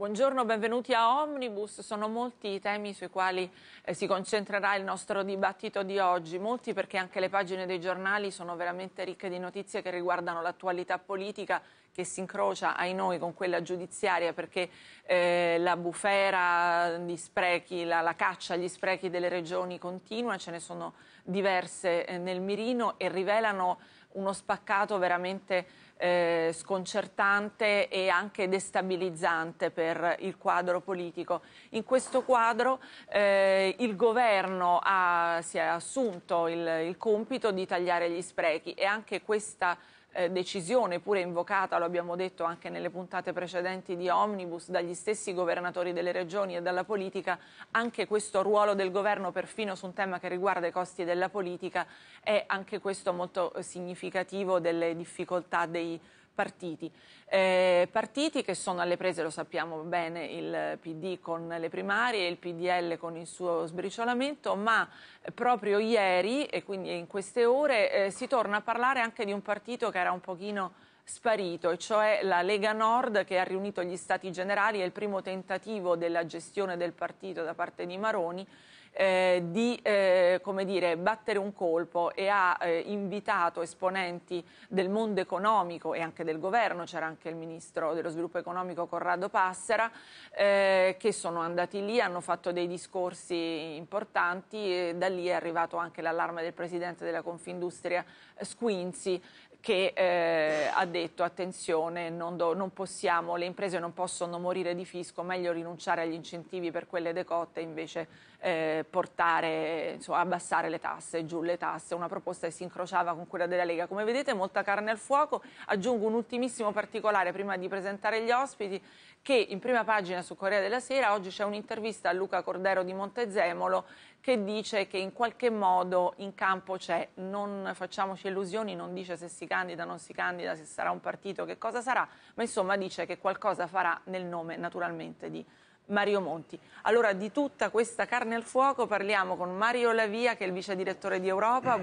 Buongiorno, benvenuti a Omnibus. Sono molti i temi sui quali eh, si concentrerà il nostro dibattito di oggi, molti perché anche le pagine dei giornali sono veramente ricche di notizie che riguardano l'attualità politica che si incrocia ai noi con quella giudiziaria perché eh, la bufera di sprechi, la, la, caccia agli sprechi delle regioni continua, ce ne sono diverse eh, nel mirino e rivelano uno spaccato veramente eh, sconcertante e anche destabilizzante per il quadro politico. In questo quadro eh, il governo ha, si è assunto il, il compito di tagliare gli sprechi e anche questa eh, decisione, pure invocata, lo abbiamo detto anche nelle puntate precedenti di Omnibus, dagli stessi governatori delle regioni e dalla politica, anche questo ruolo del governo perfino su un tema che riguarda i costi della politica è anche questo molto eh, significativo delle difficoltà dei partiti. Eh, partiti che sono alle prese, lo sappiamo bene, il PD con le primarie, il PDL con il suo sbriciolamento, ma proprio ieri e quindi in queste ore eh, si torna a parlare anche di un partito che era un pochino sparito, e cioè la Lega Nord che ha riunito gli stati generali, è il primo tentativo della gestione del partito da parte di Maroni eh, di eh, dire, battere un colpo e ha eh, invitato esponenti del mondo economico e anche del governo, c'era anche il ministro dello sviluppo economico Corrado Passera, eh, che sono andati lì, hanno fatto dei discorsi importanti e da lì è arrivato anche l'allarme del presidente della Confindustria eh, Squinzi che eh, ha detto attenzione, non, do, non possiamo, le imprese non possono morire di fisco, meglio rinunciare agli incentivi per quelle decotte e invece eh, portare, insomma, abbassare le tasse, giù le tasse, una proposta che si incrociava con quella della Lega. Come vedete molta carne al fuoco, aggiungo un ultimissimo particolare prima di presentare gli ospiti, che in prima pagina su Corea della Sera oggi c'è un'intervista a Luca Cordero di Montezemolo che dice che in qualche modo in campo c'è, non facciamoci illusioni, non dice se si candida, o non si candida, se sarà un partito, che cosa sarà, ma insomma dice che qualcosa farà nel nome naturalmente di Mario Monti. Allora di tutta questa carne al fuoco parliamo con Mario Lavia che è il vice direttore di Europa, buongiorno.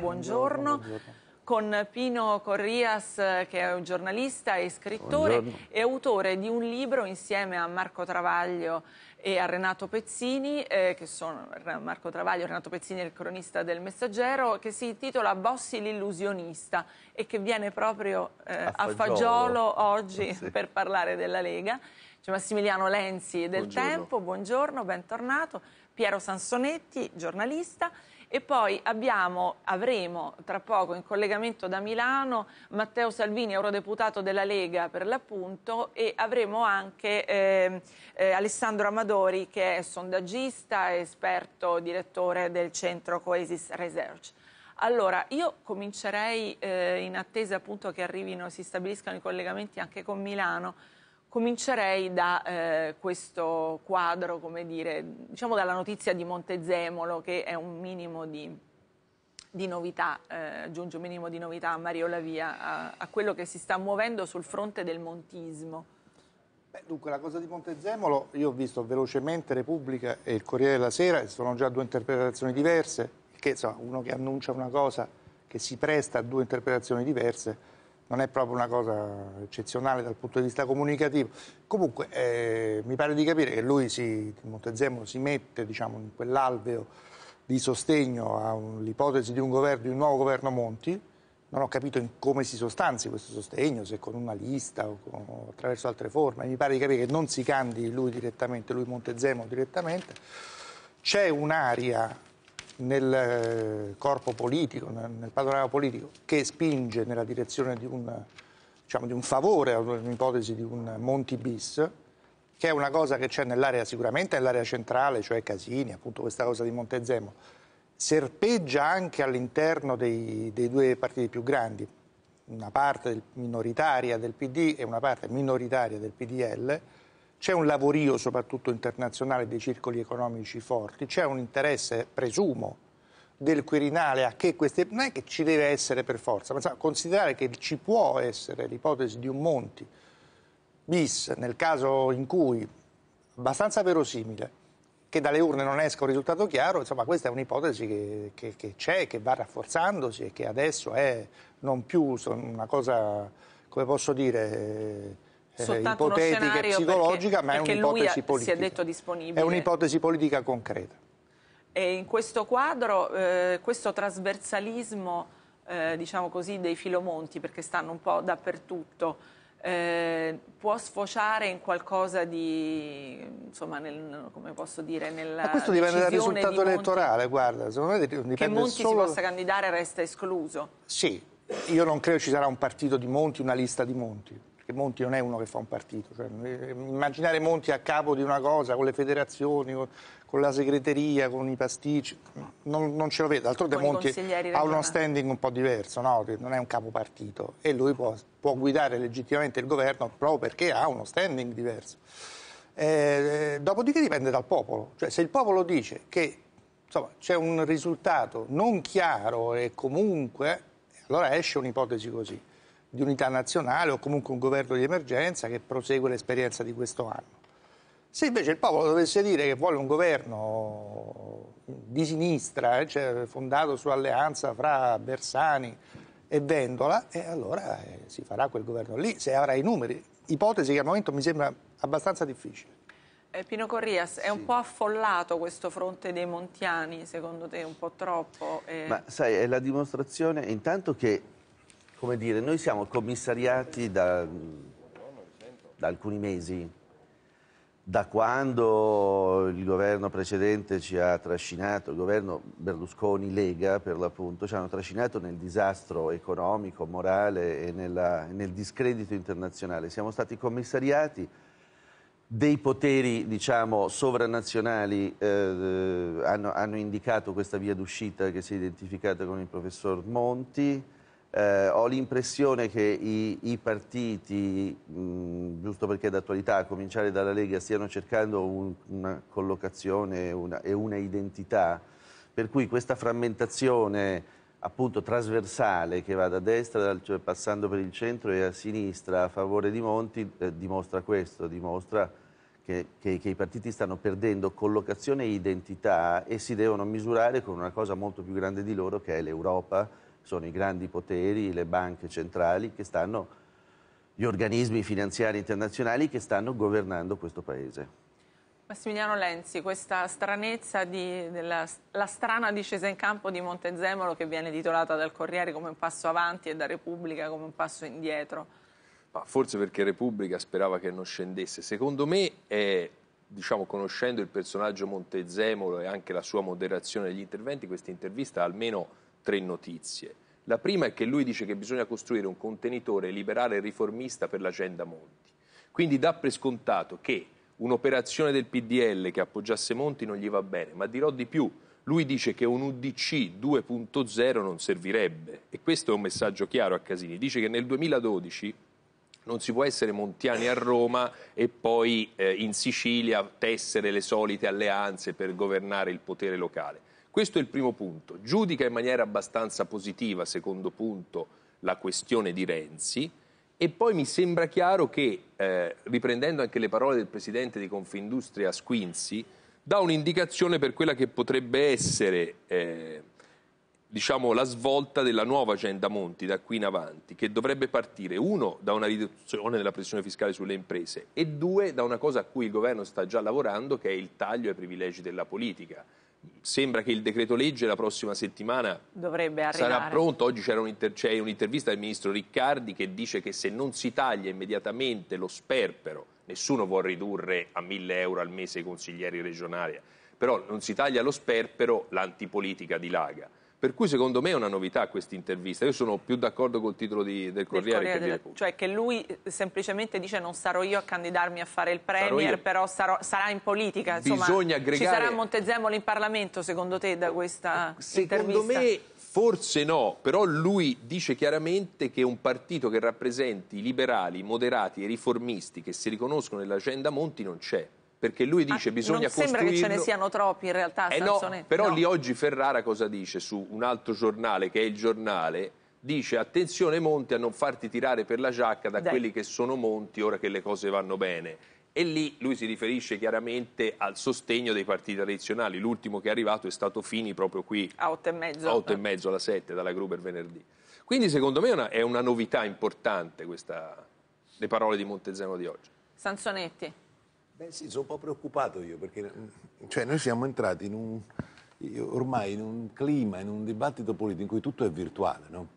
buongiorno, buongiorno con Pino Corrias, che è un giornalista e scrittore Buongiorno. e autore di un libro insieme a Marco Travaglio e a Renato Pezzini, eh, che sono Marco Travaglio e Renato Pezzini, il cronista del Messaggero, che si intitola Bossi l'illusionista e che viene proprio eh, a, fagiolo. a, fagiolo. oggi sì. per parlare della Lega. C'è Massimiliano Lenzi del buongiorno. Tempo, buongiorno, bentornato. Piero Sansonetti, giornalista. E poi abbiamo, avremo tra poco in collegamento da Milano Matteo Salvini, eurodeputato della Lega per l'appunto, e avremo anche eh, eh, Alessandro Amadori che è sondaggista, esperto, direttore del centro Coesis Research. Allora, io comincerei eh, in attesa appunto che arrivino, si stabiliscano i collegamenti anche con Milano Comincerei da eh, questo quadro, come dire, diciamo dalla notizia di Montezemolo che è un minimo di, di novità, eh, aggiunge un minimo di novità a Mario Lavia, a, a quello che si sta muovendo sul fronte del montismo. Beh, dunque, la cosa di Montezemolo, io ho visto velocemente Repubblica e il Corriere della Sera, e sono già due interpretazioni diverse, che insomma, uno che annuncia una cosa che si presta a due interpretazioni diverse non è proprio una cosa eccezionale dal punto di vista comunicativo. Comunque eh, mi pare di capire che lui, si, Montezemolo, si mette diciamo, in quell'alveo di sostegno all'ipotesi di, di un nuovo governo Monti, non ho capito in come si sostanzi questo sostegno, se con una lista o, con, attraverso altre forme. Mi pare di capire che non si candidi lui direttamente, lui Montezemolo direttamente. C'è un'area nel eh, corpo politico, nel panorama politico, che spinge nella direzione di un, diciamo, di un favore all'ipotesi di un Monti bis, che è una cosa che c'è nell'area sicuramente nell'area centrale, cioè Casini, appunto questa cosa di Montezemolo, serpeggia anche all'interno dei, dei due partiti più grandi, una parte minoritaria del PD e una parte minoritaria del PDL, c'è un lavorio soprattutto internazionale dei circoli economici forti, c'è un interesse, presumo, del Quirinale a che queste... non è che ci deve essere per forza, ma insomma, considerare che ci può essere l'ipotesi di un Monti bis nel caso in cui, abbastanza verosimile, che dalle urne non esca un risultato chiaro, insomma questa è un'ipotesi che, c'è, che va rafforzandosi e che adesso è non più una cosa, come posso dire eh, eh, soltanto ipotetica e psicologica, perché, ma è un'ipotesi politica. Si è detto disponibile. È un'ipotesi politica concreta. E in questo quadro, eh, questo trasversalismo, eh, diciamo così, dei filomonti, perché stanno un po' dappertutto, eh, può sfociare in qualcosa di insomma nel, come posso dire nella ma questo dipende dal risultato di elettorale Monti, guarda secondo me dipende che Monti solo... si possa candidare resta escluso sì io non credo ci sarà un partito di Monti una lista di Monti perché Monti non è uno che fa un partito. Cioè, eh, immaginare Monti a capo di una cosa, con le federazioni, con, con la segreteria, con i pasticci, non, non ce lo vedo. D'altronde Monti ha uno standing un po' diverso, no? non è un capo partito e lui può, può guidare legittimamente il governo proprio perché ha uno standing diverso. Eh, eh, dopodiché dipende dal popolo, cioè se il popolo dice che insomma, c'è un risultato non chiaro e comunque, allora esce un'ipotesi così di unità nazionale o comunque un governo di emergenza che prosegue l'esperienza di questo anno. Se invece il popolo dovesse dire che vuole un governo di sinistra, eh, cioè fondato alleanza fra Bersani e Vendola, e eh, allora eh, si farà quel governo lì, se avrà i numeri. Ipotesi che al momento mi sembra abbastanza difficile. Pino Corrias, è sì. un po' affollato questo fronte dei Montiani, secondo te, un po' troppo? Eh... Ma sai, è la dimostrazione intanto che come dire, noi siamo commissariati da, da alcuni mesi, da quando il governo precedente ci ha trascinato, il governo Berlusconi-Lega per l'appunto, ci hanno trascinato nel disastro economico, morale e nella, nel discredito internazionale. Siamo stati commissariati dei poteri diciamo, sovranazionali eh, hanno, hanno indicato questa via d'uscita che si è identificata con il professor Monti, eh, ho l'impressione che i, i partiti, mh, giusto perché d'attualità, a cominciare dalla Lega, stiano cercando un, una collocazione una, e una identità, per cui questa frammentazione appunto trasversale che va da destra cioè, passando per il centro e a sinistra a favore di Monti eh, dimostra questo, dimostra che, che, che i partiti stanno perdendo collocazione e identità e si devono misurare con una cosa molto più grande di loro che è l'Europa sono i grandi poteri, le banche centrali che stanno, gli organismi finanziari internazionali che stanno governando questo paese. Massimiliano Lenzi, questa stranezza di, della la strana discesa in campo di Montezemolo che viene titolata dal Corriere come un passo avanti e da Repubblica come un passo indietro. Ma forse perché Repubblica sperava che non scendesse. Secondo me è, diciamo, conoscendo il personaggio Montezemolo e anche la sua moderazione degli interventi, questa intervista almeno tre notizie. La prima è che lui dice che bisogna costruire un contenitore liberale e riformista per l'agenda Monti. Quindi dà per scontato che un'operazione del PDL che appoggiasse Monti non gli va bene, ma dirò di più, lui dice che un UDC 2.0 non servirebbe e questo è un messaggio chiaro a Casini. Dice che nel 2012 non si può essere montiani a Roma e poi eh, in Sicilia tessere le solite alleanze per governare il potere locale. Questo è il primo punto. Giudica in maniera abbastanza positiva, secondo punto, la questione di Renzi. E poi mi sembra chiaro che, eh, riprendendo anche le parole del presidente di Confindustria Squinzi, dà un'indicazione per quella che potrebbe essere eh, diciamo, la svolta della nuova agenda Monti da qui in avanti, che dovrebbe partire, uno, da una riduzione della pressione fiscale sulle imprese e due, da una cosa a cui il governo sta già lavorando, che è il taglio ai privilegi della politica sembra che il decreto legge la prossima settimana sarà pronto. Oggi c'è un'intervista del ministro Riccardi che dice che se non si taglia immediatamente lo sperpero, nessuno vuol ridurre a 1000 euro al mese i consiglieri regionali, però non si taglia lo sperpero, l'antipolitica dilaga. Per cui secondo me è una novità questa intervista. Io sono più d'accordo col titolo di, del Corriere. Del Corriere che della, dire... Cioè che lui eh, semplicemente dice non sarò io a candidarmi a fare il Premier, sarò però sarò, sarà in politica. Insomma, Bisogna aggregare... Ci sarà Montezemolo in Parlamento secondo te da questa eh, secondo intervista? Secondo me Forse no, però lui dice chiaramente che un partito che rappresenti i liberali, moderati e riformisti che si riconoscono nell'agenda Monti non c'è perché lui dice ah, bisogna non costruirlo. sembra che ce ne siano troppi in realtà, eh no, però no. lì oggi Ferrara cosa dice su un altro giornale che è il giornale dice attenzione Monti a non farti tirare per la giacca da Dai. quelli che sono Monti ora che le cose vanno bene e lì lui si riferisce chiaramente al sostegno dei partiti tradizionali l'ultimo che è arrivato è stato Fini proprio qui a 8 e mezzo, a 8 e mezzo alla 7 dalla Gruber venerdì quindi secondo me è una, è una novità importante questa, le parole di Montezemolo di oggi Sansonetti Beh sì, sono un po' preoccupato io perché mm, cioè, noi siamo entrati in un, ormai in un clima, in un dibattito politico in cui tutto è virtuale, no?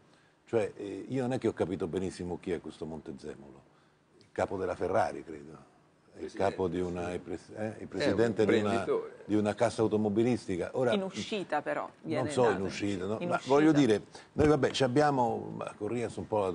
Cioè eh, io non è che ho capito benissimo chi è questo Montezemolo, il capo della Ferrari credo, il capo di una, il, pres- eh, il presidente un di, una, di, una, cassa automobilistica. Ora, in uscita però. Non so in uscita, no? in ma uscita. voglio dire, noi vabbè, abbiamo, Corrias un po'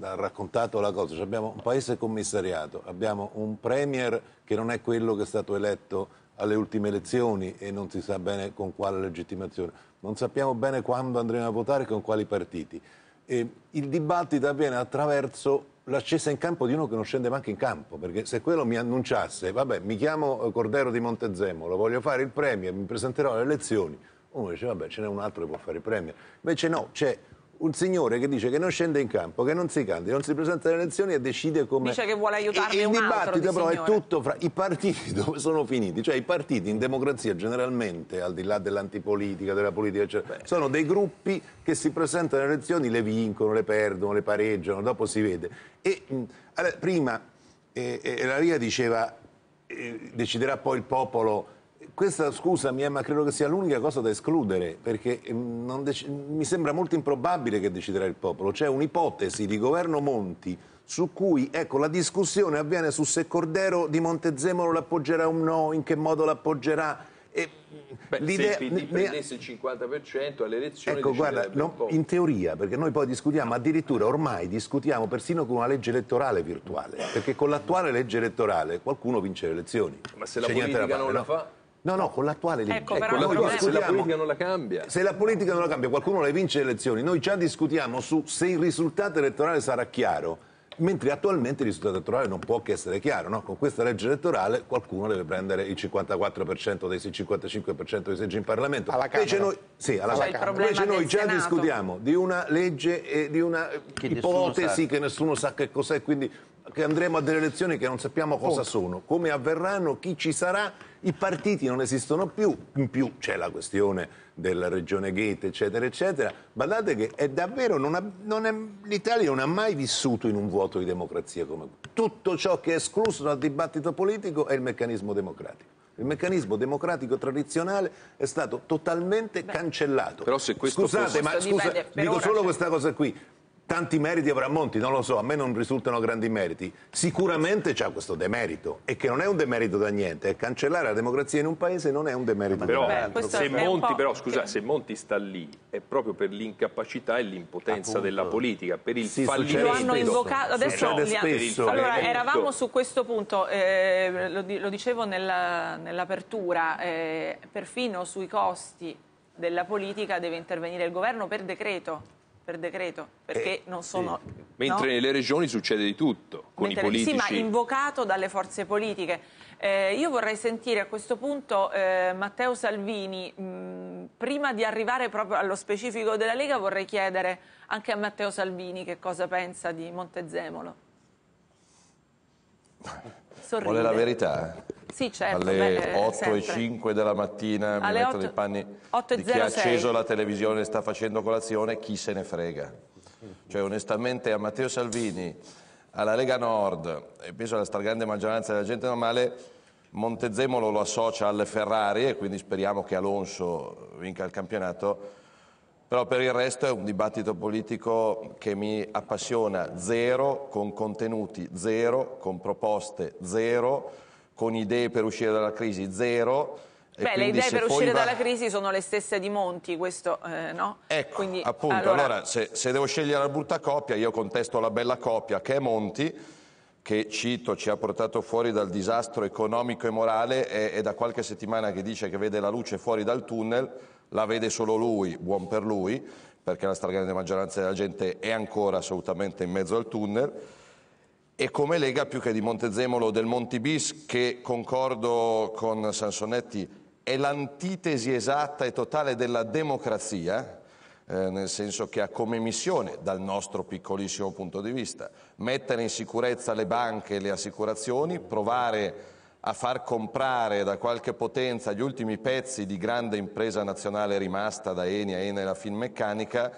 ha raccontato la cosa, abbiamo un paese commissariato, abbiamo un premier che non è quello che è stato eletto alle ultime elezioni e non si sa bene con quale legittimazione, non sappiamo bene quando andremo a votare e con quali partiti. E il dibattito avviene attraverso l'ascesa in campo di uno che non scende manco in campo, perché se quello mi annunciasse, vabbè, mi chiamo eh, Cordero di Montezemolo, voglio fare il premier, mi presenterò alle elezioni, uno dice, vabbè, ce n'è un altro che può fare il premier. Invece no, c'è un signore che dice che non scende in campo, che non si candida, non si presenta alle elezioni e decide come... Dice che vuole aiutarne e, il un Il dibattito di però signore. è tutto fra... I partiti dove sono finiti? Cioè i partiti in democrazia generalmente, al di là dell'antipolitica, della politica, eccetera, Beh. sono dei gruppi che si presentano alle elezioni, le vincono, le perdono, le pareggiano, dopo si vede. E mh, allora, prima eh, eh, la Ria diceva, eh, deciderà poi il popolo questa scusa ma credo che sia l'unica cosa da escludere, perché mm, mi sembra molto improbabile che deciderà il popolo. C'è un'ipotesi di governo Monti su cui ecco, la discussione avviene su se Cordero di Montezemolo l'appoggerà o no, in che modo l'appoggerà. E Beh, se il PD prendesse il 50% alle elezioni ecco guarda no, in teoria perché noi poi discutiamo addirittura ormai discutiamo persino con una legge elettorale virtuale perché con l'attuale legge elettorale qualcuno vince le elezioni ma se la C'è politica non no? la fa No, no, con l'attuale lì. Ecco, eh, però, se la politica non la cambia. Se la politica non la cambia, qualcuno le vince le elezioni. Noi già discutiamo su se il risultato elettorale sarà chiaro mentre attualmente il risultato elettorale non può che essere chiaro, no? con questa legge elettorale qualcuno deve prendere il 54% dei 55% dei seggi in Parlamento. Alla Camera. Invece noi, sì, alla cioè Camera. Invece noi già Senato. discutiamo di una legge e di una che ipotesi che nessuno sa che cos'è, quindi che andremo a delle elezioni che non sappiamo cosa Punto. sono, come avverranno, chi ci sarà i partiti non esistono più, in più c'è la questione della regione Gate, eccetera, eccetera. Guardate che è davvero, l'Italia non ha mai vissuto in un vuoto di democrazia come questo. Tutto ciò che è escluso dal dibattito politico è il meccanismo democratico. Il meccanismo democratico tradizionale è stato totalmente Beh, cancellato. Scusate, fosse... ma scusa, dico solo questa cosa qui. Tanti meriti avrà Monti, non lo so, a me non risultano grandi meriti. Sicuramente c'ha questo demerito, e che non è un demerito da niente. Cancellare la democrazia in un paese non è un demerito però, da niente. Se Monti, però, scusa, che... se Monti sta lì è proprio per l'incapacità e l'impotenza Appunto. della politica, per il sì, fallimento. Lo hanno invocato, adesso li ha... Allora, eravamo su questo punto, eh, lo, lo, dicevo nella, nell'apertura, eh, perfino sui costi della politica deve intervenire il governo per decreto per decreto, perché eh, non sono... Sì. Mentre no? nelle regioni succede di tutto, con Mentre, i politici... Sì, ma invocato dalle forze politiche. Eh, io vorrei sentire a questo punto eh, Matteo Salvini, mh, mm, prima di arrivare proprio allo specifico della Lega vorrei chiedere anche a Matteo Salvini che cosa pensa di Montezemolo. Sorride. Vuole la verità? Sì, certo. Alle 5 della mattina Alle mi metto 8... nei panni 8 di chi ha acceso la televisione e sta facendo colazione, chi se ne frega? Cioè, onestamente, a Matteo Salvini, alla Lega Nord, e penso alla stragrande maggioranza della gente normale, Montezemolo lo associa alle Ferrari e quindi speriamo che Alonso vinca il campionato però per il resto è un dibattito politico che mi appassiona zero, con contenuti zero, con proposte zero, con idee per uscire dalla crisi zero. Beh, le idee per uscire va... dalla crisi sono le stesse di Monti, questo eh, no? Ecco, quindi, appunto, allora, allora se, se, devo scegliere la brutta coppia, io contesto la bella coppia che è Monti, che cito ci ha portato fuori dal disastro economico e morale è, e da qualche settimana che dice che vede la luce fuori dal tunnel la vede solo lui, buon per lui, perché la stragrande maggioranza della gente è ancora assolutamente in mezzo al tunnel. E come Lega più che di Montezemolo del Montibis, che concordo con Sansonetti, è l'antitesi esatta e totale della democrazia, eh, eh, nel senso che ha come missione, dal nostro piccolissimo punto di vista, mettere in sicurezza le banche e le assicurazioni, provare a far comprare da qualche potenza gli ultimi pezzi di grande impresa nazionale rimasta da Eni a e la Finmeccanica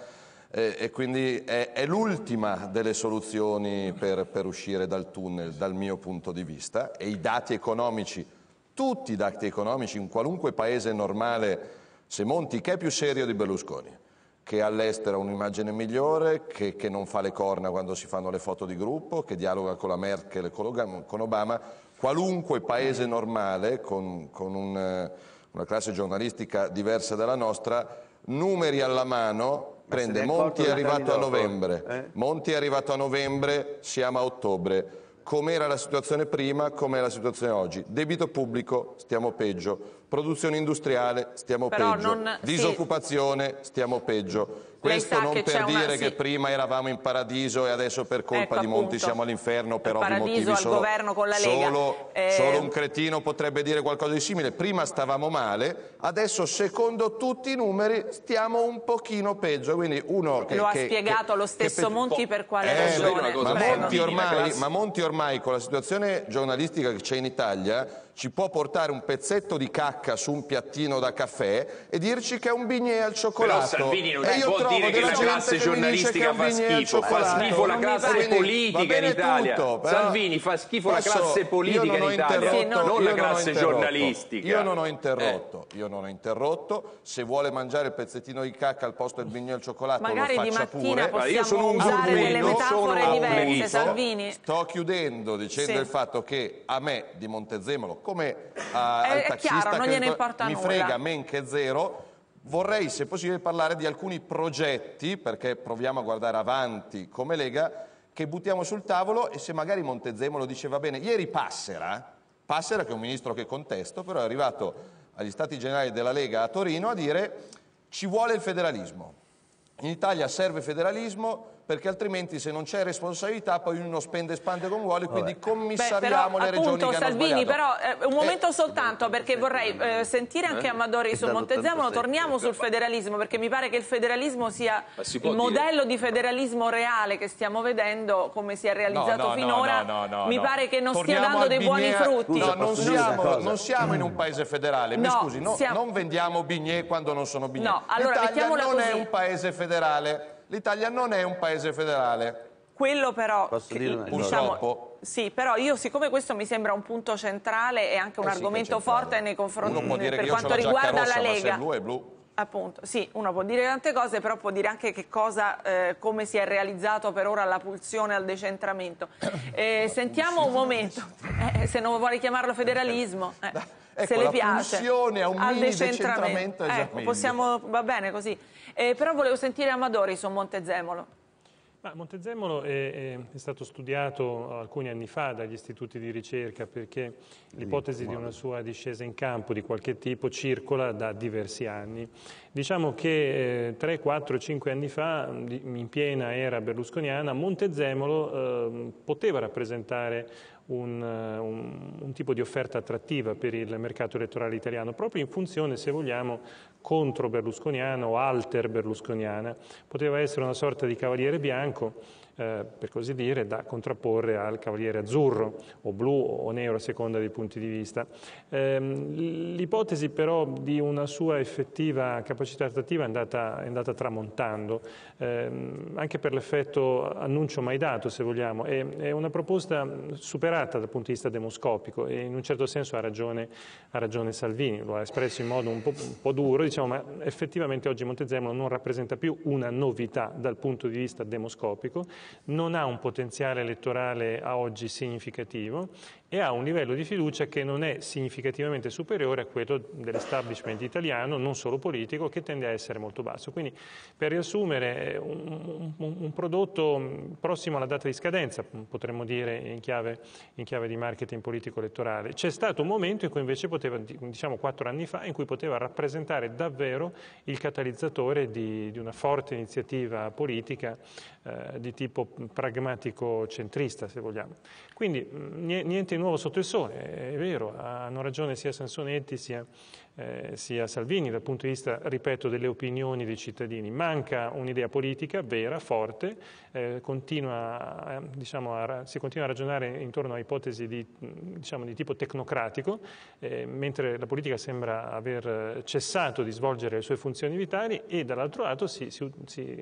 eh, e quindi è, è l'ultima delle soluzioni per, per uscire dal tunnel dal mio punto di vista e i dati economici, tutti i dati economici in qualunque paese normale, se Monti che è più serio di Berlusconi? che all'estero ha un'immagine migliore, che, che, non fa le corna quando si fanno le foto di gruppo, che dialoga con la Merkel e con Obama, Qualunque paese normale, con, con un, eh, una classe giornalistica diversa dalla nostra, numeri alla mano, prende Monti è arrivato a novembre, eh? Monti è arrivato a novembre, siamo a ottobre. Com'era la situazione prima, com'è la situazione oggi? Debito pubblico, stiamo peggio. Produzione industriale, stiamo Però peggio. Non... Disoccupazione, stiamo peggio questo non per dire una... sì. che prima eravamo in paradiso e adesso per colpa ecco, di Monti appunto. siamo all'inferno per ovvi motivi. Solo, governo con la Lega. Solo, eh... solo un cretino potrebbe dire qualcosa di simile. Prima stavamo male, adesso secondo tutti i numeri stiamo un pochino peggio. Quindi uno che, Lo che, ha spiegato che, lo stesso Monti per quale eh, ragione. Ma Monti, ormai, ma Monti ormai con la situazione giornalistica che c'è in Italia ci può portare un pezzetto di cacca su un piattino da caffè e dirci che è un bignè al cioccolato. Però Salvini non e può dire che la classe giornalistica fa schifo, fa schifo la classe politica in Italia. Salvini fa schifo la classe politica in Italia, non la classe giornalistica. Io non ho eh. interrotto, eh. io non ho interrotto. Se vuole mangiare il pezzettino di cacca al posto del bignè al cioccolato Magari lo faccia pure. Ma io sono un gourmet, sono diverse, un Salvini. Sto chiudendo dicendo il fatto che a me di Montezemolo come uh, al taxista chiaro, non importa mi nulla. frega men che zero. Vorrei, se possibile, parlare di alcuni progetti, perché proviamo a guardare avanti come Lega, che buttiamo sul tavolo e se magari Montezemolo diceva bene. Ieri Passera, Passera che è un ministro che contesto, però è arrivato agli stati generali della Lega a Torino a dire ci vuole il federalismo. In Italia serve federalismo, perché altrimenti se non c'è responsabilità poi uno spende e spande come vuole, quindi commissariamo Beh, però, le regioni appunto, che Salvini, però eh, un momento eh, soltanto perché vorrei eh, sentire anche eh? Amadori su Montezemolo, torniamo sul federalismo perché mi pare che il federalismo sia il modello dire? di federalismo reale che stiamo vedendo come si è realizzato no, no, finora, no, mi pare che non stia dando dei buoni frutti. Scusa, non, siamo, non, siamo, in un mm. paese federale, mi scusi, siamo... non vendiamo bignè quando non sono bignè. No, allora, L'Italia non così. è un paese federale l'Italia non è un paese federale. Quello però, Posso dire una diciamo, sì, però io siccome questo mi sembra un punto centrale e anche un eh sì, argomento forte nei confronti Uno può dire per quanto riguarda rossa, la Lega. Ma se blu è blu. Appunto, sì, uno può dire tante cose, però può dire anche che cosa, eh, come si è realizzato per ora la pulsione al decentramento. Eh, sentiamo un momento, eh, se non vuole chiamarlo federalismo, eh, ecco, se le piace. La pulsione a un al decentramento, decentramento ecco, possiamo, va bene così. Eh, però volevo sentire Amadori su Montezemolo. Ma Montezemolo è, è, stato studiato alcuni anni fa dagli istituti di ricerca perché l'ipotesi di una sua discesa in campo di qualche tipo circola da diversi anni. Diciamo che eh, 3, 4, 5 anni fa, in piena era berlusconiana, Montezemolo eh, poteva rappresentare un, eh, un, un, tipo di offerta attrattiva per il mercato elettorale italiano, proprio in funzione, se vogliamo, contro berlusconiana o alter berlusconiana. Poteva essere una sorta di cavaliere bianco eh, per così dire, da contrapporre al cavaliere azzurro o blu o nero a seconda dei punti di vista. Eh, l'ipotesi però di una sua effettiva capacità attrattiva è andata, è andata tramontando, eh, anche per l'effetto annuncio mai dato, se vogliamo. È, è, una proposta superata dal punto di vista demoscopico e in un certo senso ha ragione, ha ragione Salvini, lo ha espresso in modo un po', un po duro, diciamo, ma effettivamente oggi Montezemolo non rappresenta più una novità dal punto di vista demoscopico, non ha un potenziale elettorale a oggi significativo e ha un livello di fiducia che non è significativamente superiore a quello dell'establishment italiano, non solo politico, che tende a essere molto basso. Quindi, per riassumere, eh, un, un, un prodotto mm, prossimo alla data di scadenza, mm, potremmo dire in chiave, in chiave di marketing politico-elettorale. C'è stato un momento in cui invece poteva, diciamo quattro anni fa, in cui poteva rappresentare davvero il catalizzatore di, di una forte iniziativa politica eh, di tipo pragmatico-centrista, se vogliamo. Quindi mm, niente nuovo sotto il sole, è vero, hanno ragione sia Sansonetti sia eh, sia Salvini dal punto di vista, ripeto, delle opinioni dei cittadini. Manca un'idea politica vera, forte, eh, continua, eh, diciamo, a, si continua a ragionare intorno a ipotesi di, diciamo, di tipo tecnocratico, eh, mentre la politica sembra aver cessato di svolgere le sue funzioni vitali e dall'altro lato si, si,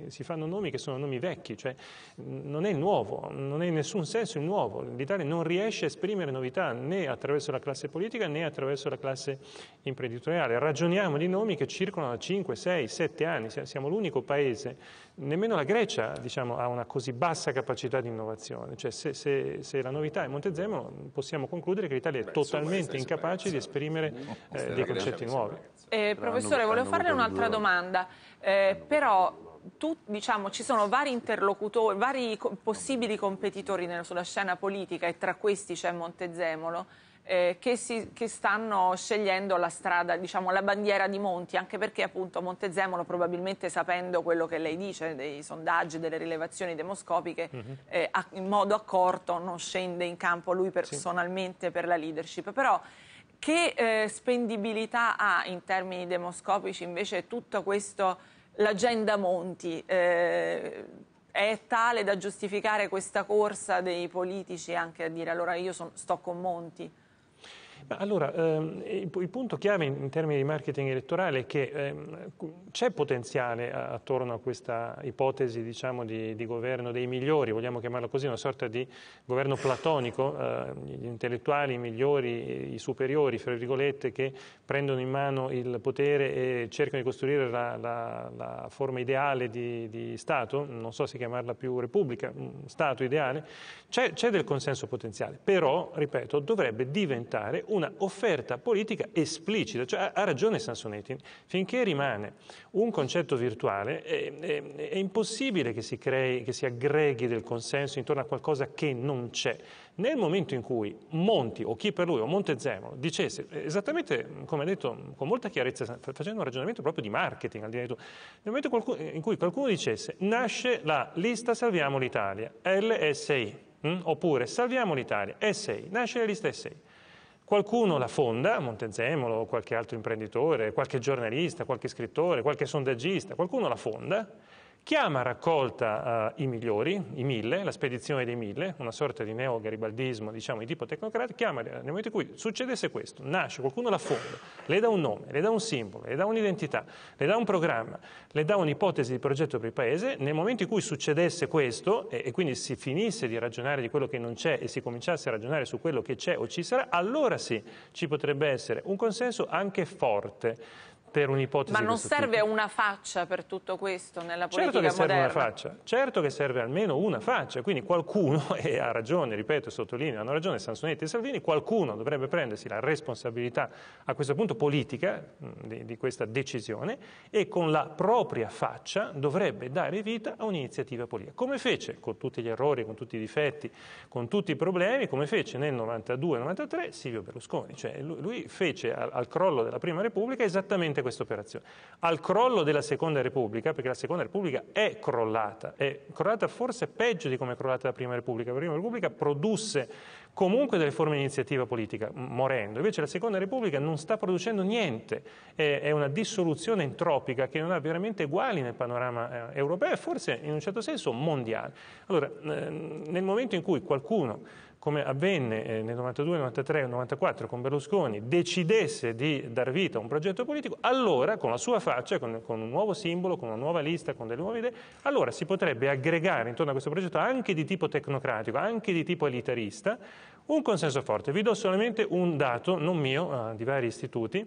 si, fanno nomi che sono nomi vecchi, cioè non è nuovo, non è in nessun senso il nuovo. L'Italia non riesce a esprimere novità né attraverso la classe politica né attraverso la classe imprenditoriale imprenditoriale, ragioniamo di nomi che circolano da 5, 6, 7 anni, siamo l'unico paese, nemmeno la Grecia diciamo, ha una così bassa capacità di innovazione, cioè, se, se, se, la novità è Montezemolo possiamo concludere che l'italia è Beh, totalmente incapace di esprimere eh, dei concetti nuovi. Eh, professore, volevo farle un'altra domanda, eh, però tu, diciamo, ci sono vari interlocutori, vari possibili competitori sulla scena politica e tra questi c'è Montezemolo eh, che, si, che, stanno scegliendo la strada, diciamo la bandiera di Monti, anche perché appunto Montezemolo probabilmente sapendo quello che lei dice dei sondaggi, delle rilevazioni demoscopiche, mm -hmm. eh, in modo accorto non scende in campo lui personalmente sì. per la leadership. Però che eh, spendibilità ha in termini demoscopici invece tutto questo, l'agenda Monti? Eh, è tale da giustificare questa corsa dei politici anche a dire allora io son, sto con Monti? Allora, ehm, il, punto chiave in, termini di marketing elettorale è che ehm, c'è potenziale attorno a questa ipotesi diciamo, di, di, governo dei migliori, vogliamo chiamarlo così, una sorta di governo platonico, eh, gli intellettuali, i migliori, i superiori, fra virgolette, che prendono in mano il potere e cercano di costruire la, la, la forma ideale di, di, Stato, non so se chiamarla più Repubblica, mm, Stato ideale, c'è del consenso potenziale, però, ripeto, dovrebbe diventare un una offerta politica esplicita, cioè ha ragione Sansonetti, finché rimane un concetto virtuale è, è, è impossibile che si, crei, che si aggreghi del consenso intorno a qualcosa che non c'è. Nel momento in cui Monti o chi per lui o Montezemolo dicesse esattamente come ha detto con molta chiarezza facendo un ragionamento proprio di marketing, al di là di tutto, nel momento in cui qualcuno dicesse nasce la lista Salviamo l'Italia, LSI, mh? oppure Salviamo l'Italia, SI, nasce la lista SI. Qualcuno la fonda, Montezemolo, qualche altro imprenditore, qualche giornalista, qualche scrittore, qualche sondaggista, qualcuno la fonda Chiama a raccolta eh, i migliori, i mille, la spedizione dei mille, una sorta di neogaribaldismo, diciamo, di tipo tecnocratico, chiama nel momento in cui succedesse questo, nasce, qualcuno la fonda, le dà un nome, le dà un simbolo, le dà un'identità, le dà un programma, le dà un'ipotesi di progetto per il paese, nel momento in cui succedesse questo e, e quindi si finisse di ragionare di quello che non c'è e si cominciasse a ragionare su quello che c'è o ci sarà, allora sì, ci potrebbe essere un consenso anche forte per un'ipotesi. Ma non serve tipo. una faccia per tutto questo nella certo politica certo che serve Una faccia, certo che serve almeno una faccia, quindi qualcuno, e ha ragione, ripeto e sottolineo, hanno ragione Sansonetti e Salvini, qualcuno dovrebbe prendersi la responsabilità a questo punto politica di, di questa decisione e con la propria faccia dovrebbe dare vita a un'iniziativa politica. Come fece, con tutti gli errori, con tutti i difetti, con tutti i problemi, come fece nel 92-93 Silvio Berlusconi, cioè lui, lui fece al, al crollo della Prima Repubblica esattamente importante questa operazione. Al crollo della Seconda Repubblica, perché la Seconda Repubblica è crollata, è crollata forse peggio di come è crollata la Prima Repubblica, la Prima Repubblica produsse comunque delle forme di iniziativa politica, morendo, invece la Seconda Repubblica non sta producendo niente, è una dissoluzione entropica che non ha veramente uguali nel panorama eh, europeo e forse in un certo senso mondiale. Allora, nel momento in cui qualcuno come avvenne eh, nel 92, 93 94 con Berlusconi, decidesse di dar vita a un progetto politico, allora con la sua faccia, con, con, un nuovo simbolo, con una nuova lista, con delle nuove idee, allora si potrebbe aggregare intorno a questo progetto anche di tipo tecnocratico, anche di tipo elitarista, un consenso forte. Vi do solamente un dato, non mio, eh, di vari istituti.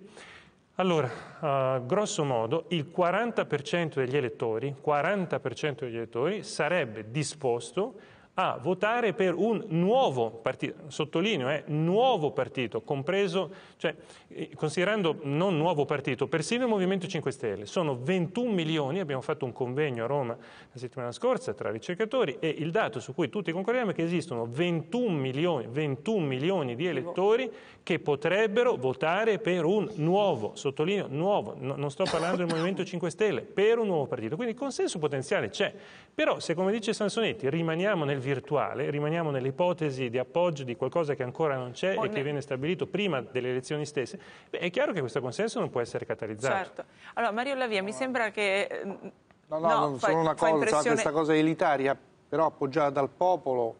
Allora, uh, grosso modo, il 40% degli elettori, 40% degli elettori sarebbe disposto a votare per un nuovo partito, sottolineo, è eh, nuovo partito, compreso, cioè, eh, considerando non nuovo partito, persino il Movimento 5 Stelle. Sono 21 milioni, abbiamo fatto un convegno a Roma la settimana scorsa tra ricercatori e il dato su cui tutti concordiamo è che esistono 21 milioni, 21 milioni di elettori che potrebbero votare per un nuovo, sottolineo, nuovo, no, non sto parlando del Movimento 5 Stelle, per un nuovo partito. Quindi il consenso potenziale c'è, però se come dice Sansonetti rimaniamo nel virtuale, rimaniamo nell'ipotesi di appoggio di qualcosa che ancora non c'è o e che viene stabilito prima delle elezioni stesse, Beh, è chiaro che questo consenso non può essere catalizzato. Certo. Allora, Mario Lavia, no. mi sembra che... Eh, no, no, no, no solo una cosa, impressione... questa cosa elitaria, però appoggiata dal popolo,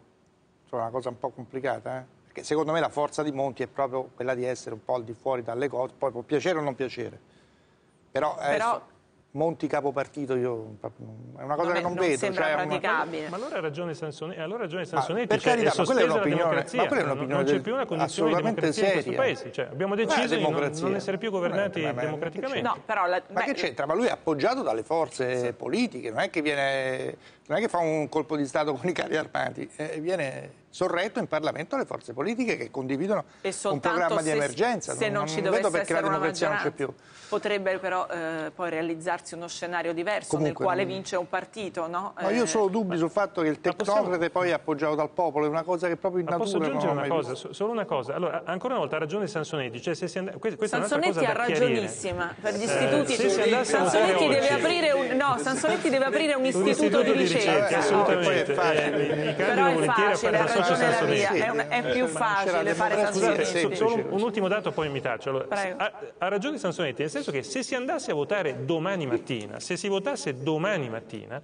è una cosa un po' complicata, eh? Perché secondo me la forza di Monti è proprio quella di essere un po' al di fuori dalle cose, poi può piacere o non piacere. Però, eh, però Monti capopartito io, è una cosa non che non, non vedo. Sembra cioè, praticabile. Una... Ma allora ha ragione Sansonetti. Allora ragione ah, Sansonetti per cioè, carità, ma quella è un'opinione. Ma quella è un'opinione non, del... c'è più una condizione di democrazia seria. in paese. Cioè, abbiamo deciso di non, non, essere più governati ma, ma, democraticamente. No, però la... ma che c'entra? Ma lui è appoggiato dalle forze sì. politiche, non è, viene... non è che fa un colpo di Stato con i carri armati, eh, viene sorretto in Parlamento le forze politiche che condividono un programma di emergenza. Se non, non ci dovesse vedo la democrazia non c'è più. Potrebbe però eh, poi realizzarsi uno scenario diverso Comunque, nel quale mm. vince un partito, no? no io ho eh, solo dubbi sul fatto che il tecnocrate poi è appoggiato dal popolo, è una cosa che proprio in natura posso non una cosa, visto. solo una cosa. Allora, ancora una volta ha ragione Sansonetti, cioè se si and... questa Sansonetti ha ragionissima per gli eh, istituti. Eh, se si Sansonetti deve aprire un no, Sansonetti deve aprire un istituto, un istituto di ricerca, di ricerca eh, assolutamente. Eh, I candidi volentieri aperto senso senso è, un, è più eh, facile fare Sansonetti. Solo un ultimo dato, poi mi taccio. Allora, ha, ha ragione Sansonetti, nel senso che se si andasse a votare domani mattina, se si votasse domani mattina,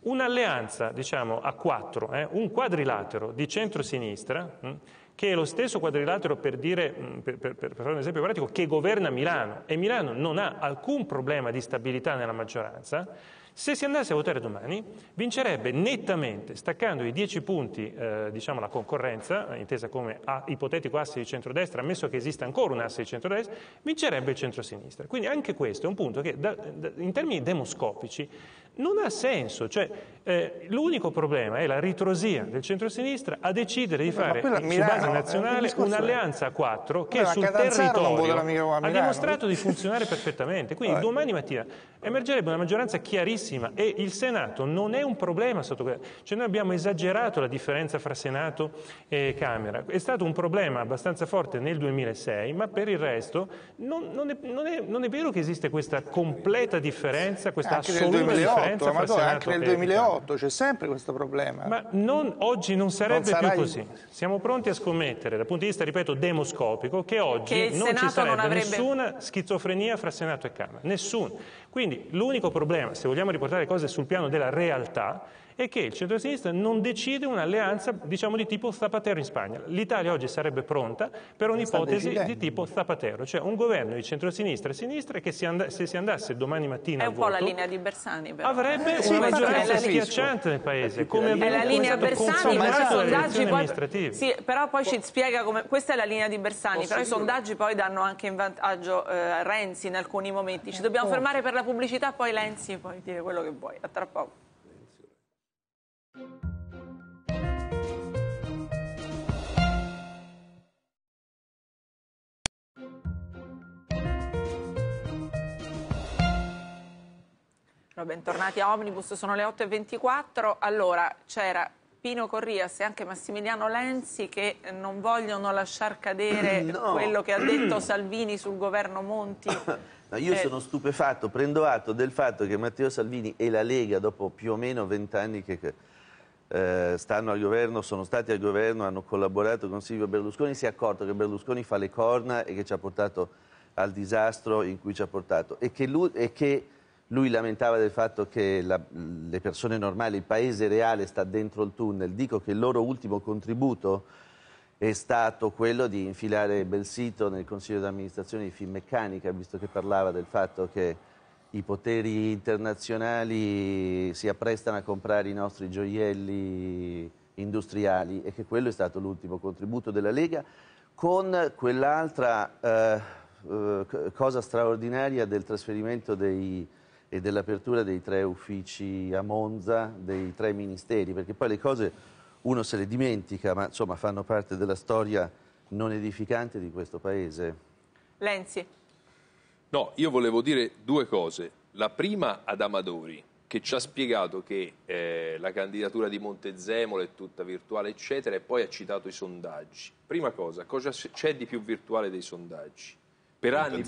un'alleanza diciamo, a quattro, eh, un quadrilatero di centrosinistra, mh, mm, che è lo stesso quadrilatero per, dire, mm, per, per, per fare un esempio pratico, che governa Milano e Milano non ha alcun problema di stabilità nella maggioranza, se si andasse a votare domani, vincerebbe nettamente, staccando i 10 punti, eh, diciamo, la concorrenza, intesa come a, ipotetico asse di centrodestra, ammesso che esista ancora un asse di centrodestra, vincerebbe il centrosinistra. Quindi anche questo è un punto che, da, da, in termini demoscopici, non ha senso, cioè eh, l'unico problema è la ritrosia del centrosinistra a decidere di fare quella, su base eh, nazionale un'alleanza a quattro che sul territorio ha dimostrato di funzionare perfettamente. Quindi allora. domani mattina emergerebbe una maggioranza chiarissima e il Senato non è un problema sotto cioè noi abbiamo esagerato la differenza fra Senato e Camera. È stato un problema abbastanza forte nel 2006, ma per il resto non, non, è, non, è, non è, vero che esiste questa completa differenza, questa assoluta differenza. 2008, ma anche nel 2008 c'è sempre questo problema. Ma non, oggi non sarebbe non più così. Siamo pronti a scommettere, dal punto di vista, ripeto, demoscopico, che oggi che non Senato ci sarebbe non avrebbe... nessuna schizofrenia fra Senato e Camera. Nessuna. Quindi l'unico problema, se vogliamo riportare le cose sul piano della realtà, è che il centro-sinistra non decide un'alleanza, diciamo, di tipo Zapatero in Spagna. L'Italia oggi sarebbe pronta per un'ipotesi di tipo Zapatero, cioè un governo di centro-sinistra e sinistra che si and- se si andasse domani mattina a È un po' la linea di Bersani, però. Avrebbe sì, una maggioranza schiacciante nel paese, come è la linea Bersani, però i sondaggi poi, sì, però poi ci spiega come questa è la linea di Bersani, però i sondaggi poi danno anche in vantaggio eh, Renzi in alcuni momenti. Ci eh, dobbiamo fermare per la pubblicità, poi Lenzi, puoi dire quello che vuoi. A tra poco. Bentornati a Omnibus, sono le 8.24. Allora, c'era Pino Corrias e anche Massimiliano Lenzi che non vogliono lasciar cadere no. quello che ha detto Salvini sul governo Monti. No, io eh. sono stupefatto, prendo atto del fatto che Matteo Salvini e la Lega, dopo più o meno vent'anni che eh, stanno al governo, sono stati al governo, hanno collaborato con Silvio Berlusconi, si è accorto che Berlusconi fa le corna e che ci ha portato al disastro in cui ci ha portato e che lui, e che lui lamentava del fatto che la, le persone normali, il paese reale sta dentro il tunnel, dico che il loro ultimo contributo è stato quello di infilare Belsito nel consiglio di amministrazione di Finmeccanica, visto che parlava del fatto che i poteri internazionali si apprestano a comprare i nostri gioielli industriali e che quello è stato l'ultimo contributo della Lega con quell'altra eh, eh cosa straordinaria del trasferimento dei, e dell'apertura dei tre uffici a Monza, dei tre ministeri, perché poi le cose uno se le dimentica, ma insomma fanno parte della storia non edificante di questo Paese. Lenzi. No, io volevo dire due cose. La prima ad Amadori, che ci ha spiegato che eh, la candidatura di Montezemolo è tutta virtuale, eccetera, e poi ha citato i sondaggi. Prima cosa, cosa c'è di più virtuale dei sondaggi? Per anni...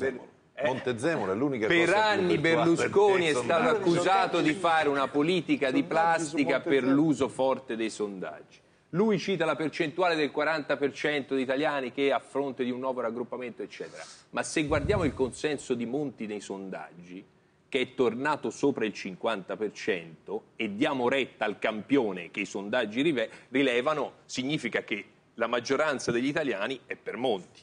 Eh, Montezemolo è l'unica per cosa anni Berlusconi è stato accusato di fare una politica di plastica per l'uso forte dei sondaggi. Lui cita la percentuale del 40% di italiani che a fronte di un nuovo raggruppamento, eccetera. Ma se guardiamo il consenso di Monti nei sondaggi, che è tornato sopra il 50%, e diamo retta al campione che i sondaggi rilevano, significa che la maggioranza degli italiani è per Monti.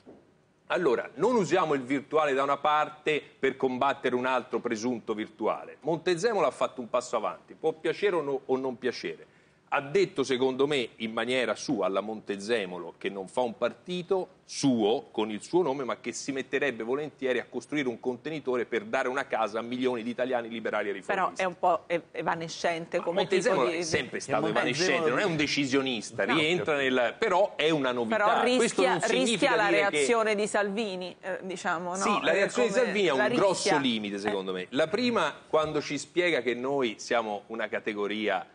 Allora, non usiamo il virtuale da una parte per combattere un altro presunto virtuale. Montezemolo ha fatto un passo avanti, può piacere o, no, o non piacere, ha detto secondo me in maniera sua alla Montezemolo che non fa un partito suo con il suo nome ma che si metterebbe volentieri a costruire un contenitore per dare una casa a milioni di italiani liberali e riformisti. Però è un po' evanescente ma come Montezemolo tipo di... è sempre stato evanescente, non è un decisionista, no, rientra nel... però è una novità. Però rischia, rischia la reazione che... di Salvini, eh, diciamo. No? Sì, la eh, reazione come... di Salvini ha un rischia. grosso limite secondo eh. me. La prima quando ci spiega che noi siamo una categoria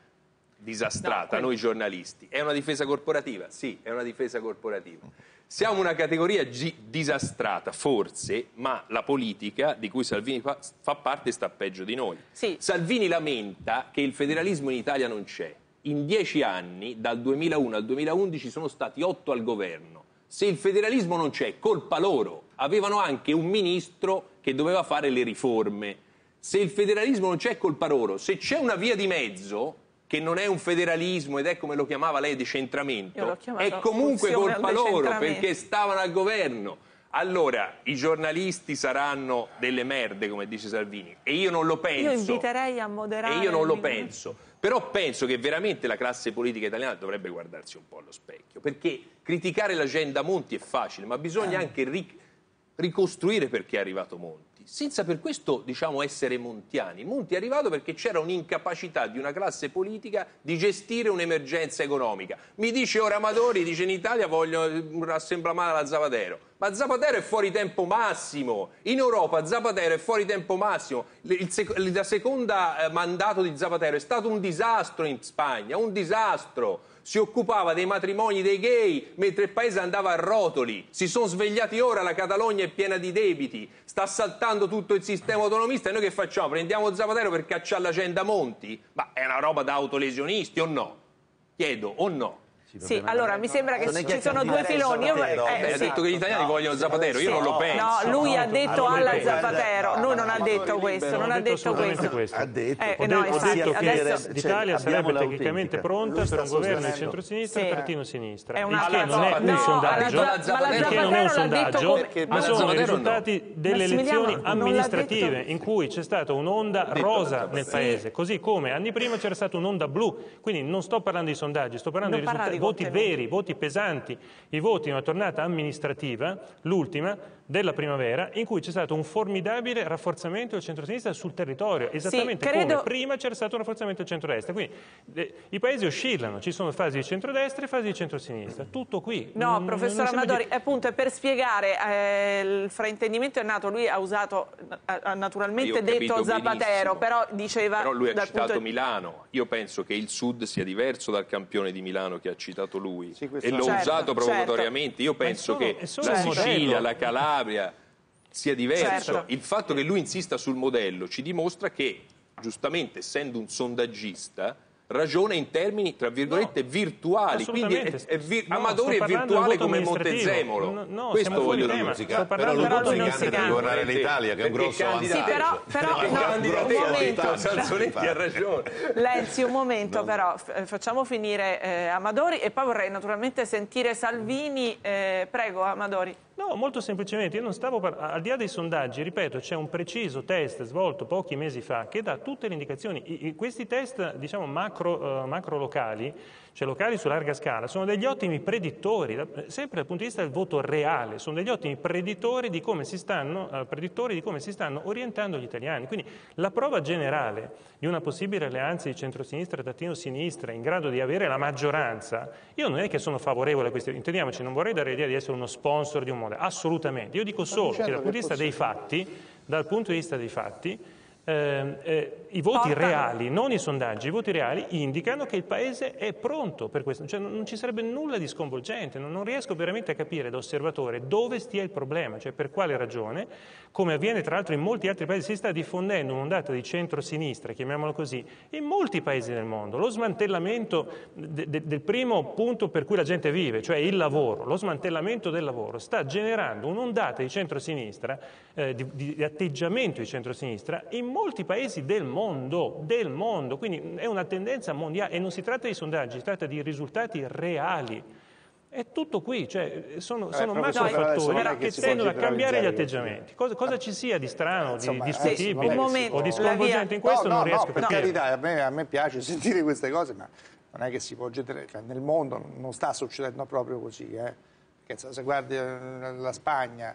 disastrata, no, noi giornalisti. È una difesa corporativa? Sì, è una difesa corporativa. Siamo una categoria G disastrata, forse, ma la politica di cui Salvini fa, fa parte sta peggio di noi. Sì. Salvini lamenta che il federalismo in Italia non c'è. In dieci anni, dal 2001 al 2011, sono stati otto al governo. Se il federalismo non c'è, colpa loro. Avevano anche un ministro che doveva fare le riforme. Se il federalismo non c'è, colpa loro. Se c'è una via di mezzo, che non è un federalismo ed è come lo chiamava lei decentramento, è comunque colpa loro perché stavano al governo. Allora, i giornalisti saranno delle merde, come dice Salvini, e io non lo penso. Io inviterei a moderare. E io non lo penso. Però penso che veramente la classe politica italiana dovrebbe guardarsi un po' allo specchio, perché criticare l'agenda Monti è facile, ma bisogna eh. anche ric- ricostruire perché è arrivato Monti, senza per questo diciamo, essere montiani. Monti è arrivato perché c'era un'incapacità di una classe politica di gestire un'emergenza economica. Mi dice ora Amadori, dice in Italia vogliono eh, rassemblamare la Zapatero. Ma Zapatero è fuori tempo massimo. In Europa Zapatero è fuori tempo massimo. Il, sec- il secondo eh, mandato di Zapatero è stato un disastro in Spagna, un disastro si occupava dei matrimoni dei gay mentre il paese andava a rotoli. Si sono svegliati ora, la Catalogna è piena di debiti, sta saltando tutto il sistema autonomista e noi che facciamo? Prendiamo Zapatero per cacciare la Cenda Monti? Ma è una roba da autolesionisti o no? Chiedo o no? Sì, allora mi sembra che ci sono due filoni. ha detto che gli italiani vogliono Zapatero, io non lo penso. No, lui ha detto alla Zapatero, lui non ha detto questo, non ha detto questo. Ha detto, che l'Italia sarebbe tecnicamente pronta per un governo di centrosinistra e trattino sinistra. È che non è un sondaggio, perché non è un sondaggio, ma sono i risultati delle elezioni amministrative in cui c'è stata un'onda rosa nel paese, così come anni prima c'era stata un'onda blu. Quindi non sto parlando di sondaggi, sto parlando di risultati voti contenuti. veri, voti pesanti, i voti in una tornata amministrativa, l'ultima, della primavera in cui c'è stato un formidabile rafforzamento del centro-sinistra sul territorio, esattamente sì, credo... come prima c'era stato un rafforzamento del centro-destra. Quindi eh, i paesi oscillano, ci sono fasi di centro-destra e fasi di centro-sinistra, tutto qui. No, non, professor non Amadori, sembra... appunto per spiegare eh, il fraintendimento è nato, lui ha usato, ha naturalmente detto Zapatero, benissimo. però diceva... Però lui ha citato punto... Milano, io penso che il sud sia diverso dal campione di Milano che ha citato lui sì, e l'ho certo, usato certo. provocatoriamente, certo. io penso sono, che la Sicilia, la Calabria, Calabria sia diverso. Certo. Il fatto che lui insista sul modello ci dimostra che, giustamente, essendo un sondaggista, ragiona in termini, tra virgolette, no, virtuali. Quindi è, è vir no, Amadori è virtuale come Montezemolo. No, no, Questo voglio dire. però lui non si canta. governare l'Italia, che è un grosso sì, però, però no, un momento. Sanzonetti ha ragione. Lenzi, un momento però. Facciamo finire eh, Amadori e poi vorrei naturalmente sentire Salvini. Eh, prego, Amadori. No, molto semplicemente, io non stavo parlando, al di là dei sondaggi, ripeto, c'è un preciso test svolto pochi mesi fa che dà tutte le indicazioni. i, questi test, diciamo, macro, uh, macro locali, cioè locali su larga scala, sono degli ottimi predittori, sempre dal punto di vista del voto reale, sono degli ottimi predittori di come si stanno, eh, di come si stanno orientando gli italiani. Quindi la prova generale di una possibile alleanza di centrosinistra e tattino sinistra in grado di avere la maggioranza, io non è che sono favorevole a questo, intendiamoci, non vorrei dare l'idea di essere uno sponsor di un modello, assolutamente, io dico solo che certo dal punto di vista dei fatti, dal punto di vista dei fatti, eh, eh, i voti Portano. reali, non i sondaggi, i voti reali indicano che il Paese è pronto per questo, cioè, non ci sarebbe nulla di sconvolgente, non, non, riesco veramente a capire da osservatore dove stia il problema, cioè per quale ragione, come avviene tra l'altro in molti altri Paesi, si sta diffondendo un'ondata di centro-sinistra, chiamiamolo così, in molti Paesi del mondo, lo smantellamento de, de, del primo punto per cui la gente vive, cioè il lavoro, lo smantellamento del lavoro, sta generando un'ondata di centro-sinistra, eh, di, di atteggiamento di centro-sinistra in molti paesi del mondo, del mondo, quindi è una tendenza mondiale e non si tratta di sondaggi, si tratta di risultati reali. È tutto qui, cioè sono, eh, sono macro fattori che, che tendono a cambiare gli atteggiamenti. Cosa, cosa, ci sia di strano, Insomma, eh, di discutibile sì, o di sconvolgente in questo no, non no, riesco no, per carità, a me, a me piace sentire queste cose, ma non è che si può generare, cioè, nel mondo non sta succedendo proprio così. Eh. Perché, se guardi eh, la Spagna,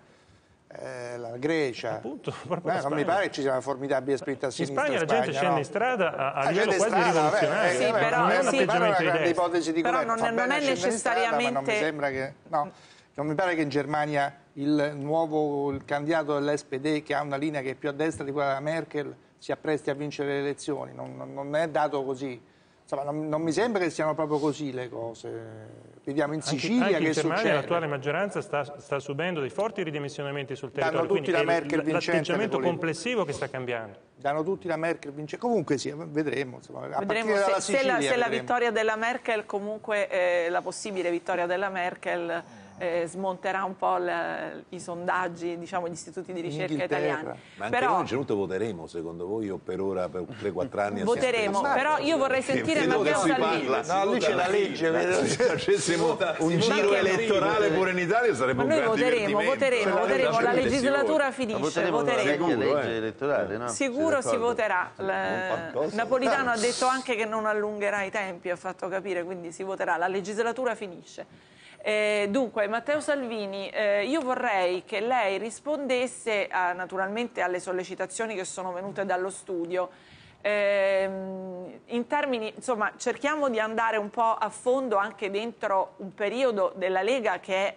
eh, la Grecia. Appunto, Beh, non mi pare che ci sia una formidabile spinta sinistra. In Spagna, Spagna la gente scende no? in strada a, a ah, livello quasi strada, rivoluzionario. Vabbè, eh, sì, però, non è un sì, atteggiamento una di ipotesi di governo. Però non, non è necessariamente... Strada, non mi che... No, non mi pare che in Germania il nuovo il candidato dell'SPD che ha una linea che è più a destra di quella della Merkel si appresti a vincere le elezioni. Non, non è dato così insomma, non, non, mi sembra che siano proprio così le cose. Vediamo in Sicilia anche, anche che in Germania l'attuale maggioranza sta, sta, subendo dei forti ridimensionamenti sul territorio. Danno tutti la Merkel vincente. L'atteggiamento complessivo che sta cambiando. Danno tutti la Merkel vincente. Comunque sì, vedremo. Insomma, vedremo se, Sicilia, se, la, se la vittoria della Merkel, comunque eh, la possibile vittoria della Merkel eh, smonterà un po' la, i sondaggi, diciamo, gli istituti di ricerca italiani. Ma anche però, noi non ce voteremo, secondo voi, o per ora, per 3-4 anni? Voteremo, però io vorrei sentire Matteo Salvini. Parla, no, lì c'è la legge. Se facessimo un giro elettorale pure in Italia sarebbe ma un grande divertimento. Noi voteremo, voteremo, la legislatura finisce, voteremo. no? Sicuro si voterà. Eh, Napolitano ha detto anche che non allungherà i tempi, ha fatto capire, quindi si voterà. La legislatura finisce. Eh, dunque, Matteo Salvini, eh, io vorrei che lei rispondesse a, naturalmente alle sollecitazioni che sono venute dallo studio. Eh, in termini, insomma, cerchiamo di andare un po' a fondo anche dentro un periodo della Lega che è,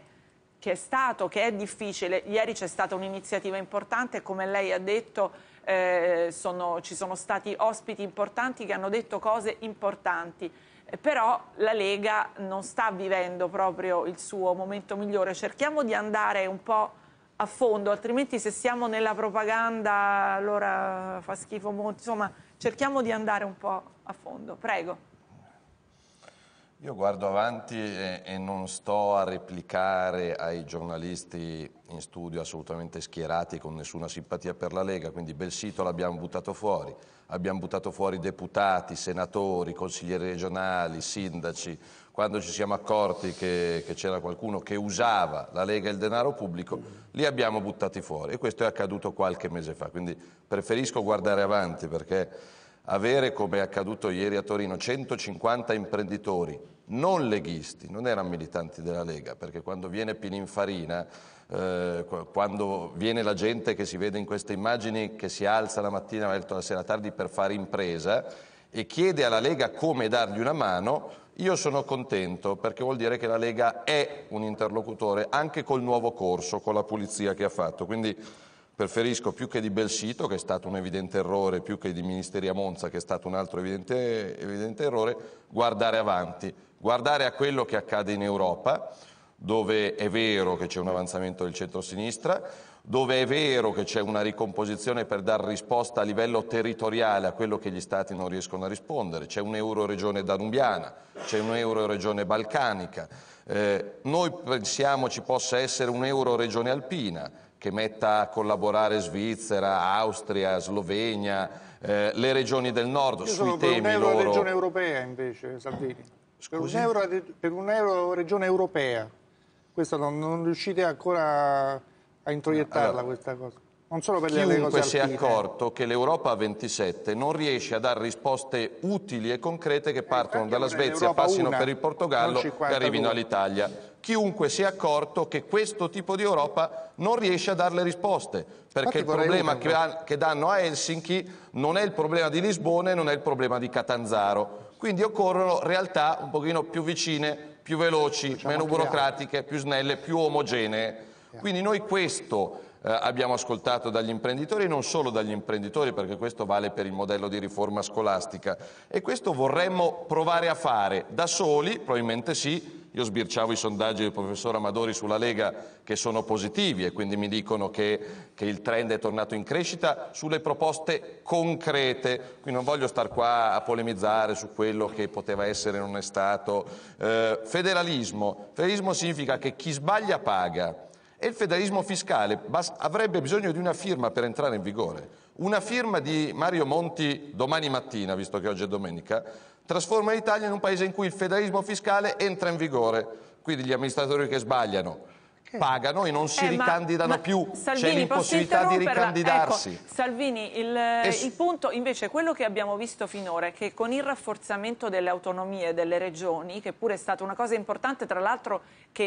che è stato, che è difficile. Ieri c'è stata un'iniziativa importante, come lei ha detto, eh, sono, ci sono stati ospiti importanti che hanno detto cose importanti però la Lega non sta vivendo proprio il suo momento migliore. Cerchiamo di andare un po' a fondo, altrimenti se siamo nella propaganda allora fa schifo molto. insomma cerchiamo di andare un po' a fondo. Prego. Io guardo avanti e, e, non sto a replicare ai giornalisti in studio assolutamente schierati con nessuna simpatia per la Lega, quindi Belsito l'abbiamo buttato fuori, abbiamo buttato fuori deputati, senatori, consiglieri regionali, sindaci, quando ci siamo accorti che, che c'era qualcuno che usava la Lega e il denaro pubblico, li abbiamo buttati fuori e questo è accaduto qualche mese fa, quindi preferisco guardare avanti perché avere, come è accaduto ieri a Torino, 150 imprenditori non leghisti, non erano militanti della Lega, perché quando viene Pininfarina, eh, quando viene la gente che si vede in queste immagini, che si alza la mattina verso la sera tardi per fare impresa e chiede alla Lega come dargli una mano, io sono contento perché vuol dire che la Lega è un interlocutore anche col nuovo corso, con la pulizia che ha fatto. Quindi Preferisco più che di Belsito, che è stato un evidente errore, più che di Ministeria Monza, che è stato un altro evidente, evidente errore, guardare avanti, guardare a quello che accade in Europa, dove è vero che c'è un avanzamento del centro-sinistra, dove è vero che c'è una ricomposizione per dar risposta a livello territoriale a quello che gli Stati non riescono a rispondere, c'è un'euroregione danubiana, c'è un'euroregione balcanica, eh, noi pensiamo ci possa essere un'euroregione alpina, che metta a collaborare Svizzera, Austria, Slovenia, eh, le regioni del nord Io sui temi per un loro. regione europea invece, Salvini. Per un, per un, euro, regione europea. Questa non, non riuscite ancora a introiettarla allora, questa cosa. Non solo per chiunque le cose si è accorto che l'Europa a 27 non riesce a dare risposte utili e concrete che eh, partono dalla Svezia, passino una, per il Portogallo e arrivino all'Italia chiunque si è accorto che questo tipo di Europa non riesce a dare le risposte, perché Infatti il problema che, ha, che danno a Helsinki non è il problema di Lisbona e non è il problema di Catanzaro. Quindi occorrono realtà un pochino più vicine, più veloci, diciamo meno burocratiche, più snelle, più omogenee. Quindi noi questo eh, abbiamo ascoltato dagli imprenditori, e non solo dagli imprenditori, perché questo vale per il modello di riforma scolastica. E questo vorremmo provare a fare da soli, probabilmente sì, io sbirciavo i sondaggi del professor Amadori sulla Lega che sono positivi e quindi mi dicono che, che il trend è tornato in crescita sulle proposte concrete. Qui non voglio star qua a polemizzare su quello che poteva essere e non è stato. Eh, federalismo. Federalismo significa che chi sbaglia paga e il federalismo fiscale avrebbe bisogno di una firma per entrare in vigore. Una firma di Mario Monti domani mattina, visto che oggi è domenica, trasforma l'Italia in un paese in cui il federalismo fiscale entra in vigore. Quindi gli amministratori che sbagliano pagano e non si eh, ricandidano ma, ma più, Salvini, c'è l'impossibilità di ecco, ricandidarsi. Ecco, Salvini, il, es... il, punto invece, quello che abbiamo visto finora è che con il rafforzamento delle autonomie delle regioni, che pure è stata una cosa importante tra l'altro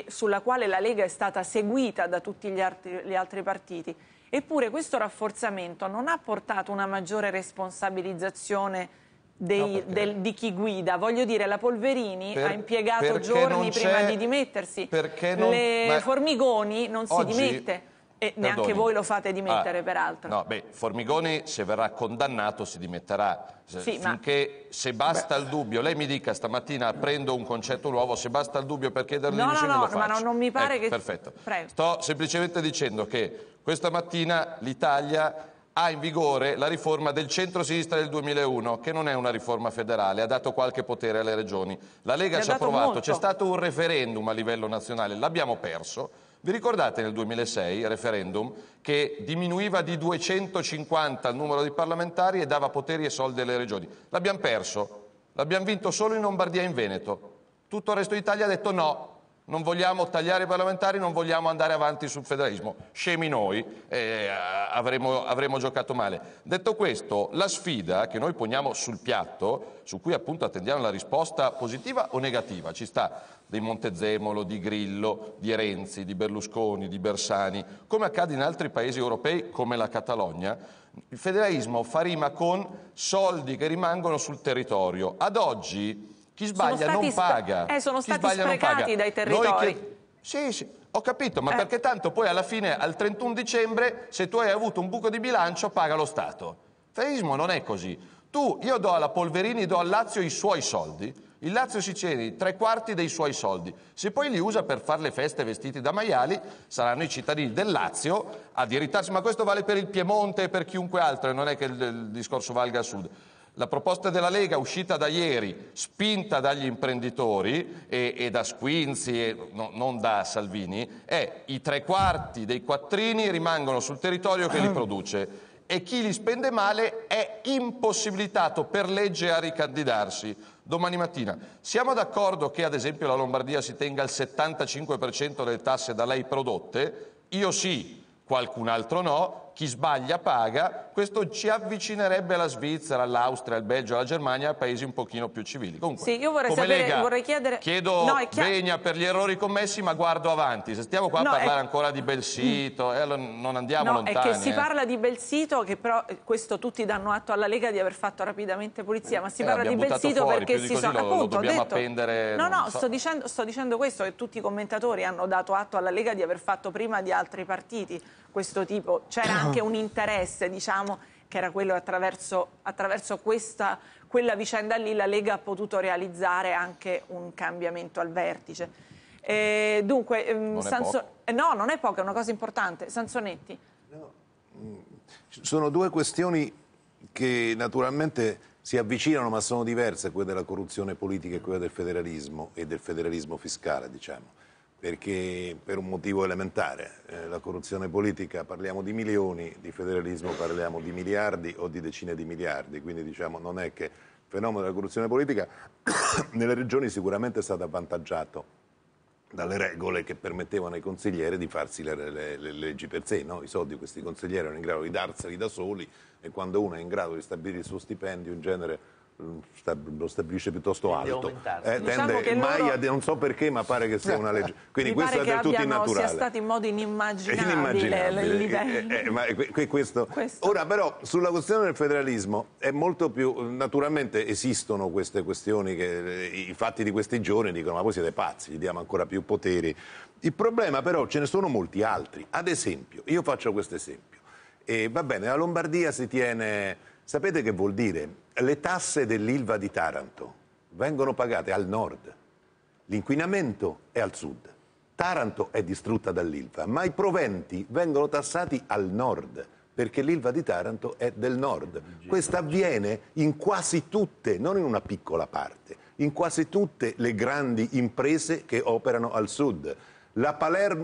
sulla quale la Lega è stata seguita da tutti gli altri, gli altri partiti, Eppure questo rafforzamento non ha portato una maggiore responsabilizzazione dei, no, del, di chi guida. Voglio dire, la Polverini per, ha impiegato giorni prima di dimettersi. Perché non, le Formigoni non si dimette. E Perdoni. neanche voi lo fate dimettere, ah, peraltro. No, beh, Formigoni se verrà condannato si dimetterà. Sì, Finché, ma... se basta beh. il dubbio, lei mi dica stamattina prendo un concetto nuovo, se basta il dubbio per chiedere no, l'illusione no, no, lo faccio. No, ma non mi pare ecco, che... Perfetto. Prego. Sto semplicemente dicendo che questa mattina l'Italia ha in vigore la riforma del centro-sinistra del 2001, che non è una riforma federale, ha dato qualche potere alle regioni. La Lega ci ha provato, c'è stato un referendum a livello nazionale, l'abbiamo perso, vi ricordate nel 2006, il referendum, che diminuiva di 250 il numero di parlamentari e dava poteri e soldi alle regioni? L'abbiamo perso, l'abbiamo vinto solo in Lombardia e in Veneto. Tutto il resto d'Italia ha detto no, non vogliamo tagliare i parlamentari, non vogliamo andare avanti sul federalismo. Scemi noi, eh, avremo, avremo, giocato male. Detto questo, la sfida che noi poniamo sul piatto, su cui appunto attendiamo la risposta positiva o negativa, ci sta di Montezemolo, di Grillo, di Renzi, di Berlusconi, di Bersani, come accade in altri paesi europei come la Catalogna, il federalismo fa rima con soldi che rimangono sul territorio. Ad oggi chi sbaglia non paga. Eh, sono Chi stati sprecati dai territori. Che... Sì, sì, ho capito, ma eh. perché tanto poi alla fine, al 31 dicembre, se tu hai avuto un buco di bilancio, paga lo Stato. Feismo non è così. Tu, io do alla Polverini, do al Lazio i suoi soldi, il Lazio si cede tre quarti dei suoi soldi. Se poi li usa per fare le feste vestiti da maiali, saranno i cittadini del Lazio a dirittarsi. Ma questo vale per il Piemonte e per chiunque altro, non è che il, il discorso valga a sud. La proposta della Lega uscita da ieri, spinta dagli imprenditori e, e da Squinzi, e no, non da Salvini, è i tre quarti dei quattrini rimangono sul territorio che li produce e chi li spende male è impossibilitato per legge a ricandidarsi domani mattina. Siamo d'accordo che ad esempio la Lombardia si tenga il 75% delle tasse da lei prodotte? Io sì, qualcun altro no, chi sbaglia paga, questo ci avvicinerebbe alla Svizzera, all'Austria, al Belgio, alla Germania, a paesi un pochino più civili. Comunque, sì, io vorrei, sapere, Lega, vorrei chiedere... Chiedo no, chiar... venia per gli errori commessi, ma guardo avanti. Se stiamo qua no, a parlare è... ancora di Belsito, eh, non andiamo no, lontani. è che si eh. parla di Belsito, che però eh, questo tutti danno atto alla Lega di aver fatto rapidamente pulizia, ma si eh, parla di Belsito fuori, perché si sono... Lo, appunto, lo dobbiamo detto... appendere... No, no, so. sto, dicendo, sto dicendo questo, che tutti i commentatori hanno dato atto alla Lega di aver fatto prima di altri partiti questo tipo. C'era anche un interesse, diciamo, che era quello attraverso, attraverso questa, quella vicenda lì la Lega ha potuto realizzare anche un cambiamento al vertice. E eh, dunque, ehm, Sanso... Eh, no, non è poco, è una cosa importante. Sansonetti. No. Mm, sono due questioni che naturalmente si avvicinano ma sono diverse, quella della corruzione politica e quella del federalismo e del federalismo fiscale, diciamo perché per un motivo elementare, eh, la corruzione politica parliamo di milioni, di federalismo parliamo di miliardi o di decine di miliardi, quindi diciamo non è che il fenomeno della corruzione politica nelle regioni sicuramente è stato avvantaggiato dalle regole che permettevano ai consiglieri di farsi le, le, le leggi per sé, no? i soldi questi consiglieri erano in grado di darseli da soli e quando uno è in grado di stabilire il suo stipendio in genere lo stabilisce piuttosto alto. Eh, diciamo tende mai loro... a, non so perché, ma pare che sia cioè, una legge. Quindi Mi questo è del tutto innaturale. sia stato in modo inimmaginabile, inimmaginabile. Eh, eh, eh, ma, questo. Questo. Ora però sulla questione del federalismo è molto più naturalmente esistono queste questioni che eh, i fatti di questi giorni dicono ma voi siete pazzi, gli diamo ancora più poteri. Il problema però ce ne sono molti altri. Ad esempio, io faccio questo esempio. va bene, la Lombardia si tiene Sapete che vuol dire? le tasse dell'Ilva di Taranto vengono pagate al nord, l'inquinamento è al sud. Taranto è distrutta dall'Ilva, ma i proventi vengono tassati al nord perché l'Ilva di Taranto è del nord. Questo avviene in quasi tutte, non in una piccola parte, in quasi tutte le grandi imprese che operano al sud. La,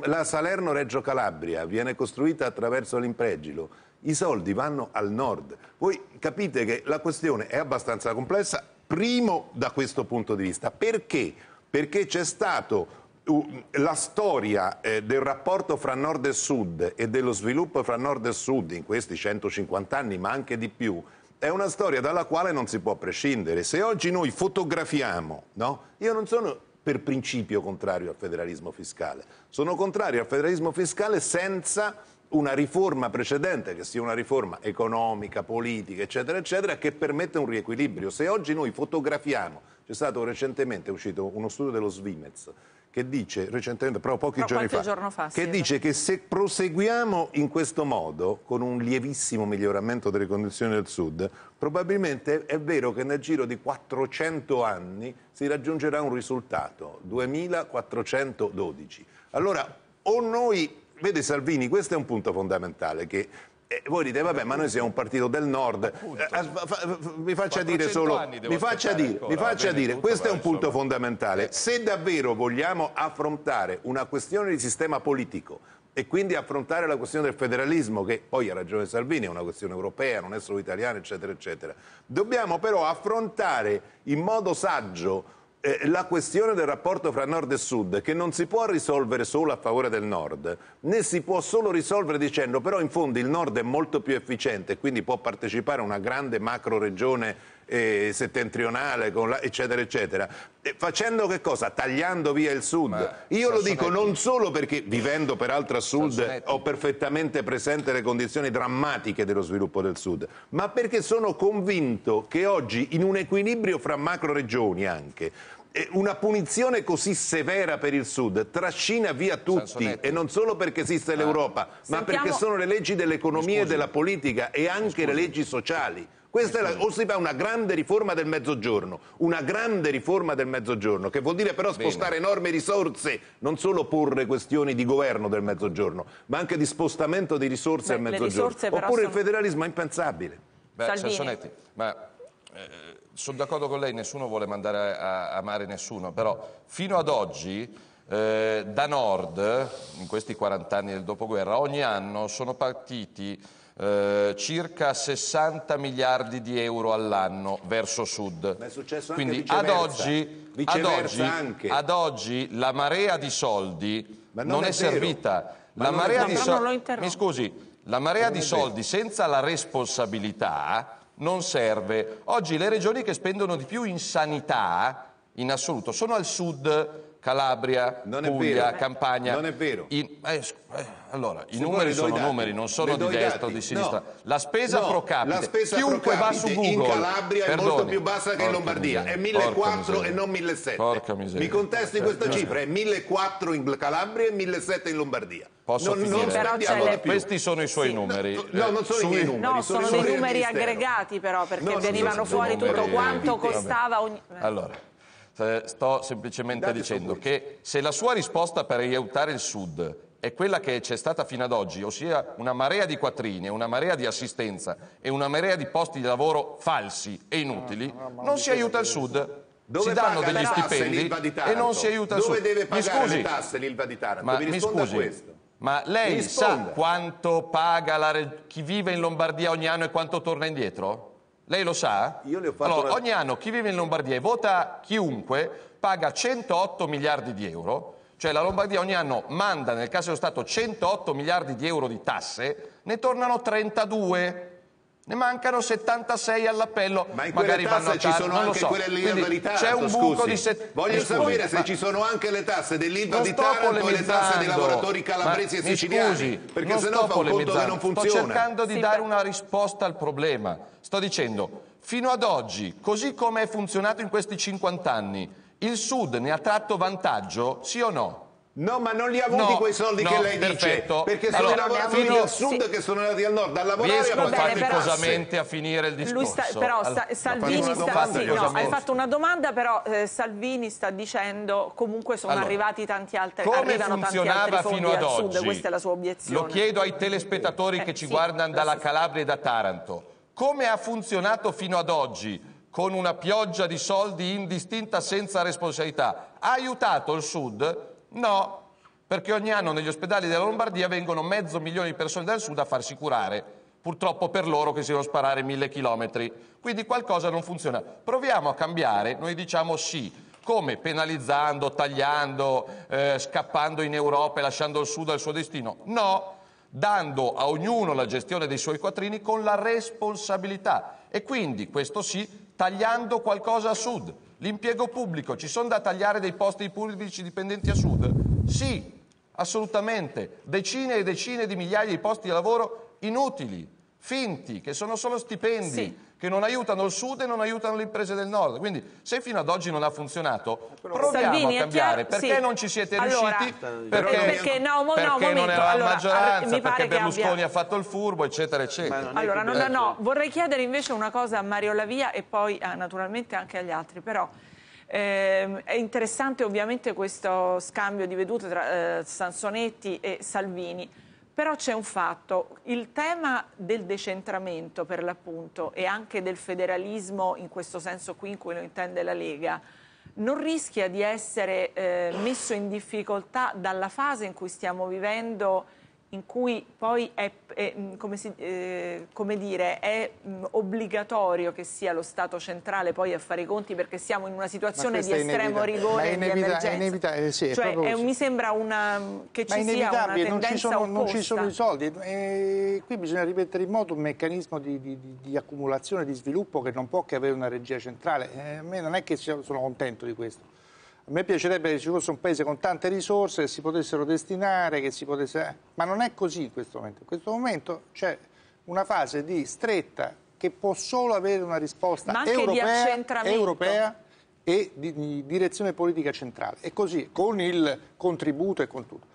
la Salerno-Reggio Calabria viene costruita attraverso l'impregilo i soldi vanno al nord. Voi capite che la questione è abbastanza complessa, primo da questo punto di vista. Perché? Perché c'è stato uh, la storia eh, del rapporto fra nord e sud e dello sviluppo fra nord e sud in questi 150 anni, ma anche di più, è una storia dalla quale non si può prescindere. Se oggi noi fotografiamo, no? io non sono per principio contrario al federalismo fiscale, sono contrario al federalismo fiscale senza una riforma precedente, che sia una riforma economica, politica, eccetera, eccetera, che permette un riequilibrio. Se oggi noi fotografiamo, c'è stato recentemente, è uscito uno studio dello Svimez, che dice recentemente, però pochi però giorni fa, fa che sì, dice esatto. che se proseguiamo in questo modo, con un lievissimo miglioramento delle condizioni del Sud, probabilmente è vero che nel giro di 400 anni si raggiungerà un risultato, 2412. Allora, o noi vede Salvini, questo è un punto fondamentale che eh, voi dite vabbè ma noi siamo un partito del nord eh, mi faccia dire solo mi faccia dire, ancora, mi faccia dire questo è un punto insomma. fondamentale eh. se davvero vogliamo affrontare una questione di sistema politico e quindi affrontare la questione del federalismo che poi ha ragione Salvini è una questione europea non è solo italiana eccetera eccetera dobbiamo però affrontare in modo saggio eh, la questione del rapporto fra nord e sud, che non si può risolvere solo a favore del nord, né si può solo risolvere dicendo però in fondo il nord è molto più efficiente, e quindi può partecipare a una grande macro regione eh, settentrionale, la, eccetera, eccetera. E facendo che cosa? Tagliando via il sud. Ma Io lo dico non solo perché vivendo peraltro a sud Sassonetti. ho perfettamente presente le condizioni drammatiche dello sviluppo del sud, ma perché sono convinto che oggi in un equilibrio fra macro regioni anche, una punizione così severa per il Sud trascina via tutti e non solo perché esiste ah, l'Europa, Sentiamo... ma perché sono le leggi dell'economia e della politica e anche le leggi sociali. Questa è la, o si fa una grande riforma del mezzogiorno, una grande riforma del mezzogiorno, che vuol dire però spostare Bene. enormi risorse, non solo porre questioni di governo del mezzogiorno, ma anche di spostamento di risorse Beh, al mezzogiorno. Oppure sono... il federalismo è impensabile. Beh, Salvini. Sansonetti, ma eh, sono d'accordo con lei, nessuno vuole mandare a, a mare nessuno, però fino ad oggi... Eh, da nord, in questi 40 anni del dopoguerra, ogni anno sono partiti eh, circa 60 miliardi di euro all'anno verso sud. Ma è successo Quindi ad oggi, ad, oggi, ad oggi, la marea di soldi non, non, è, è servita. La marea, so- Mi scusi, la marea di soldi senza la responsabilità non serve. Oggi le regioni che spendono di più in sanità in assoluto sono al sud Calabria, non Puglia, Campania. Eh, non è vero. In, eh, eh allora, i numeri sono numeri, non sono di destra o di sinistra. No. La spesa no. pro capite, la spesa chiunque va su Google. In Calabria perdoni, è molto più bassa che in Lombardia, miseria, è 1.400 e non 1.700. Mi contesti eh, questa certo. cifra, è 1.400 in Calabria e 1.700 in Lombardia. Posso non, non allora, questi sono i suoi sì, numeri. No, non sono Sui... i numeri. No, sono, sono dei numeri aggregati però, perché venivano fuori tutto quanto costava ogni... Allora... Eh, sto semplicemente Date dicendo che se la sua risposta per aiutare il Sud è quella che c'è stata fino ad oggi, ossia una marea di quattrini, una marea di assistenza e una marea di posti di lavoro falsi e inutili, ah, non si aiuta il Sud. Dove si danno degli stipendi e non si aiuta il Sud. Dove deve pagare scusi, le tasse l'Ilva di Taranto? Ma mi, mi scusi, questo. Ma lei sa quanto paga re... chi vive in Lombardia ogni anno e quanto torna indietro? Lei lo sa? Io le ho fatto allora, una... ogni anno chi vive in Lombardia e vota chiunque paga 108 miliardi di euro, cioè la Lombardia ogni anno manda nel caso dello Stato 108 miliardi di euro di tasse, ne tornano 32. Ne mancano 76 all'appello. Ma in quelle Magari tasse ci sono anche so. quelle dell'IVA di Taranto. C'è un buco scusi. di set... Voglio eh, sapere se ci sono anche le tasse dell'IVA di Taranto e le tasse dei lavoratori calabresi e siciliani. Scusi, perché sennò fa un conto che non funziona. Sto cercando di sì, dare una risposta al problema. Sto dicendo, fino ad oggi, così come è funzionato in questi 50 anni, il Sud ne ha tratto vantaggio, sì o no? No, ma non li ha avuti no, quei soldi no, che lei perfetto. dice, perché sono allora, lavoratori del sud sì. che sono andati al nord a lavorare Riesco a faticosamente a finire il discorso. Lui sta, però al, Salvini sta, sì, no, hai fatto una domanda, però eh, Salvini sta dicendo comunque sono allora, arrivati tanti altri come funzionava fino ad oggi? Sud, questa è la sua obiezione. Lo chiedo ai telespettatori eh, che ci sì, guardano eh, dalla Calabria e da Taranto. Come ha funzionato fino ad oggi? con una pioggia di soldi indistinta senza responsabilità, ha aiutato il Sud? No, perché ogni anno negli ospedali della Lombardia vengono mezzo milione di persone dal sud a farsi curare. Purtroppo per loro che si devono sparare mille chilometri. Quindi qualcosa non funziona. Proviamo a cambiare, noi diciamo sì. Come? Penalizzando, tagliando, eh, scappando in Europa e lasciando il sud al suo destino? No, dando a ognuno la gestione dei suoi quattrini con la responsabilità. E quindi, questo sì, tagliando qualcosa a sud L'impiego pubblico, ci sono da tagliare dei posti pubblici dipendenti a sud? Sì, assolutamente. Decine e decine di migliaia di posti di lavoro inutili, finti, che sono solo stipendi. Sì che non aiutano il sud e non aiutano le imprese del nord. Quindi se fino ad oggi non ha funzionato, proviamo Salvini, a cambiare. Perché sì. non ci siete allora, riusciti? perché, perché, no, mo, perché no, non momento. era la allora, maggioranza, perché Berlusconi abbia... ha fatto il furbo, eccetera, eccetera. Allora, no, no, ecco. no, vorrei chiedere invece una cosa a Mario Lavia e poi ah, naturalmente anche agli altri, però... Eh, è interessante ovviamente questo scambio di vedute tra eh, Sansonetti e Salvini. Però c'è un fatto, il tema del decentramento per l'appunto e anche del federalismo in questo senso qui in cui lo intende la Lega, non rischia di essere eh, messo in difficoltà dalla fase in cui stiamo vivendo in cui poi è, è, mm, come si, eh, come dire, è mh, mm, obbligatorio che sia lo Stato centrale poi a fare i conti perché siamo in una situazione di estremo rigore e di emergenza. È inevitabile, sì, è cioè, proprio... mi sembra una, che ci sia una tendenza non ci sono, non ci sono i soldi. E qui bisogna rimettere in moto un meccanismo di, di, di, accumulazione, di sviluppo che non può che avere una regia centrale. Eh, a me non è che sono contento di questo. A me piacerebbe che ci fosse un paese con tante risorse che si potessero destinare, che si potesse... Eh, ma non è così in questo momento. In questo momento c'è una fase di stretta che può solo avere una risposta europea, europea, e di, di, direzione politica centrale. E così, con il contributo e con tutto.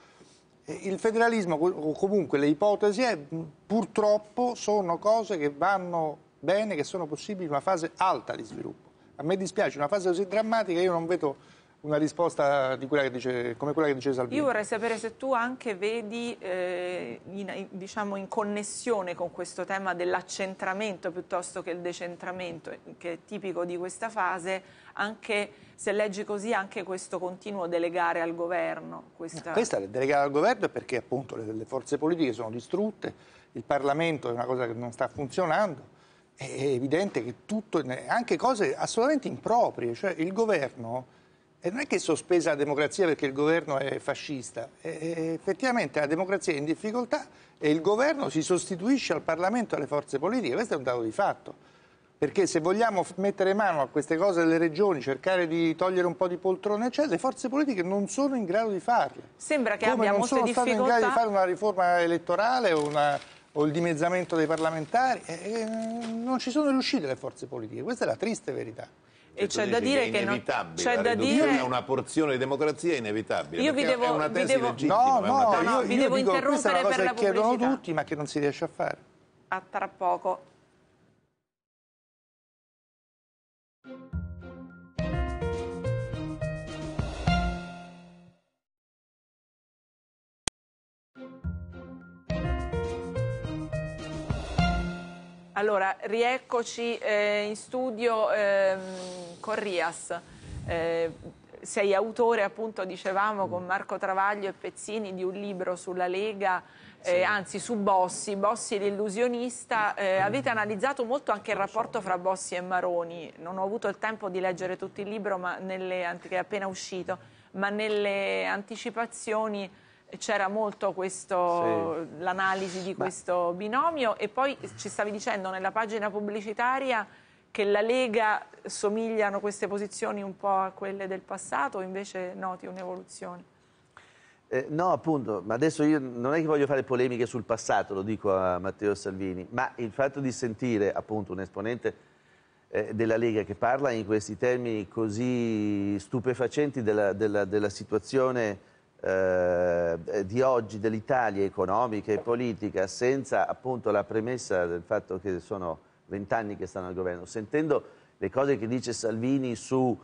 Il federalismo, o comunque le ipotesi, è, eh, purtroppo sono cose che vanno bene, che sono possibili in una fase alta di sviluppo. A me dispiace, una fase così drammatica, io non vedo una risposta quella dice, come quella che dice Salvini. Io vorrei sapere se tu anche vedi, eh, in, diciamo, in connessione con questo tema dell'accentramento piuttosto che il decentramento, che è tipico di questa fase, anche se leggi così anche questo continuo delegare al governo. Questa... Questa delegare al governo è perché appunto le, le forze politiche sono distrutte, il Parlamento è una cosa che non sta funzionando è evidente che tutto, anche cose assolutamente improprie, cioè il governo e non è che è sospesa la democrazia perché il governo è fascista, e effettivamente la democrazia è in difficoltà e il governo si sostituisce al Parlamento e alle forze politiche, questo è un dato di fatto, perché se vogliamo mettere mano a queste cose delle regioni, cercare di togliere un po' di poltrone, eccetera, le forze politiche non sono in grado di farle. Sembra che Come abbia molte difficoltà. Non sono state in grado di fare una riforma elettorale o una, o il dimezzamento dei parlamentari, eh, non ci sono riuscite le forze politiche, questa è la triste verità. E cioè, c'è da dire che, è inevitabile. C'è da dire... una porzione di democrazia inevitabile. Io vi devo, è una tesi devo... legittima. No, no, tesi... no, no, vi devo dico, interrompere per la pubblicità. Questa una cosa che chiedono tutti ma che non si riesce a fare. A tra poco. Allora, rieccoci eh, in studio eh, con Rias. Eh, sei autore, appunto, dicevamo, con Marco Travaglio e Pezzini di un libro sulla Lega, eh, sì. anzi su Bossi, Bossi l'illusionista. Eh, avete analizzato molto anche il rapporto fra Bossi e Maroni. Non ho avuto il tempo di leggere tutto il libro, ma nelle, che è appena uscito, ma nelle anticipazioni c'era molto sì. l'analisi di Beh. questo binomio e poi ci stavi dicendo nella pagina pubblicitaria che la Lega somigliano queste posizioni un po' a quelle del passato o invece noti un'evoluzione? Eh, no, appunto, ma adesso io non è che voglio fare polemiche sul passato, lo dico a Matteo Salvini, ma il fatto di sentire appunto un esponente eh, della Lega che parla in questi termini così stupefacenti della, della, della situazione eh, eh, di oggi dell'Italia economica e politica senza appunto la premessa del fatto che sono vent'anni che stanno al governo, sentendo le cose che dice Salvini su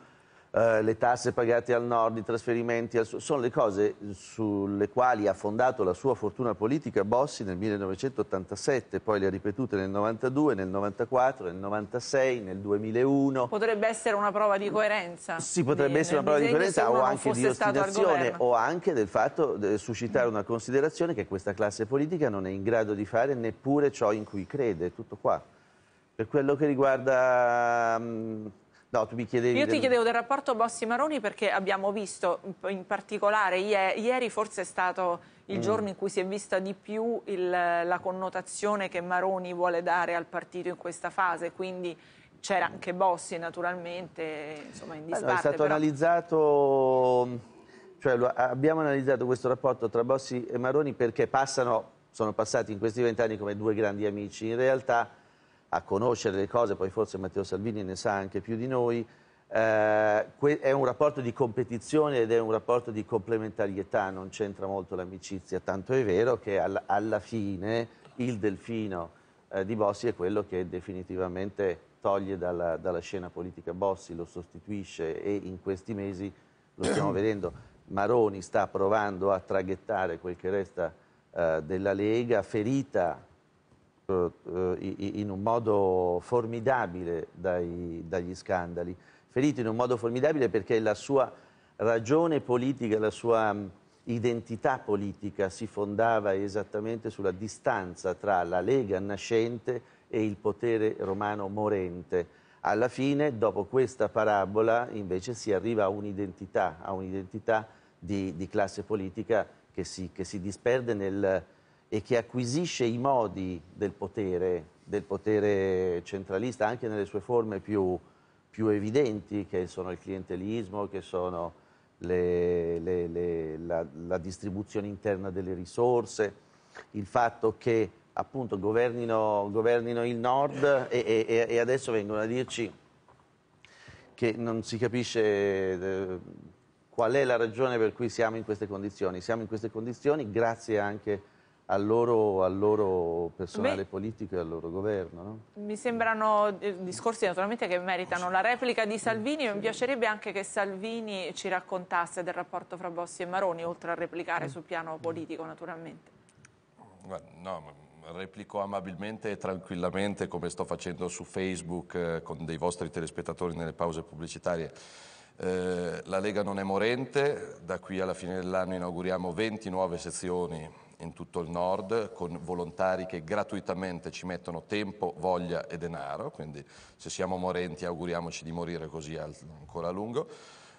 eh, le tasse pagate al nord, i trasferimenti al sud, sono le cose sulle quali ha fondato la sua fortuna politica Bossi nel 1987, poi le ha ripetute nel 92, nel 94, nel 96, nel 2001. Potrebbe essere una prova di coerenza. Sì, potrebbe di, essere una prova di coerenza o anche di ostinazione o anche del fatto di suscitare una considerazione che questa classe politica non è in grado di fare neppure ciò in cui crede, tutto qua. Per quello che riguarda... Mh, mm, No, tu mi chiedevi... Io ti del... chiedevo del rapporto Bossi-Maroni perché abbiamo visto, in particolare ieri forse è stato il mm. giorno in cui si è vista di più il, la connotazione che Maroni vuole dare al partito in questa fase, quindi c'era anche Bossi naturalmente, insomma in eh disparte. Allora, è stato però... analizzato, cioè abbiamo analizzato questo rapporto tra Bossi e Maroni perché passano, sono passati in questi vent'anni come due grandi amici, in realtà a conoscere le cose, poi forse Matteo Salvini ne sa anche più di noi, eh, è un rapporto di competizione ed è un rapporto di complementarietà, non c'entra molto l'amicizia, tanto è vero che all alla fine il delfino eh, di Bossi è quello che definitivamente toglie dalla, dalla scena politica Bossi, lo sostituisce e in questi mesi lo stiamo vedendo. Maroni sta provando a traghettare quel che resta eh, della Lega, ferita eh, eh, in un modo formidabile dai, dagli scandali, ferito in un modo formidabile perché la sua ragione politica, la sua mm, identità politica si fondava esattamente sulla distanza tra la Lega nascente e il potere romano morente. Alla fine, dopo questa parabola, invece si arriva a un'identità, un di, di, classe politica che si, che si disperde nel, e che acquisisce i modi del potere, del potere centralista anche nelle sue forme più, più evidenti, che sono il clientelismo, che sono le, le, le, la, la distribuzione interna delle risorse, il fatto che appunto governino, governino il nord e, e, e, adesso vengono a dirci che non si capisce eh, qual è la ragione per cui siamo in queste condizioni. Siamo in queste condizioni grazie anche al loro, al loro, personale Beh, politico e al loro governo. No? Mi sembrano eh, discorsi naturalmente che meritano la replica di Salvini, sì. mi piacerebbe anche che Salvini ci raccontasse del rapporto fra Bossi e Maroni, oltre a replicare sul piano politico naturalmente. No, replico amabilmente e tranquillamente come sto facendo su Facebook eh, con dei vostri telespettatori nelle pause pubblicitarie. Eh, la Lega non è morente, da qui alla fine dell'anno inauguriamo 20 nuove sezioni in tutto il nord con volontari che gratuitamente ci mettono tempo, voglia e denaro, quindi se siamo morenti auguriamoci di morire così ancora a lungo.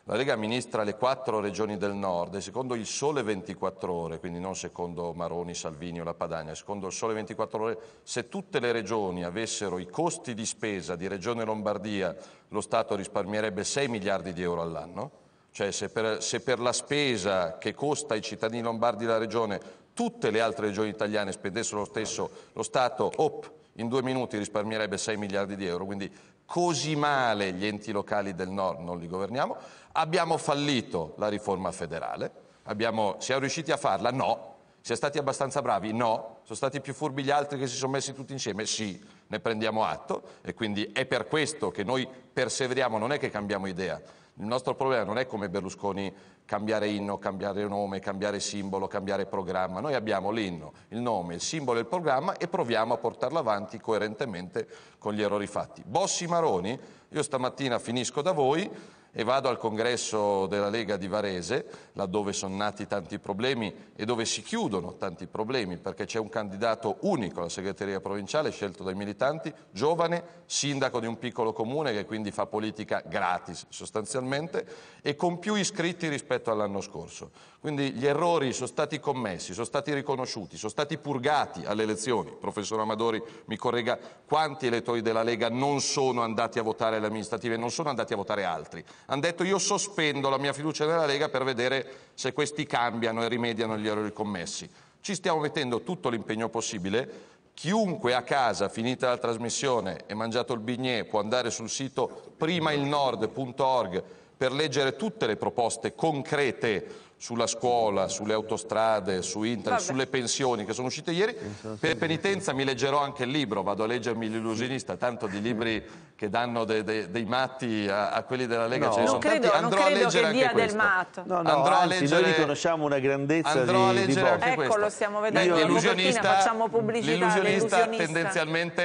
La Lega amministra le quattro regioni del nord e secondo il Sole 24 ore, quindi non secondo Maroni, Salvini o la Padania, secondo il Sole 24 ore, se tutte le regioni avessero i costi di spesa di Regione Lombardia, lo Stato risparmierebbe 6 miliardi di euro all'anno. Cioè se per, se per la spesa che costa ai cittadini lombardi la Regione tutte le altre regioni italiane spendessero lo stesso, lo Stato op, in due minuti risparmierebbe 6 miliardi di euro, quindi così male gli enti locali del nord non li governiamo. Abbiamo fallito la riforma federale, abbiamo, siamo riusciti a farla? No. Siamo stati abbastanza bravi? No. Sono stati più furbi gli altri che si sono messi tutti insieme? Sì, ne prendiamo atto e quindi è per questo che noi perseveriamo, non è che cambiamo idea. Il nostro problema non è come Berlusconi cambiare inno, cambiare nome, cambiare simbolo, cambiare programma. Noi abbiamo l'inno, il nome, il simbolo e il programma e proviamo a portarlo avanti coerentemente con gli errori fatti. Bossi Maroni, io stamattina finisco da voi, e vado al congresso della Lega di Varese, laddove sono nati tanti problemi e dove si chiudono tanti problemi, perché c'è un candidato unico alla segreteria provinciale scelto dai militanti, giovane, sindaco di un piccolo comune che quindi fa politica gratis sostanzialmente e con più iscritti rispetto all'anno scorso. Quindi gli errori sono stati commessi, sono stati riconosciuti, sono stati purgati alle elezioni. Professor Amadori mi corregga quanti elettori della Lega non sono andati a votare alle amministrative, non sono andati a votare altri, hanno detto io sospendo la mia fiducia nella Lega per vedere se questi cambiano e rimediano gli errori commessi. Ci stiamo mettendo tutto l'impegno possibile. Chiunque a casa, finita la trasmissione e mangiato il bignè, può andare sul sito primailnord.org per leggere tutte le proposte concrete sulla scuola, sulle autostrade, su internet, Vabbè. sulle pensioni che sono uscite ieri. Per penitenza mi leggerò anche il libro, vado a leggermi l'illusionista, tanto di libri che danno de, de, dei matti a, a, quelli della Lega no. ce ne sono credo, tanti. Andrò a leggere anche questo. No, no, andrò anzi, a leggere... noi riconosciamo una grandezza andrò di, a leggere di anche Ecco, questo. lo stiamo vedendo. L'illusionista, l'illusionista tendenzialmente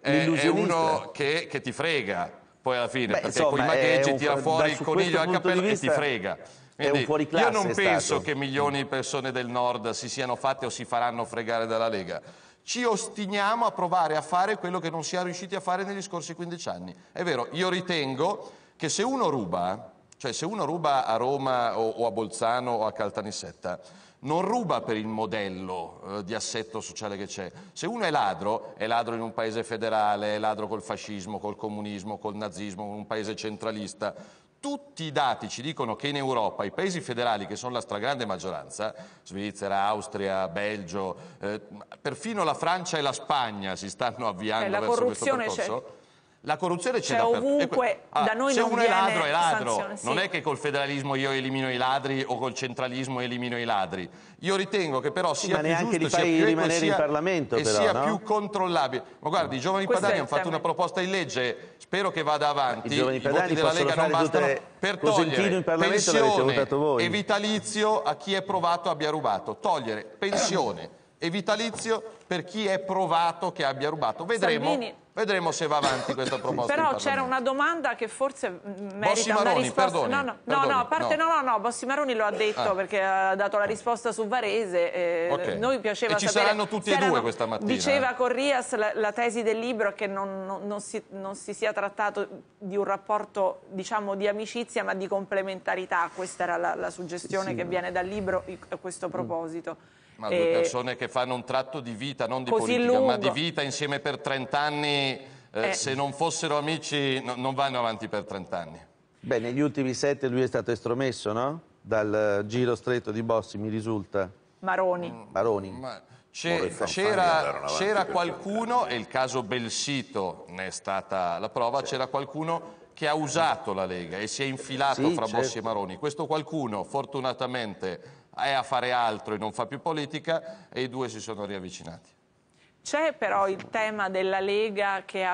è, è uno che, che ti frega poi alla fine, Beh, perché insomma, con i magheggi tira fuori il coniglio al cappello vista... e ti frega. Quindi, è un fuoriclasse. Io non penso che milioni di persone del nord si siano fatte o si faranno fregare dalla Lega. Ci ostiniamo a provare a fare quello che non si è riusciti a fare negli scorsi 15 anni. È vero, io ritengo che se uno ruba, cioè se uno ruba a Roma o, o a Bolzano o a Caltanissetta, non ruba per il modello eh, di assetto sociale che c'è. Se uno è ladro, è ladro in un paese federale, è ladro col fascismo, col comunismo, col nazismo, in un paese centralista. Tutti i dati ci dicono che in Europa i paesi federali, che sono la stragrande maggioranza, Svizzera, Austria, Belgio, eh, perfino la Francia e la Spagna si stanno eh, avviando eh, verso questo percorso. C'è la corruzione c'è, c'è ovunque, per... ah, da noi se non uno è ladro è ladro, sanzione, non è che col federalismo io elimino i ladri o col centralismo elimino i ladri. Io ritengo che però sia ma più giusto, sia più ecco, rimanere sia, in Parlamento e però, sia no? più controllabile. Ma guardi, i giovani Questo padani hanno fatto una proposta in legge, spero che vada avanti. I giovani padani I della Lega non bastano per togliere pensione e vitalizio a chi è provato abbia rubato, togliere pensione e vitalizio per chi è provato che abbia rubato. Vedremo Salvini. Vedremo se va avanti questa proposta. Però c'era una domanda che forse merita Bossi una risposta. Perdoni, no, no, perdoni, no, a parte no, no, no, Bossi Maroni lo ha detto ah. perché ha dato la risposta su Varese. Eh, okay. Noi piaceva e ci sapere, saranno tutti e due questa mattina. Diceva eh. Corrias la, la tesi del libro è che non, non, non, si, non, si, sia trattato di un rapporto diciamo di amicizia ma di complementarità. Questa era la, la suggestione sì, sì, che viene dal libro a questo mm. proposito. Ma due eh, persone che fanno un tratto di vita, non di politica, lungo. ma di vita insieme per 30 anni, eh, eh, se non fossero amici no, non vanno avanti per 30 anni. Beh, negli ultimi sette lui è stato estromesso, no? Dal eh, giro stretto di Bossi, mi risulta. Maroni. Mm, Maroni. Ma c'era, qualcuno, e il caso Belsito ne è stata la prova, c'era qualcuno che ha usato la Lega e si è infilato sì, fra certo. Bossi e Maroni. Questo qualcuno, fortunatamente, è a fare altro e non fa più politica e i due si sono riavvicinati. C'è però il tema della Lega che,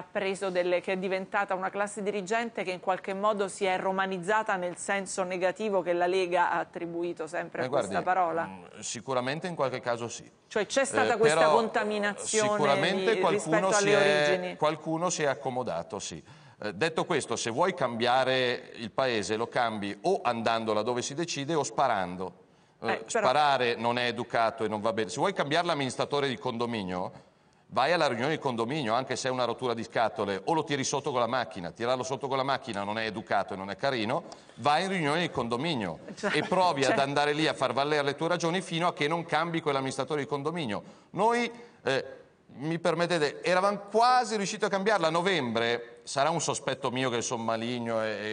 delle, che, è diventata una classe dirigente che in qualche modo si è romanizzata nel senso negativo che la Lega ha attribuito sempre eh, a guardi, questa parola? Mm, sicuramente in qualche caso sì. Cioè c'è stata eh, questa contaminazione sicuramente di, qualcuno si è, qualcuno si è accomodato, sì. Eh, detto questo, se vuoi cambiare il paese lo cambi o andando laddove si decide o sparando eh, eh sparare però... non è educato e non va bene. Se vuoi cambiare l'amministratore di condominio, vai alla riunione di condominio, anche se è una rottura di scatole, o lo tiri sotto con la macchina, tirarlo sotto con la macchina non è educato e non è carino, vai in riunione di condominio cioè, e provi cioè... ad andare lì a far valere le tue ragioni fino a che non cambi quell'amministratore di condominio. Noi eh, mi permettete, eravamo quasi riusciti a cambiarla a novembre. Sarà un sospetto mio che sono maligno e,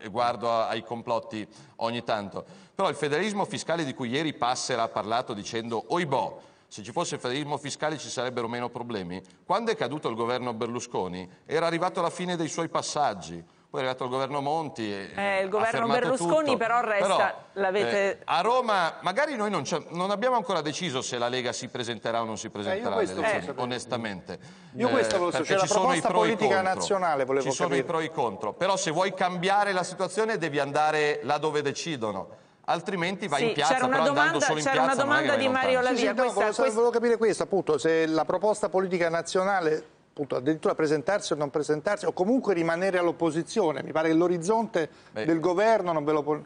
e guardo ai complotti ogni tanto. Però il federalismo fiscale di cui ieri Passer ha parlato dicendo oibò, se ci fosse il federalismo fiscale ci sarebbero meno problemi. Quando è caduto il governo Berlusconi era arrivato alla fine dei suoi passaggi. Poi è arrivato il governo Monti. Eh, il governo Berlusconi tutto. però resta... Però, eh, a Roma magari noi non, non, abbiamo ancora deciso se la Lega si presenterà o non si presenterà, eh, io elezioni, onestamente. Io eh, questo volevo sapere, cioè, ci proposta politica nazionale, volevo nazionale Ci sono capire. i pro e i contro, però se vuoi cambiare la situazione devi andare là dove decidono altrimenti va sì, in piazza c'era andando solo in piazza, una domanda di Mario Lavia sì, sì, no, questa, volevo, questa... volevo, capire questo appunto se la proposta politica nazionale appunto, addirittura presentarsi o non presentarsi o comunque rimanere all'opposizione. Mi pare che l'orizzonte del governo non ve lo... può.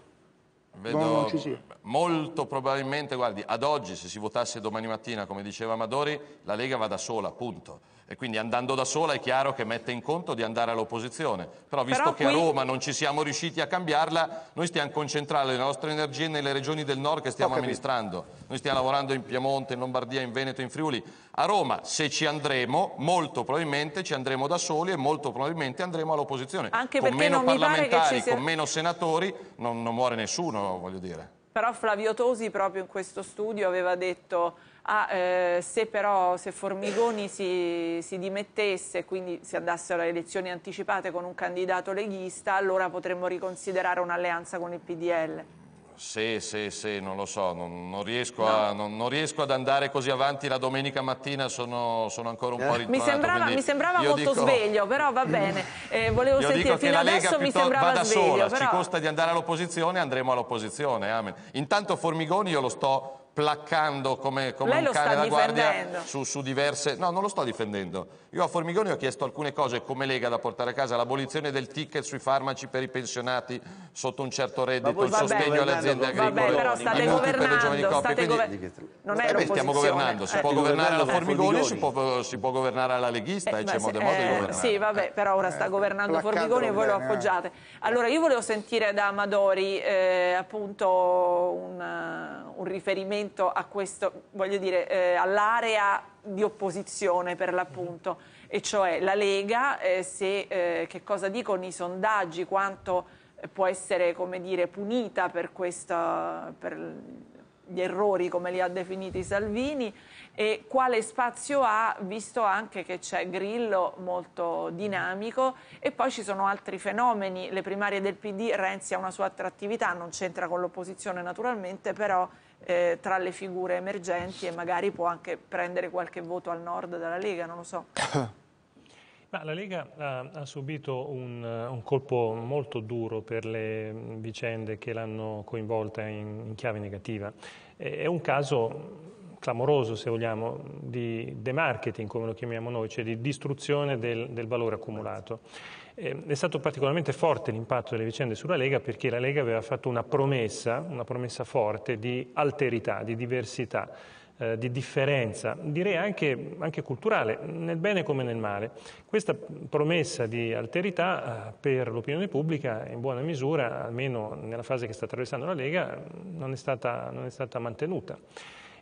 Vedo non ci sia. Molto probabilmente, guardi, ad oggi se si votasse domani mattina, come diceva Amadori, la Lega va da sola, punto. E quindi andando da sola è chiaro che mette in conto di andare all'opposizione. Però visto Però che a Roma non ci siamo riusciti a cambiarla, noi stiamo concentrando le nostre energie nelle regioni del nord che stiamo amministrando. Noi stiamo lavorando in Piemonte, in Lombardia, in Veneto, in Friuli. A Roma, se ci andremo, molto probabilmente ci andremo da soli e molto probabilmente andremo all'opposizione. Anche con meno parlamentari, sia... con meno senatori, non, non muore nessuno, voglio dire. Però Flavio Tosi proprio in questo studio aveva detto ah, eh, se però se Formigoni si, si dimettesse, quindi si andassero alle elezioni anticipate con un candidato leghista, allora potremmo riconsiderare un'alleanza con il PDL. Sì, sì, sì, non lo so, non, non, riesco, no. a, non, non riesco, ad andare così avanti la domenica mattina, sono, sono ancora un eh. po' ritornato. Mi sembrava, mi sembrava molto dico... sveglio, però va bene, eh, volevo io sentire, fino adesso mi sembrava sveglio. Sola, però... Ci costa di andare all'opposizione, andremo all'opposizione, amen. Intanto Formigoni io lo sto placcando come, come un cane da guardia su, su diverse... No, non lo sto difendendo. Io a Formigoni ho chiesto alcune cose come Lega da portare a casa, l'abolizione del ticket sui farmaci per i pensionati sotto un certo reddito, il sostegno alle aziende agricole, vabbè, però state i per le giovani coppie. Quindi, non è beh, stiamo governando, si eh, può governare alla Formigoni, si può, si può, governare alla leghista eh, e c'è modo e modo di eh, governare. Sì, vabbè, eh. però ora sta eh, governando eh, Formigoni e voi lo appoggiate. Allora, io volevo sentire da Amadori appunto un, un, riferimento a questo, voglio dire, all'area di opposizione per l'appunto, e cioè la Lega, eh, se, eh, che cosa dicono i sondaggi, quanto eh, può essere come dire, punita per, questa, per gli errori come li ha definiti Salvini e quale spazio ha, visto anche che c'è Grillo molto dinamico e poi ci sono altri fenomeni, le primarie del PD, Renzi ha una sua attrattività, non c'entra con l'opposizione naturalmente, però eh, tra le figure emergenti e magari può anche prendere qualche voto al nord dalla Lega, non lo so. Ma la Lega ha, ha subito un, un, colpo molto duro per le vicende che l'hanno coinvolta in, in chiave negativa. È un caso clamoroso, se vogliamo, di demarketing, come lo chiamiamo noi, cioè di distruzione del, del valore accumulato. Eh, è stato particolarmente forte l'impatto delle vicende sulla Lega perché la Lega aveva fatto una promessa, una promessa forte di alterità, di diversità, eh, di differenza, direi anche, anche, culturale, nel bene come nel male. Questa promessa di alterità eh, per l'opinione pubblica, in buona misura, almeno nella fase che sta attraversando la Lega, non è stata, non è stata mantenuta.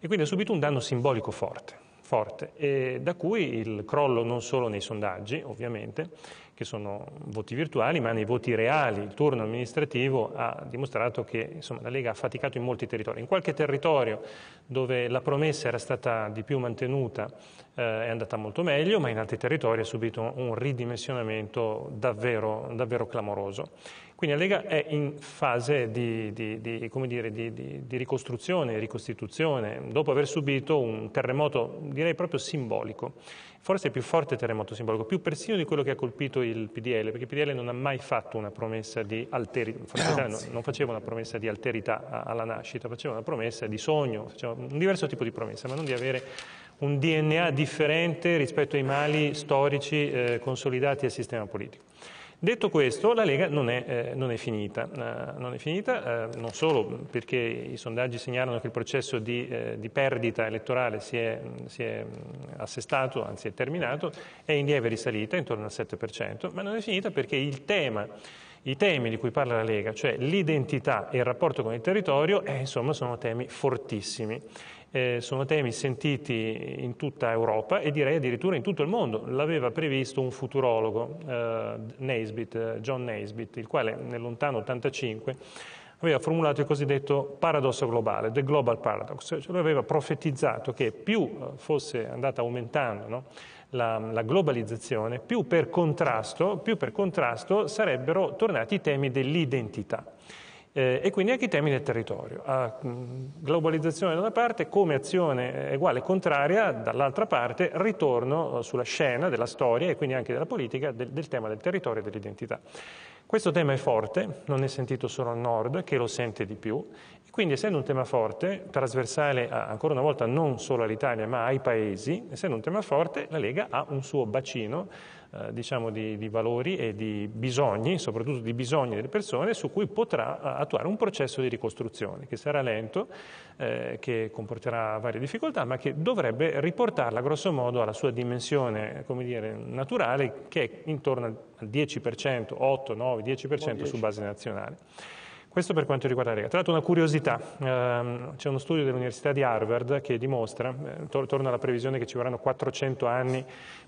E quindi ha subito un danno simbolico forte, forte da cui il crollo non solo nei sondaggi, ovviamente, che sono voti virtuali, ma nei voti reali il turno amministrativo ha dimostrato che insomma, la Lega ha faticato in molti territori. In qualche territorio dove la promessa era stata di più mantenuta eh, è andata molto meglio, ma in altri territori ha subito un ridimensionamento davvero, davvero clamoroso. Quindi la Lega è in fase di, di, di, dire, di, ricostruzione, ricostituzione, dopo aver subito un terremoto direi proprio simbolico, forse il più forte terremoto simbolico, più persino di quello che ha colpito il PDL, perché il PDL non ha mai fatto una promessa di alterità, non, non faceva una promessa di alterità alla nascita, faceva una promessa di sogno, faceva un diverso tipo di promessa, ma non di avere un DNA differente rispetto ai mali storici eh, consolidati al sistema politico. Detto questo, la Lega non è, eh, non è finita, eh, non, è finita eh, non, solo perché i sondaggi segnalano che il processo di, eh, di perdita elettorale si è, si è, mm, assestato, anzi è terminato, è in lieve risalita, intorno al 7%, ma non è finita perché il tema, i temi di cui parla la Lega, cioè l'identità e il rapporto con il territorio, eh, insomma sono temi fortissimi eh, sono temi sentiti in tutta Europa e direi addirittura in tutto il mondo. L'aveva previsto un futurologo, eh, Naisbitt, John Naisbitt, il quale nel lontano 85 aveva formulato il cosiddetto paradosso globale, the global paradox, cioè lui aveva profetizzato che più eh, fosse andata aumentando no, la, la, globalizzazione, più per, contrasto, più per contrasto sarebbero tornati i temi dell'identità. Eh, e quindi anche i temi del territorio. A mm, globalizzazione da una parte, come azione uguale e contraria, dall'altra parte ritorno eh, sulla scena della storia e quindi anche della politica del, del tema del territorio e dell'identità. Questo tema è forte, non è sentito solo al nord, che lo sente di più, e quindi essendo un tema forte, trasversale a, ancora una volta non solo all'Italia ma ai paesi, essendo un tema forte, la Lega ha un suo bacino eh, diciamo di, di, valori e di bisogni, soprattutto di bisogni delle persone, su cui potrà eh, attuare un processo di ricostruzione che sarà lento, eh, che comporterà varie difficoltà, ma che dovrebbe riportarla grossomodo alla sua dimensione dire, naturale, che è intorno al 10%, 8, 9, 10% su base nazionale. Questo per quanto riguarda la Lega. Tra l'altro una curiosità, ehm, c'è uno studio dell'Università di Harvard che dimostra, eh, tor- torna alla previsione che ci vorranno 400 anni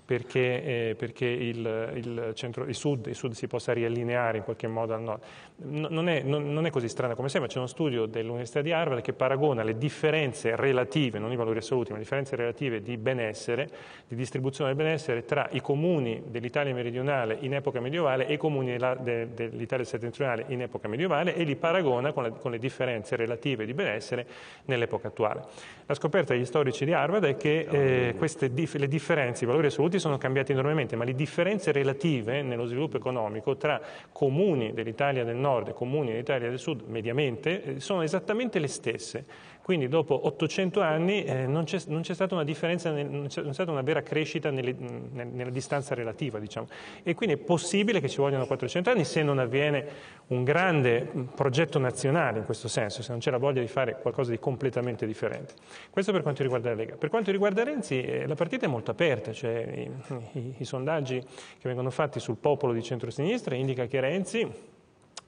perché, eh, perché il, il, centro, il, sud, il, sud, si possa riallineare in qualche modo al nord. Non è, non, non è così strano come sembra, c'è uno studio dell'Università di Harvard che paragona le differenze relative, non i valori assoluti, ma le differenze relative di benessere, di distribuzione del benessere tra i comuni dell'Italia meridionale in epoca medievale e i comuni de, dell'Italia settentrionale in epoca medievale e li paragona con, la, con le differenze relative di benessere nell'epoca attuale. La scoperta degli storici di Harvard è che eh, queste, le differenze, i valori assoluti, tutti sono cambiati enormemente, ma le differenze relative nello sviluppo economico tra comuni dell'Italia del nord e comuni dell'Italia del sud, mediamente, eh, sono esattamente le stesse. Quindi dopo 800 anni eh, non, c'è, non, c'è, stata una differenza, nel, non c'è, non c'è stata una vera crescita nelle, nel, nella distanza relativa, diciamo. E quindi è possibile che ci vogliano 400 anni se non avviene un grande progetto nazionale in questo senso, se non c'è la voglia di fare qualcosa di completamente differente. Questo per quanto riguarda la Lega. Per quanto riguarda Renzi, eh, la partita è molto aperta, cioè i, i, i sondaggi che vengono fatti sul popolo di centrosinistra indica che Renzi,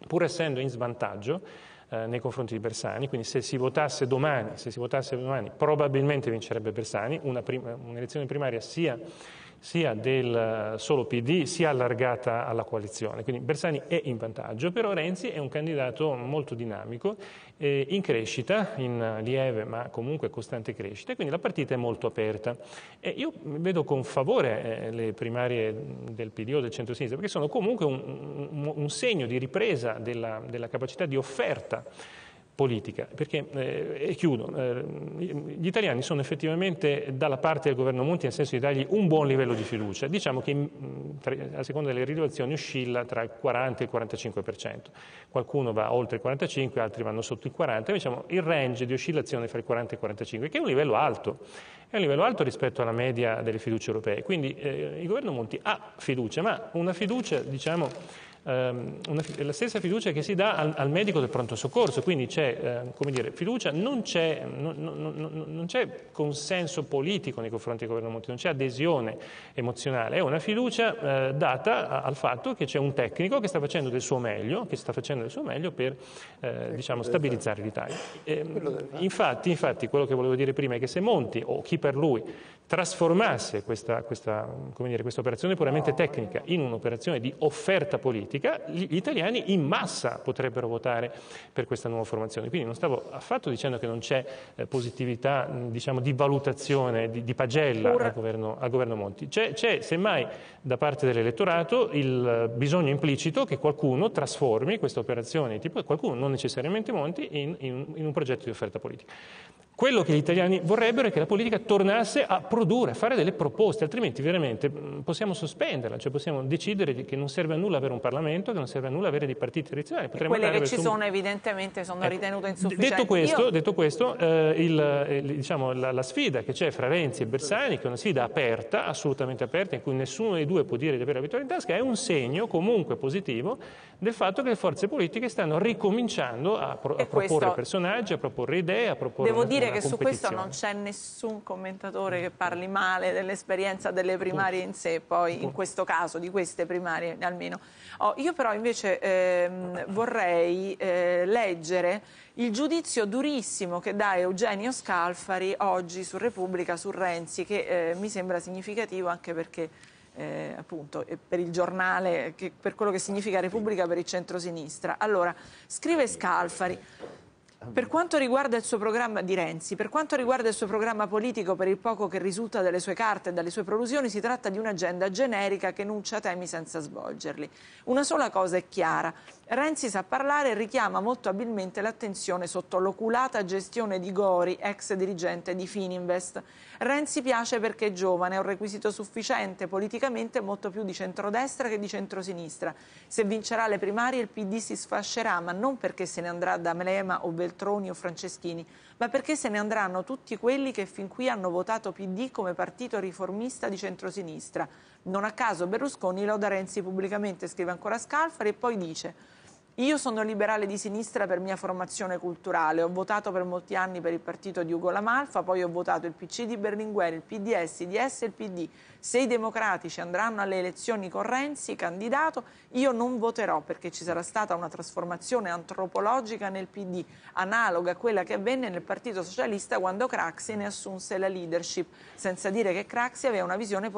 pur essendo in svantaggio, eh, nei confronti di Bersani, quindi se si votasse domani, se si votasse domani probabilmente vincerebbe Bersani, un'elezione primaria sia, sia, del eh, solo PD sia allargata alla coalizione, quindi Bersani è in vantaggio, però Renzi è un candidato molto dinamico eh, in crescita, in lieve ma comunque costante crescita, quindi la partita è molto aperta. E io vedo con favore eh, le primarie del PD o del centro-sinistra, perché sono comunque un, un, un segno di ripresa della, della capacità di offerta politica. Perché, eh, e chiudo, eh, gli italiani sono effettivamente dalla parte del governo Monti nel senso di dargli un buon livello di fiducia. Diciamo che tra, a seconda delle rilevazioni oscilla tra il 40 e il 45%. Qualcuno va oltre il 45, altri vanno sotto il 40, diciamo il range di oscillazione fra il 40 e il 45, che è un livello alto. È un livello alto rispetto alla media delle fiducie europee. Quindi eh, il governo Monti ha fiducia, ma una fiducia, diciamo, ehm, una, la stessa fiducia che si dà al, al medico del pronto soccorso, quindi c'è ehm, come dire, fiducia, non c'è, non, non, non c'è, consenso politico nei confronti del governo Monti, non c'è adesione emozionale, è una fiducia eh, data a, al fatto che c'è un tecnico che sta facendo del suo meglio, del suo meglio per eh, diciamo, esatto. stabilizzare l'Italia. Ehm, infatti, infatti, quello che volevo dire prima è che se Monti o chi per lui trasformasse questa, questa, dire, questa operazione puramente tecnica in un'operazione di offerta politica, politica, gli italiani in massa potrebbero votare per questa nuova formazione. Quindi non stavo affatto dicendo che non c'è eh, positività diciamo, di valutazione, di, di pagella al governo, al governo, Monti. C'è, semmai da parte dell'elettorato il eh, bisogno implicito che qualcuno trasformi questa operazione, tipo qualcuno non necessariamente Monti, in, in, in un progetto di offerta politica. Quello che gli italiani vorrebbero è che la politica tornasse a produrre, a fare delle proposte, altrimenti veramente mm, possiamo sospenderla, cioè possiamo decidere che non serve a nulla avere un Parlamento, che non serve a nulla avere dei partiti tradizionali. Potremmo quelle che ci un... sono evidentemente sono ecco, ritenute insufficienti. Detto questo, Io... detto questo eh, il, eh, diciamo, la, la, sfida che c'è fra Renzi e Bersani, che è una sfida aperta, assolutamente aperta, in cui nessuno dei due può dire di avere la vittoria in tasca, è un segno comunque positivo del fatto che le forze politiche stanno ricominciando a, pro a proporre personaggi, a proporre idee, a proporre Devo una, dire una che su questo non c'è nessun commentatore che parli male dell'esperienza delle primarie in sé, poi in questo caso, di queste primarie almeno. Oh, io però invece ehm, vorrei eh, leggere il giudizio durissimo che dà Eugenio Scalfari oggi su Repubblica, su Renzi, che eh, mi sembra significativo anche perché eh, appunto, eh, per il giornale, che, per quello che significa Repubblica per il centrosinistra. Allora, scrive Scalfari, per quanto riguarda il suo programma di Renzi, per quanto riguarda il suo programma politico, per il poco che risulta dalle sue carte e dalle sue prolusioni, si tratta di un'agenda generica che enuncia temi senza svolgerli. Una sola cosa è chiara. Renzi sa parlare e richiama molto abilmente l'attenzione sotto l'oculata gestione di Gori, ex dirigente di Fininvest. Renzi piace perché è giovane, è un requisito sufficiente, politicamente molto più di centrodestra che di centrosinistra. Se vincerà le primarie il PD si sfascerà, ma non perché se ne andrà da Melema o Beltrán, Veltroni o Franceschini, ma perché se ne andranno tutti quelli che fin qui hanno votato PD come partito riformista di centrosinistra. Non a caso Berlusconi loda Renzi pubblicamente, scrive ancora Scalfari e poi dice io sono liberale di sinistra per mia formazione culturale, ho votato per molti anni per il partito di Ugo Lamalfa, poi ho votato il PC di Berlinguer, il PDS, il DS e il PD. Se i democratici andranno alle elezioni con Renzi, candidato, io non voterò perché ci sarà stata una trasformazione antropologica nel PD, analoga a quella che avvenne nel Partito Socialista quando Craxi ne assunse la leadership, senza dire che Craxi aveva una visione,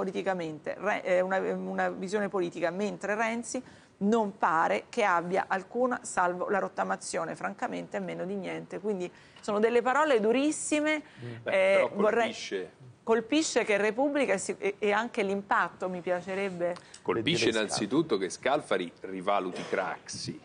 eh, una, una visione politica, mentre Renzi non pare che abbia alcuna, salvo la rottamazione, francamente, meno di niente. Quindi sono delle parole durissime. Mm. Eh, Beh, eh, colpisce. Vorrei... colpisce. che Repubblica si... e anche l'impatto mi piacerebbe. Colpisce innanzitutto che Scalfari rivaluti Craxi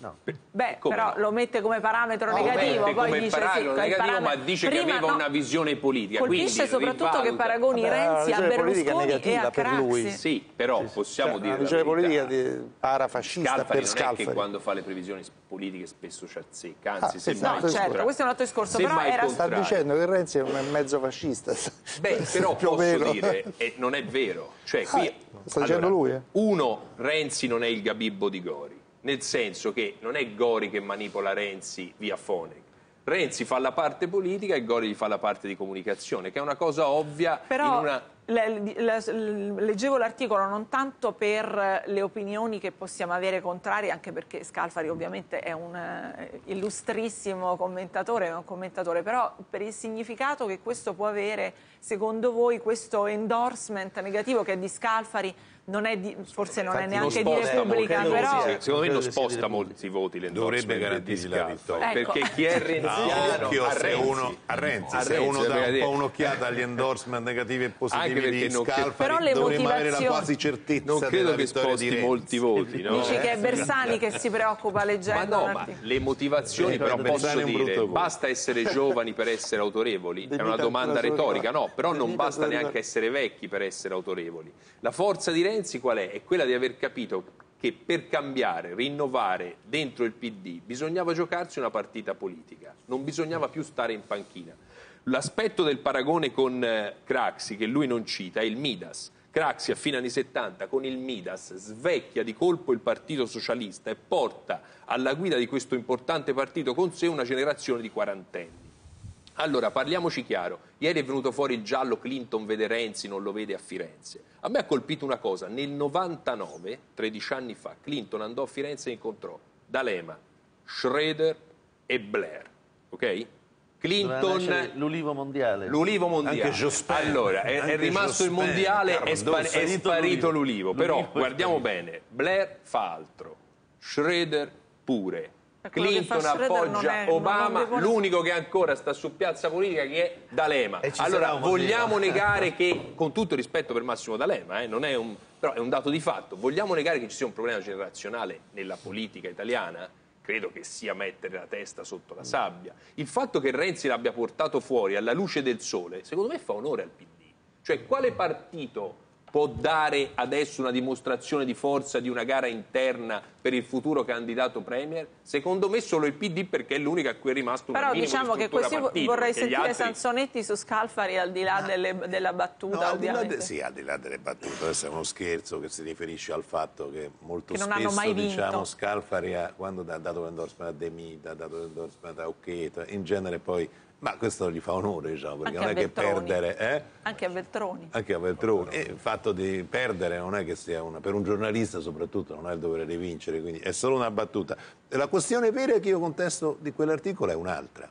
No. Beh, come però no? lo mette come parametro no, negativo, mette poi come dice parametro sì, negativo, parametro... ma dice Prima, che aveva una visione politica. Colpisce soprattutto rivaluta. che paragoni Vabbè, Renzi a Berlusconi e a Craxi. Sì, però sì, possiamo cioè, dire la visione politica di parafascista Scalfari per Scalfari. che quando fa le previsioni politiche spesso ci azzecca, anzi ah, semmai esatto, certo, questo è un altro discorso, però era... sta dicendo che Renzi è un mezzo fascista. Beh, però posso dire e non è vero, cioè qui ah, sta dicendo lui, eh. uno Renzi non è il Gabibbo di Gori nel senso che non è Gori che manipola Renzi via Fonec. Renzi fa la parte politica e Gori fa la parte di comunicazione, che è una cosa ovvia Però... Una... Leggevo l'articolo non tanto per le opinioni che possiamo avere contrarie, anche perché Scalfari ovviamente è un eh, illustrissimo commentatore, un commentatore, però per il significato che questo può avere, secondo voi, questo endorsement negativo che è di Scalfari non è di, forse non Infatti, è neanche di pubblica, molto, però... Sì, secondo me non sposta molti voti l'endorsement Dovrebbe garantirsi la vittoria. Ecco. Perché chi è ah, renziano a Renzi. Uno, a Renzi, a Renzi, se uno cioè, dà un po' un'occhiata agli endorsement negativi e positivi di Scalfari, però le dovremmo avere la quasi certezza non credo che sposti molti voti. No? Dici che è Bersani che si preoccupa leggendo. Ma no, ma le motivazioni eh, però posso dire, basta essere giovani per essere autorevoli? È una domanda retorica, no, però non basta neanche essere vecchi per essere autorevoli. La forza di Renzi Renzi qual è? È quella di aver capito che per cambiare, rinnovare dentro il PD bisognava giocarsi una partita politica, non bisognava più stare in panchina. L'aspetto del paragone con eh, Craxi, che lui non cita, è il Midas. Craxi a fine anni 70 con il Midas svecchia di colpo il Partito Socialista e porta alla guida di questo importante partito con sé una generazione di quarantenni. Allora, parliamoci chiaro. Ieri è venuto fuori il giallo, Clinton vede Renzi, non lo vede a Firenze. A me ha colpito una cosa. Nel 99, 13 anni fa, Clinton andò a Firenze e incontrò D'Alema, Schroeder e Blair. Ok? Clinton l'ulivo mondiale l'ulivo mondiale allora è, è rimasto Jospin, il mondiale è, spa- è sparito l'ulivo, però guardiamo bene Blair fa altro Schroeder pure Clinton appoggia è, Obama, vuole... l'unico che ancora sta su piazza politica che è D'Alema. Allora vogliamo negare che, con tutto rispetto per Massimo D'Alema, eh, non è un, però è un dato di fatto, vogliamo negare che ci sia un problema generazionale nella politica italiana? credo che sia mettere la testa sotto la sabbia. Il fatto che Renzi l'abbia portato fuori alla luce del sole, secondo me fa onore al PD. Cioè, quale partito può dare adesso una dimostrazione di forza di una gara interna per il futuro candidato Premier? Secondo me solo il PD perché è l'unica a cui è rimasto un Però diciamo di che così partita, vorrei sentire altri... Sansonetti su Scalfari al di là ah. delle, della battuta. No, al di là de, sì, al di là delle battute. Questo è uno scherzo che si riferisce al fatto che molto che spesso diciamo, Scalfari ha, quando ha dato l'endorsement a De Mita, ha dato l'endorsement a Occheta, in genere poi ma questo gli fa onore, diciamo, perché Anche non è che perdere... Eh? Anche a Veltroni. Anche a Veltroni. E il fatto di perdere non è che sia una... Per un giornalista soprattutto non ha il dovere di vincere, quindi è solo una battuta. La questione vera che io contesto di quell'articolo è un'altra.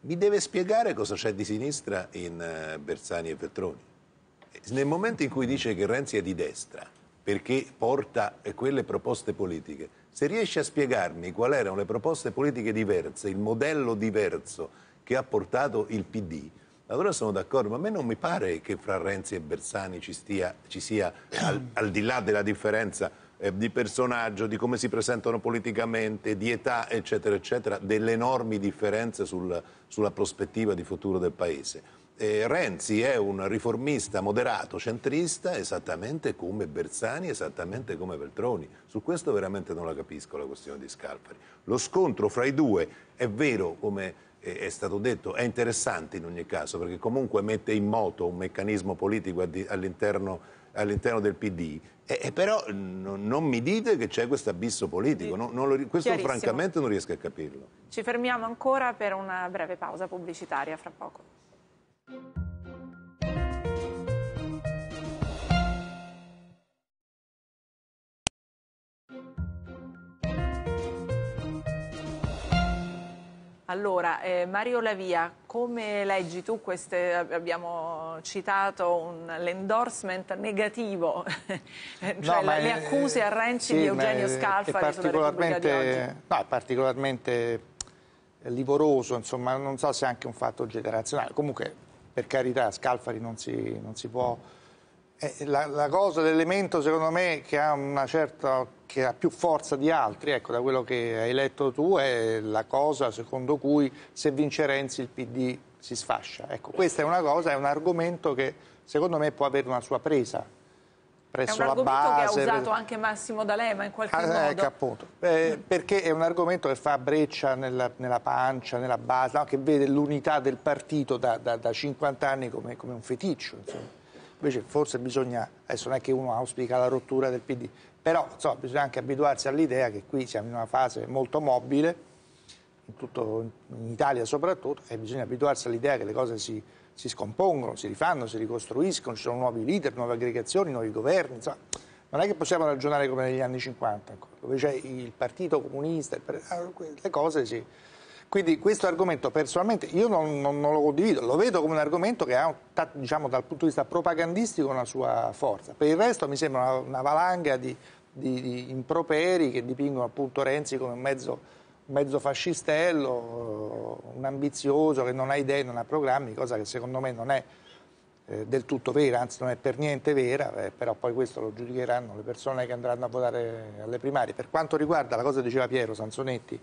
Mi deve spiegare cosa c'è di sinistra in eh, Bersani e Veltroni. Nel momento in cui dice che Renzi è di destra, perché porta quelle proposte politiche, se riesci a spiegarmi quali erano le proposte politiche diverse, il modello diverso che ha portato il PD, allora sono d'accordo, ma a me non mi pare che fra Renzi e Bersani ci, stia, ci sia, al, al, di là della differenza eh, di personaggio, di come si presentano politicamente, di età, eccetera, eccetera, delle enormi differenze sul, sulla prospettiva di futuro del Paese eh, Renzi è un riformista moderato, centrista, esattamente come Bersani, esattamente come Veltroni. Su questo veramente non la capisco la questione di Scalfari. Lo scontro fra i due è vero, come è stato detto, è interessante in ogni caso, perché comunque mette in moto un meccanismo politico all'interno, all'interno del PD. E, e però mm, non mi dite che c'è questo abisso politico, non, non lo, questo francamente non riesco a capirlo. Ci fermiamo ancora per una breve pausa pubblicitaria fra poco. Allora, eh, Mario Lavia, come leggi tu queste, abbiamo citato l'endorsement negativo, cioè no, la, le eh, accuse a Renzi sì, di Eugenio eh, Scalfa è particolarmente, no, è particolarmente eh, livoroso, insomma, non so se è anche un fatto generazionale, comunque per carità, Scalfari non si, non si può... Eh, la, la, cosa, l'elemento secondo me che ha, certa, che ha più forza di altri, ecco, da quello che hai letto tu, è la cosa secondo cui se vince Renzi il PD si sfascia. Ecco, questa è una cosa, è un argomento che secondo me può avere una sua presa presso la base. È un argomento che ha usato anche Massimo D'Alema in qualche ah, eh, modo. Ecco, appunto. Eh, perché è un argomento che fa breccia nella, nella pancia, nella base, no? che vede l'unità del partito da, da, da 50 anni come, come un feticcio. Insomma. Invece forse bisogna, adesso non è che uno auspica la rottura del PD, però insomma, bisogna anche abituarsi all'idea che qui siamo in una fase molto mobile, in, tutto, in Italia soprattutto, e bisogna abituarsi all'idea che le cose si si scompongono, si rifanno, si ricostruiscono, ci sono nuovi leader, nuove aggregazioni, nuovi governi. Insomma, non è che possiamo ragionare come negli anni 50, ecco, dove c'è il partito comunista, ah, le cose sì. Quindi questo argomento personalmente io non, non, non, lo condivido, lo vedo come un argomento che ha, diciamo, dal punto di vista propagandistico una sua forza. Per il resto mi sembra una, una valanga di, di, di improperi che dipingono appunto Renzi come un mezzo mezzo fascistello, un ambizioso che non ha idee, non ha programmi, cosa che secondo me non è eh, del tutto vera, anzi non è per niente vera, eh, però poi questo lo giudicheranno le persone che andranno a votare alle primarie. Per quanto riguarda la cosa che diceva Piero Sansonetti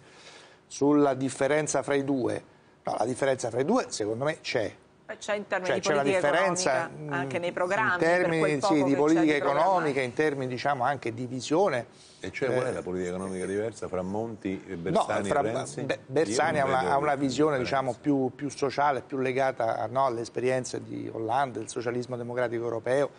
sulla differenza fra i due, no, la differenza fra i due secondo me c'è. C'è in termini cioè, di politica differenza anche nei mm, programmi, in termini sì, di politica economica, in termini diciamo, anche di visione e cioè qual è eh, la politica economica diversa fra Monti e Bersani no, fra, e Renzi? Be, Bersani ha una, ha una, visione diciamo, più, più, sociale, più legata no, alle esperienze di Hollande, del socialismo democratico europeo,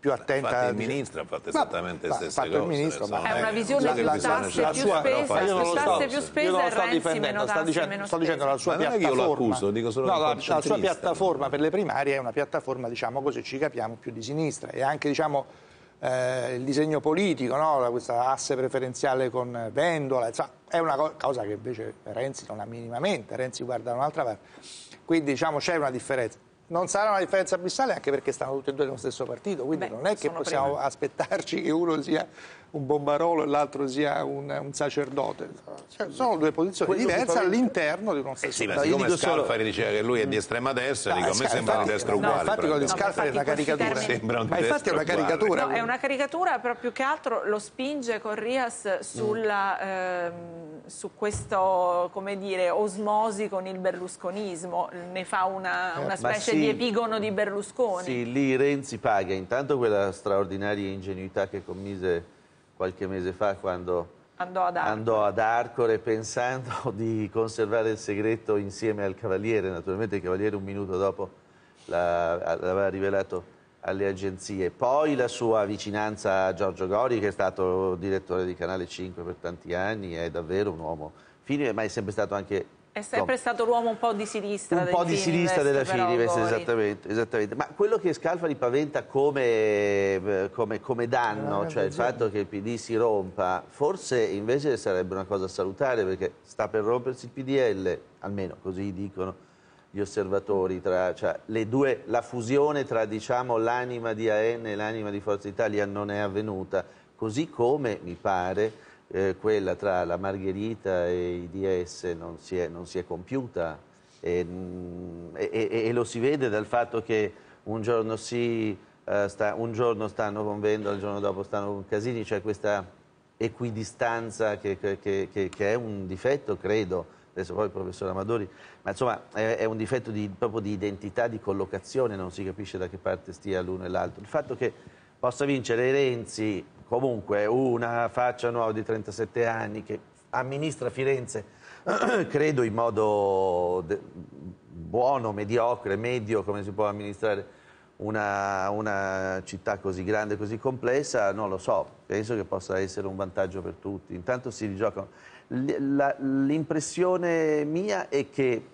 più attenta. Infatti il ministro ha fatto esattamente ma, le stesse cose. Il ministro, ma è una eh, visione più tasse, la, più sua, spesa, più so, tasse, più spesa e Renzi meno tasse, sto dicendo, meno sto dicendo la sua piattaforma. solo no, la, la sua piattaforma per le primarie è una piattaforma, diciamo così, ci capiamo, più di sinistra e anche, diciamo eh, il disegno politico, no? questa asse preferenziale con Vendola, insomma, è una co cosa che invece Renzi non ha minimamente, Renzi guarda da un'altra parte. Quindi diciamo c'è una differenza. Non sarà una differenza abissale anche perché stanno tutti e due nello stesso partito, quindi Beh, non è che possiamo prima. aspettarci che uno sia un bombarolo e l'altro sia un, un sacerdote. Cioè, sono due posizioni Quello diverse all'interno di uno stesso eh sì, ma siccome Scalfari solo... diceva che lui è di estrema destra, no, dico, a me sembra di destra no, uguale. Infatti quello di Scalfari no, è una caricatura. Termini... Un ma infatti è una caricatura. No, è una caricatura, però più che altro lo spinge Corrias sulla, mm. ehm, su questo, come dire, osmosi con il berlusconismo. Ne fa una, eh, una eh, specie sì, di epigono di Berlusconi. Sì, lì Renzi paga intanto quella straordinaria ingenuità che commise qualche mese fa quando andò ad, andò ad Arcore pensando di conservare il segreto insieme al Cavaliere. Naturalmente il Cavaliere un minuto dopo l'aveva rivelato alle agenzie. Poi la sua vicinanza a Giorgio Gori, che è stato direttore di Canale 5 per tanti anni, è davvero un uomo fine, ma è sempre stato anche è sempre no. stato l'uomo un po' di sinistra. Un po' di sinistra della Fininvest, esattamente, esattamente, Ma quello che Scalfari paventa come, eh, come, come danno, cioè il fatto che il PD si rompa, forse invece sarebbe una cosa salutare perché sta per rompersi il PDL, almeno così dicono gli osservatori, tra, cioè, due, la fusione tra diciamo, l'anima di AN e l'anima di Forza Italia non è avvenuta, così come mi pare eh, quella tra la Margherita e i DS non si è, non si è compiuta mm, e, e, e, lo si vede dal fatto che un giorno, sì, eh, sta, un giorno stanno con Vendola, il giorno dopo stanno con Casini, c'è cioè questa equidistanza che, che, che, che, è un difetto, credo, adesso poi il professor Amadori, ma insomma è, è un difetto di, proprio di identità, di collocazione, non si capisce da che parte stia l'uno e l'altro. Il fatto che possa vincere Renzi comunque una faccia nuova di 37 anni che amministra Firenze, credo in modo buono, mediocre, medio, come si può amministrare una, una, città così grande, così complessa, non lo so, penso che possa essere un vantaggio per tutti. Intanto si rigiocano. L'impressione mia è che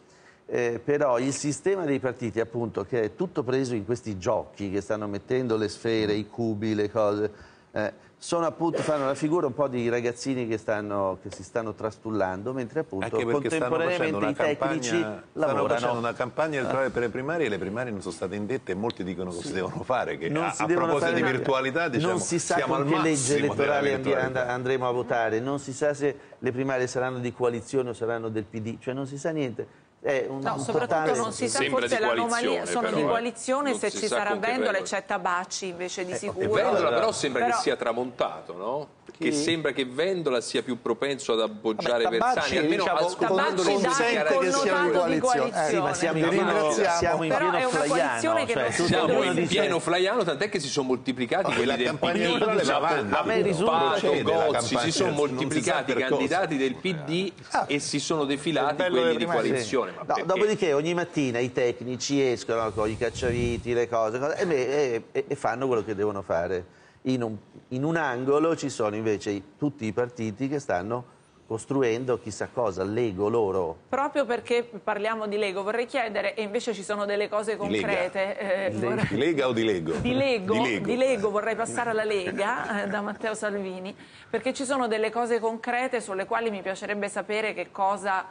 eh, però il sistema dei partiti, appunto, che è tutto preso in questi giochi che stanno mettendo le sfere, i cubi, le cose, eh, sono appunto, fanno la figura un po' di ragazzini che, stanno, che si stanno trastullando, mentre appunto contemporaneamente i tecnici campagna, lavorano. Stanno facendo una campagna elettorale per le primarie e le primarie non sono state indette e molti dicono sì. si devono fare, che non a, a proposito di virtualità diciamo, non si sa con che legge elettorale andremo a votare, non si sa se le primarie saranno di coalizione o saranno del PD, cioè non si sa niente è un no, soprattutto non si sa Sembra forse l'anomalia sono però, di eh. coalizione eh. se ci sarà Vendola e c'è Tabacci invece di eh, sicuro Vendola però sembra però... che sia tramontato no? che sembra che Vendola sia più propenso ad appoggiare Vabbè, Tabacci, Bersani almeno diciamo, ascoltando le sente eh. che sia in coalizione eh, sì, ma siamo in pieno, siamo in pieno flaiano cioè, siamo in pieno flaiano tant'è che si sono moltiplicati oh, ma quelli del PD a me risulta Gozzi si sono moltiplicati i candidati del PD eh, e si sono defilati quelli di coalizione No, dopodiché ogni mattina i tecnici escono con i cacciaviti, le cose, cose e, beh, e, e, fanno quello che devono fare. In un, in un angolo ci sono invece i, tutti i partiti che stanno costruendo chissà cosa, Lego loro. Proprio perché parliamo di Lego vorrei chiedere, e invece ci sono delle cose concrete. Eh, di, vorrei... di Lega o di Lego? Di Lego, di Lego. Di Lego vorrei passare alla Lega eh, da Matteo Salvini, perché ci sono delle cose concrete sulle quali mi piacerebbe sapere che cosa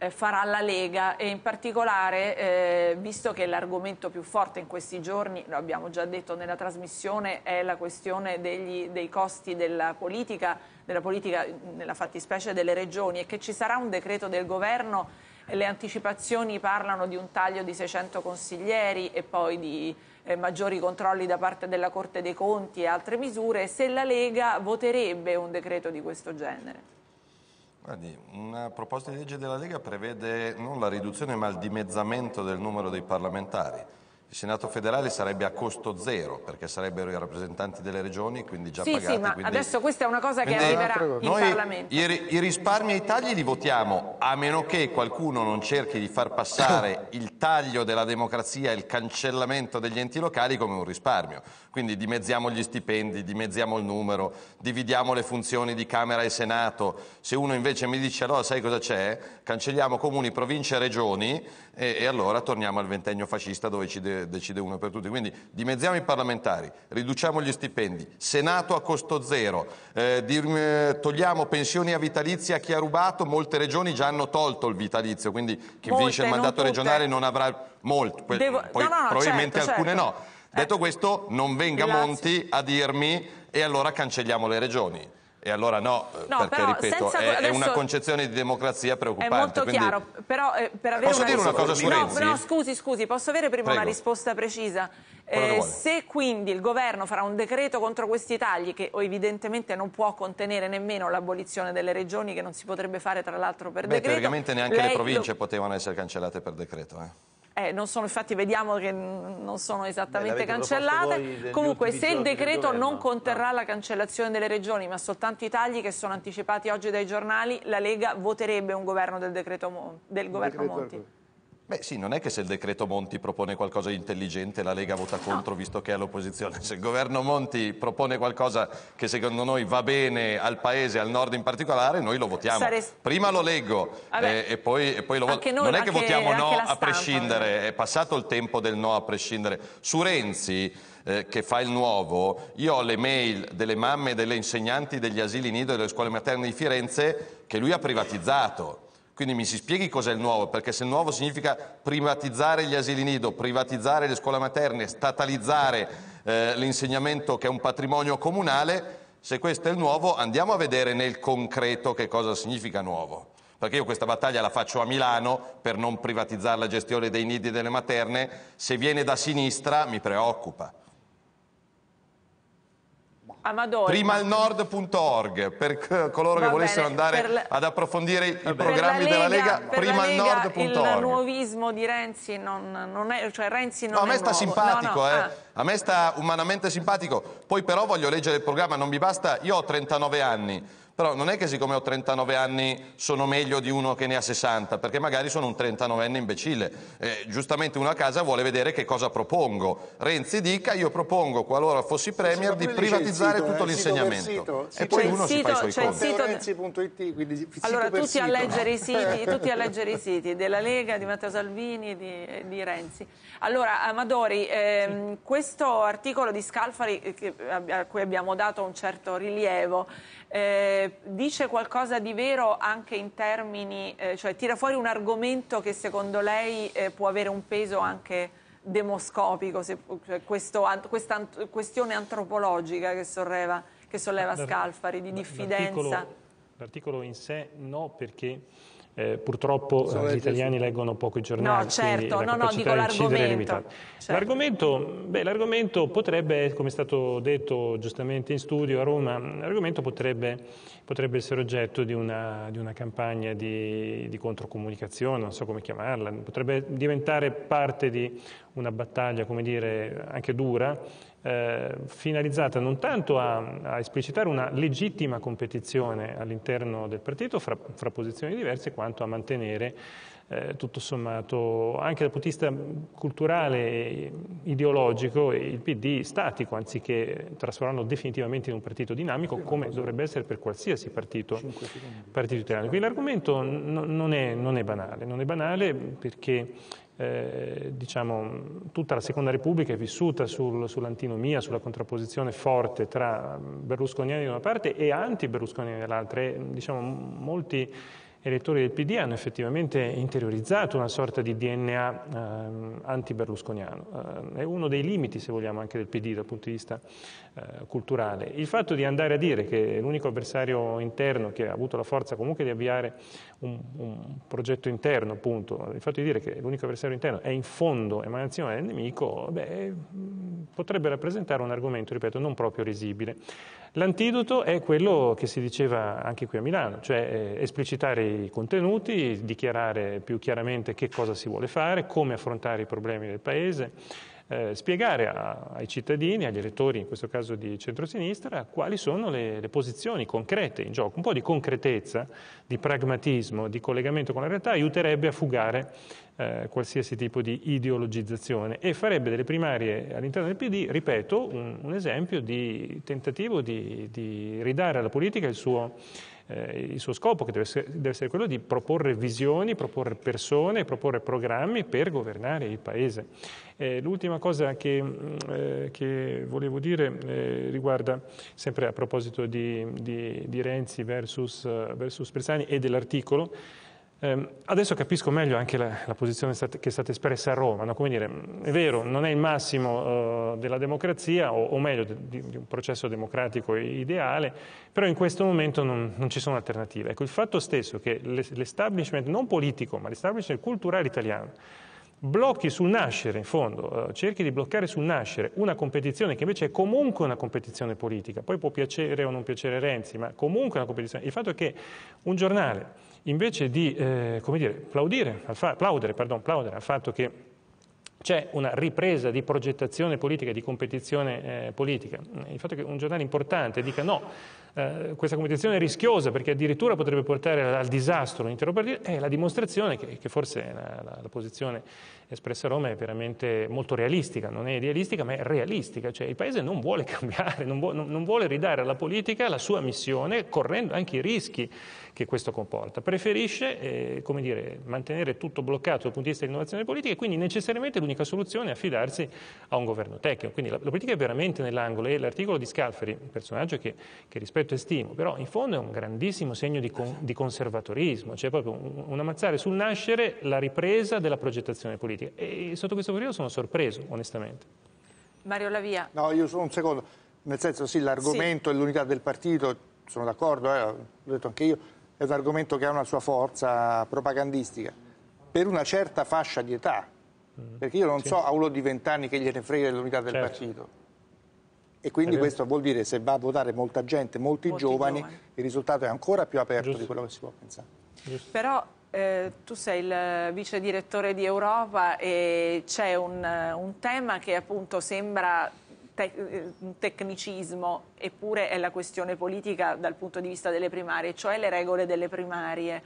eh, farà la Lega e in particolare, eh, visto che l'argomento più forte in questi giorni, lo abbiamo già detto nella trasmissione, è la questione degli, dei costi della politica, della politica nella fattispecie delle regioni e che ci sarà un decreto del governo le anticipazioni parlano di un taglio di 600 consiglieri e poi di eh, maggiori controlli da parte della Corte dei Conti e altre misure, se la Lega voterebbe un decreto di questo genere. Guardi, una proposta di legge della Lega prevede non la riduzione ma il dimezzamento del numero dei parlamentari. Il Senato federale sarebbe a costo zero perché sarebbero i rappresentanti delle regioni, quindi già sì, pagati. Sì, ma quindi... adesso questa è una cosa che arriverà in Parlamento. I, I risparmi e i tagli li votiamo a meno che qualcuno non cerchi di far passare il taglio della democrazia e il cancellamento degli enti locali come un risparmio. Quindi dimezziamo gli stipendi, dimezziamo il numero, dividiamo le funzioni di Camera e Senato. Se uno invece mi dice allora sai cosa c'è? Cancelliamo comuni, province e regioni e, e allora torniamo al ventennio fascista dove ci deve decide uno per tutti. Quindi dimezziamo i parlamentari, riduciamo gli stipendi, Senato a costo zero, eh, eh, togliamo pensioni a vitalizia a chi ha rubato, molte regioni già hanno tolto il vitalizio, quindi chi molte, vince il mandato non regionale non avrà molto, Devo... poi no, no, certo, probabilmente certo, alcune certo. no. Detto eh, questo, non venga Monti a dirmi e allora cancelliamo le regioni. E allora no, no perché ripeto, senza... è, è, una concezione di democrazia preoccupante. È molto quindi... chiaro, però eh, per avere posso una... dire una cosa su Renzi? No, no, scusi, scusi, posso avere prima Prego. una risposta precisa? Eh, se quindi il governo farà un decreto contro questi tagli, che evidentemente non può contenere nemmeno l'abolizione delle regioni, che non si potrebbe fare tra l'altro per Beh, decreto... teoricamente neanche le province potevano essere cancellate per decreto, eh. Eh, non sono, infatti vediamo che non sono esattamente Beh, cancellate. Comunque se il decreto non conterrà no. la cancellazione delle regioni, ma soltanto i tagli che sono anticipati oggi dai giornali, la Lega voterebbe un governo del, decreto, del governo decreto Monti. Beh sì, non è che se il decreto Monti propone qualcosa di intelligente la Lega vota contro no. visto che è all'opposizione. Se il governo Monti propone qualcosa che secondo noi va bene al paese, al nord in particolare, noi lo votiamo. Sare... Prima lo leggo eh, e, poi, e, poi, lo voto. Non è che votiamo no a prescindere, è passato il tempo del no a prescindere. Su Renzi eh, che fa il nuovo, io ho le mail delle mamme e delle insegnanti degli asili nido e delle scuole materne di Firenze che lui ha privatizzato. Quindi mi si spieghi cos'è il nuovo, perché se il nuovo significa privatizzare gli asili nido, privatizzare le scuole materne, statalizzare eh, l'insegnamento che è un patrimonio comunale, se questo è il nuovo andiamo a vedere nel concreto che cosa significa nuovo. Perché io questa battaglia la faccio a Milano per non privatizzare la gestione dei nidi e delle materne, se viene da sinistra mi preoccupa. Amadori. nord.org per coloro Va che volessero bene, andare la... ad approfondire i programmi Lega, della Lega, prima Il nuovismo di Renzi non, non è, cioè Renzi non no, a me sta nuovo. simpatico, no, no, eh. ah. a me sta umanamente simpatico. Poi però voglio leggere il programma, non mi basta, io ho 39 anni. Però non è che siccome ho 39 anni sono meglio di uno che ne ha 60, perché magari sono un 39enne imbecille. Eh, giustamente uno a casa vuole vedere che cosa propongo. Renzi dica io propongo, qualora fossi premier, di privatizzare sito, tutto eh, l'insegnamento. e poi uno sito, si fa i suoi conti. Sito... Allora tutti a, leggere i siti, tutti a leggere i siti della Lega, di Matteo Salvini di, di Renzi. Allora, Amadori, ehm, sì. questo articolo di Scalfari, eh, che, eh, a, cui abbiamo dato un certo rilievo, eh, dice qualcosa di vero anche in termini, eh, cioè tira fuori un argomento che secondo lei eh, può avere un peso anche demoscopico, se, cioè questo, questa ant, questione antropologica che solleva, che solleva Scalfari, di diffidenza. L'articolo in sé no, perché eh, purtroppo eh, Sono gli italiani giusto. leggono poco i giornali, no, certo, la no, no, dico l'argomento. Certo. L'argomento potrebbe, come è stato detto giustamente in studio a Roma, l'argomento potrebbe, potrebbe, essere oggetto di una, di una campagna di, di, controcomunicazione, non so come chiamarla, potrebbe diventare parte di una battaglia, come dire, anche dura, eh, finalizzata non tanto a, a, esplicitare una legittima competizione all'interno del partito fra, fra posizioni diverse, quanto a mantenere eh, tutto sommato anche dal punto di vista culturale e ideologico il PD statico anziché trasformarlo definitivamente in un partito dinamico come dovrebbe essere per qualsiasi partito, partito italiano. Quindi l'argomento non è, non è banale, non è banale perché eh, diciamo, tutta la Seconda Repubblica è vissuta sul, sull'antinomia, sulla contrapposizione forte tra berlusconiani da una parte e anti-berlusconiani dall'altra. E, diciamo, molti elettori del PD hanno effettivamente interiorizzato una sorta di DNA eh, anti-berlusconiano. Eh, è uno dei limiti, se vogliamo, anche del PD dal punto di vista eh, culturale. Il fatto di andare a dire che l'unico avversario interno che ha avuto la forza comunque di avviare un, un progetto interno, appunto, il fatto di dire che l'unico avversario interno è in fondo emanazione del nemico, beh, potrebbe rappresentare un argomento, ripeto, non proprio risibile. L'antidoto è quello che si diceva anche qui a Milano, cioè eh, esplicitare i contenuti, dichiarare più chiaramente che cosa si vuole fare, come affrontare i problemi del Paese, eh, spiegare a, ai cittadini, agli elettori, in questo caso di centrosinistra, quali sono le, le, posizioni concrete in gioco. Un po' di concretezza, di pragmatismo, di collegamento con la realtà aiuterebbe a fugare eh, qualsiasi tipo di ideologizzazione e farebbe delle primarie all'interno del PD, ripeto, un, un esempio di tentativo di, di ridare alla politica il suo eh, il suo scopo, che deve essere, deve essere, quello di proporre visioni, proporre persone, proporre programmi per governare il Paese. Eh, l'ultima cosa che, mm, eh, che volevo dire eh, riguarda, sempre a proposito di, di, di Renzi versus, eh, versus Presani e dell'articolo, eh, adesso capisco meglio anche la, la posizione stat- che è stata espressa a Roma, no? come dire, è vero, non è il massimo eh, della democrazia, o, o meglio, di, di, un processo democratico ideale, però in questo momento non, non ci sono alternative. Ecco, il fatto stesso che l'establishment non politico, ma l'establishment culturale italiano, blocchi sul nascere, in fondo, eh, cerchi di bloccare sul nascere una competizione che invece è comunque una competizione politica, poi può piacere o non piacere Renzi, ma comunque è una competizione. Il fatto è che un giornale invece di eh, dire, plaudire, al pardon, plaudere al fatto che c'è una ripresa di progettazione politica, di competizione eh, politica. Il fatto che un giornale importante dica no, eh, questa competizione è rischiosa perché addirittura potrebbe portare al, al disastro l'intero partito, è la dimostrazione che, che forse la, la, la, posizione espressa a Roma è veramente molto realistica, non è idealistica ma è realistica, cioè il Paese non vuole cambiare, non, vuo, non, non vuole ridare alla politica la sua missione correndo anche i rischi che questo comporta. Preferisce eh, dire, mantenere tutto bloccato dal punto di vista dell'innovazione politica e quindi necessariamente l'unica soluzione è affidarsi a un governo tecnico. Quindi la, la politica è veramente nell'angolo e l'articolo di Scalferi, un personaggio che, che, rispetto e stimo, però in fondo è un grandissimo segno di, con, di conservatorismo, cioè proprio un, un, ammazzare sul nascere la ripresa della progettazione politica. E sotto questo periodo sono sorpreso, onestamente. Mario Lavia. No, io sono un secondo. Nel senso, sì, l'argomento sì. e l'unità del partito, sono d'accordo, eh, l'ho detto anche io, è un argomento che ha una sua forza propagandistica, per una certa fascia di età, mm. perché io non sì. so a uno di vent'anni che gliene frega l'unità del certo. partito. E quindi questo vuol dire che se va a votare molta gente, molti, molti giovani, giovani, il risultato è ancora più aperto Giusto. di quello che si può pensare. Giusto. Però eh, tu sei il vice direttore di Europa e c'è un, un tema che appunto sembra te- eh, tecnicismo, eppure è la questione politica dal punto di vista delle primarie, cioè le regole delle primarie.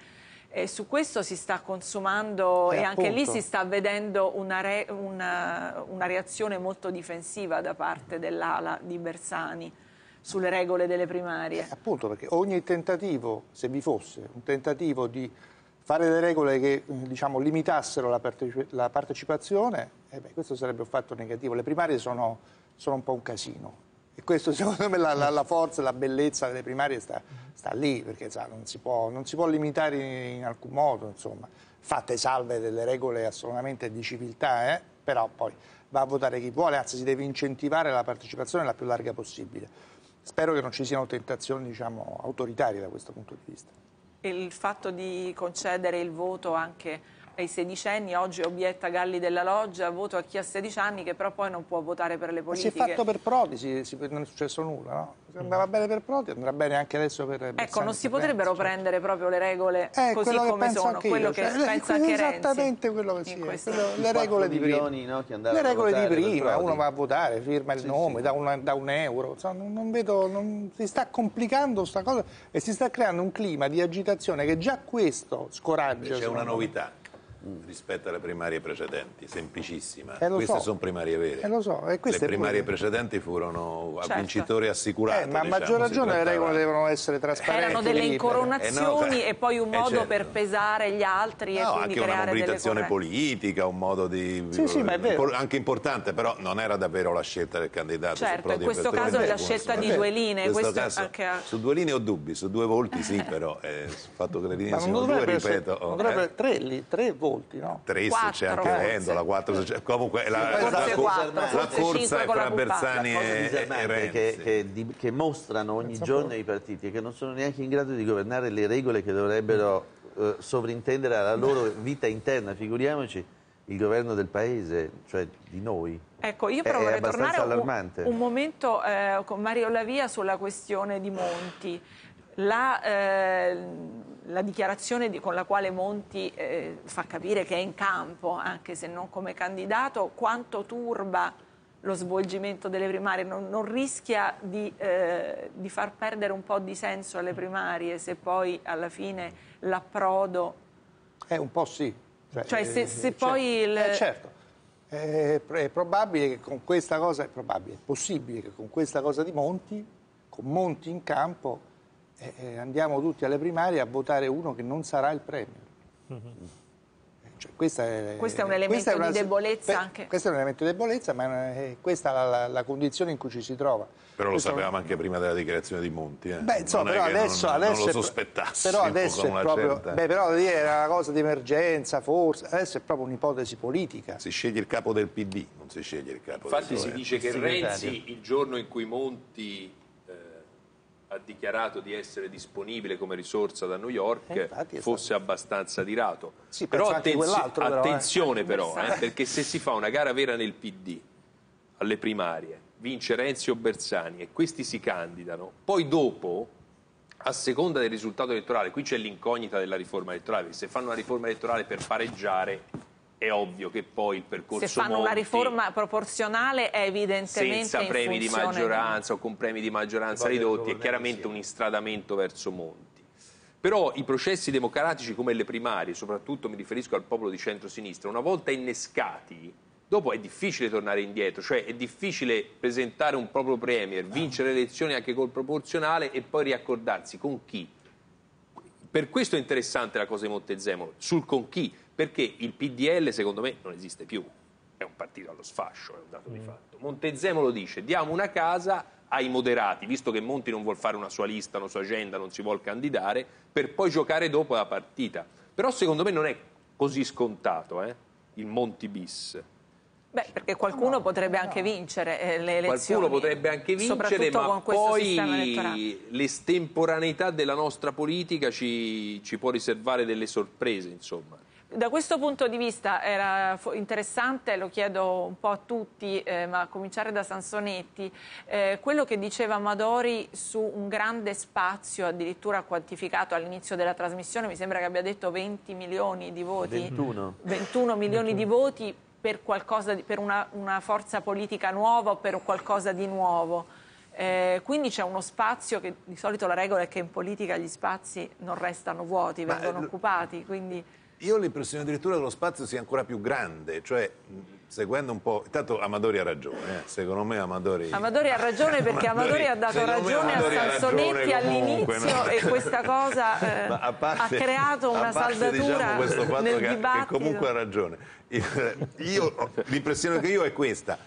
E su questo si sta consumando e, e anche lì si sta vedendo una, re, una, una, reazione molto difensiva da parte dell'ala di Bersani sulle regole delle primarie. Eh, appunto perché ogni tentativo, se vi fosse un tentativo di fare le regole che eh, diciamo, limitassero la, partecipazione, eh beh, questo sarebbe un fatto negativo. Le primarie sono sono un po' un casino. E questo secondo me la, la, la forza, la bellezza delle primarie sta, sta lì, perché sa, non, si può, non, si può, limitare in, in alcun modo, insomma. fatte salve delle regole assolutamente di civiltà, eh? però poi va a votare chi vuole, anzi si deve incentivare la partecipazione la più larga possibile. Spero che non ci siano tentazioni diciamo, autoritarie da questo punto di vista. Il fatto di concedere il voto anche ai sedicenni, oggi obietta Galli della Loggia, voto a chi ha 16 anni che però poi non può votare per le politiche. Ma si è fatto per Prodi, si, si, non è successo nulla, no? andava bene per Prodi andrà bene anche adesso per Ecco, non si potrebbero Renzi, certo. prendere proprio le regole eh, così come sono, quello che cioè, pensa eh, anche Renzi. Esattamente quello che si è, quello, le regole di prima. No, le regole di prima, uno va a votare, firma il sì, nome, sì. Da, una, da, un euro, so, non, non vedo, non, si sta complicando questa cosa e si sta creando un clima di agitazione che già questo scoraggia. C'è una novità rispetto alle primarie precedenti, semplicissima. Eh, queste so. sono primarie vere. Eh, so. Le primarie pure... precedenti furono certo. vincitori assicurati. Eh, ma a diciamo, maggior ragione trattava... le regole devono essere trasparenti. Erano delle incoronazioni eh, no, e poi un eh, modo certo. per pesare gli altri. No, anche una mobilitazione politica, un modo di... Sì, sì, anche importante, però non era davvero la scelta del candidato. Certo, in questo caso è la scelta di due linee. Caso, anche... Su due linee ho dubbi, su due volti sì, però il eh, fatto che le linee siano due, ripeto... tre, tre voti ascolti, no? Tre se c'è anche Vendola, quattro se c'è... Comunque la, la, la, quattro, la corsa è tra Bersani e, e Renzi. Che, che, di, che mostrano ogni Penso giorno pure. i partiti che non sono neanche in grado di governare le regole che dovrebbero eh, sovrintendere alla loro vita interna, figuriamoci il governo del paese, cioè di noi. Ecco, io però vorrei tornare un, un momento eh, con Mario Lavia sulla questione di Monti. La, eh, la dichiarazione di, con la quale Monti eh, fa capire che è in campo, anche se non come candidato, quanto turba lo svolgimento delle primarie, non, non rischia di, eh, di, far perdere un po' di senso alle primarie se poi alla fine l'approdo... È eh, un po' sì. Cioè, cioè se, eh, se certo. poi il... Eh, certo, è, eh, è probabile che con questa cosa, è probabile, è possibile che con questa cosa di Monti, con Monti in campo eh, eh, andiamo tutti alle primarie a votare uno che non sarà il premier. Mm -hmm. cioè, questo è, è, un eh, elemento è una, di debolezza beh, anche. Questo è un elemento di debolezza, ma è questa è la, la, la, condizione in cui ci si trova. Però questo lo sapevamo non... anche prima della dichiarazione di Monti. Eh. Beh, insomma, però adesso, non, adesso, non lo sospettassi. Però adesso è proprio. Beh, però lì era una cosa di emergenza, forse. Adesso è proprio un'ipotesi politica. Si sceglie il capo del PD, non si sceglie il capo Infatti del PD. Infatti si dice che Renzi, il giorno in cui Monti ha dichiarato di essere disponibile come risorsa da New York eh, fosse abbastanza dirato. Sì, però, attenzio, eh. attenzione eh, però, eh, perché se si fa una gara vera nel PD, alle primarie, vince Renzi o Bersani e questi si candidano, poi dopo, a seconda del risultato elettorale, qui c'è l'incognita della riforma elettorale, se fanno una riforma elettorale per pareggiare è ovvio che poi il percorso Se fanno Monti, una riforma proporzionale è evidentemente senza premi di maggioranza o con premi di maggioranza ridotti è chiaramente un instradamento verso Monti. Però i processi democratici come le primarie, soprattutto mi riferisco al popolo di centrosinistra, una volta innescati, dopo è difficile tornare indietro, cioè è difficile presentare un proprio premier, vincere le elezioni anche col proporzionale e poi riaccordarsi con chi. Per questo è interessante la cosa di Montezemolo, sul con chi, perché il PDL secondo me non esiste più, è un partito allo sfascio, è un dato mm. di fatto. Montezemolo dice diamo una casa ai moderati, visto che Monti non vuole fare una sua lista, una sua agenda, non si vuole candidare, per poi giocare dopo la partita. Però secondo me non è così scontato eh, il Monti bis. Beh, perché qualcuno no, potrebbe no. anche vincere eh, le elezioni. Qualcuno potrebbe anche vincere, ma poi l'estemporaneità della nostra politica ci, ci può riservare delle sorprese, insomma. Da questo punto di vista era interessante, lo chiedo un po' a tutti, eh, ma a cominciare da Sansonetti, eh, quello che diceva Amadori su un grande spazio, addirittura quantificato all'inizio della trasmissione, mi sembra che abbia detto 20 milioni di voti. 21. 21 milioni 21. di voti per, qualcosa, per una, una, forza politica nuova o per qualcosa di nuovo. Eh, quindi c'è uno spazio che di solito la regola è che in politica gli spazi non restano vuoti, ma vengono eh, occupati. Quindi... Io ho l'impressione addirittura che lo spazio sia ancora più grande, cioè seguendo un po'. Intanto Amadori ha ragione, eh. secondo me Amadori. Amadori ha ragione perché Amadori, Amadori ha dato ragione Amadori a Sansonetti all'inizio no? e questa cosa eh, parte, ha creato una parte, diciamo, saldatura diciamo, nel che, dibattito. Che comunque ha ragione. l'impressione che io ho è questa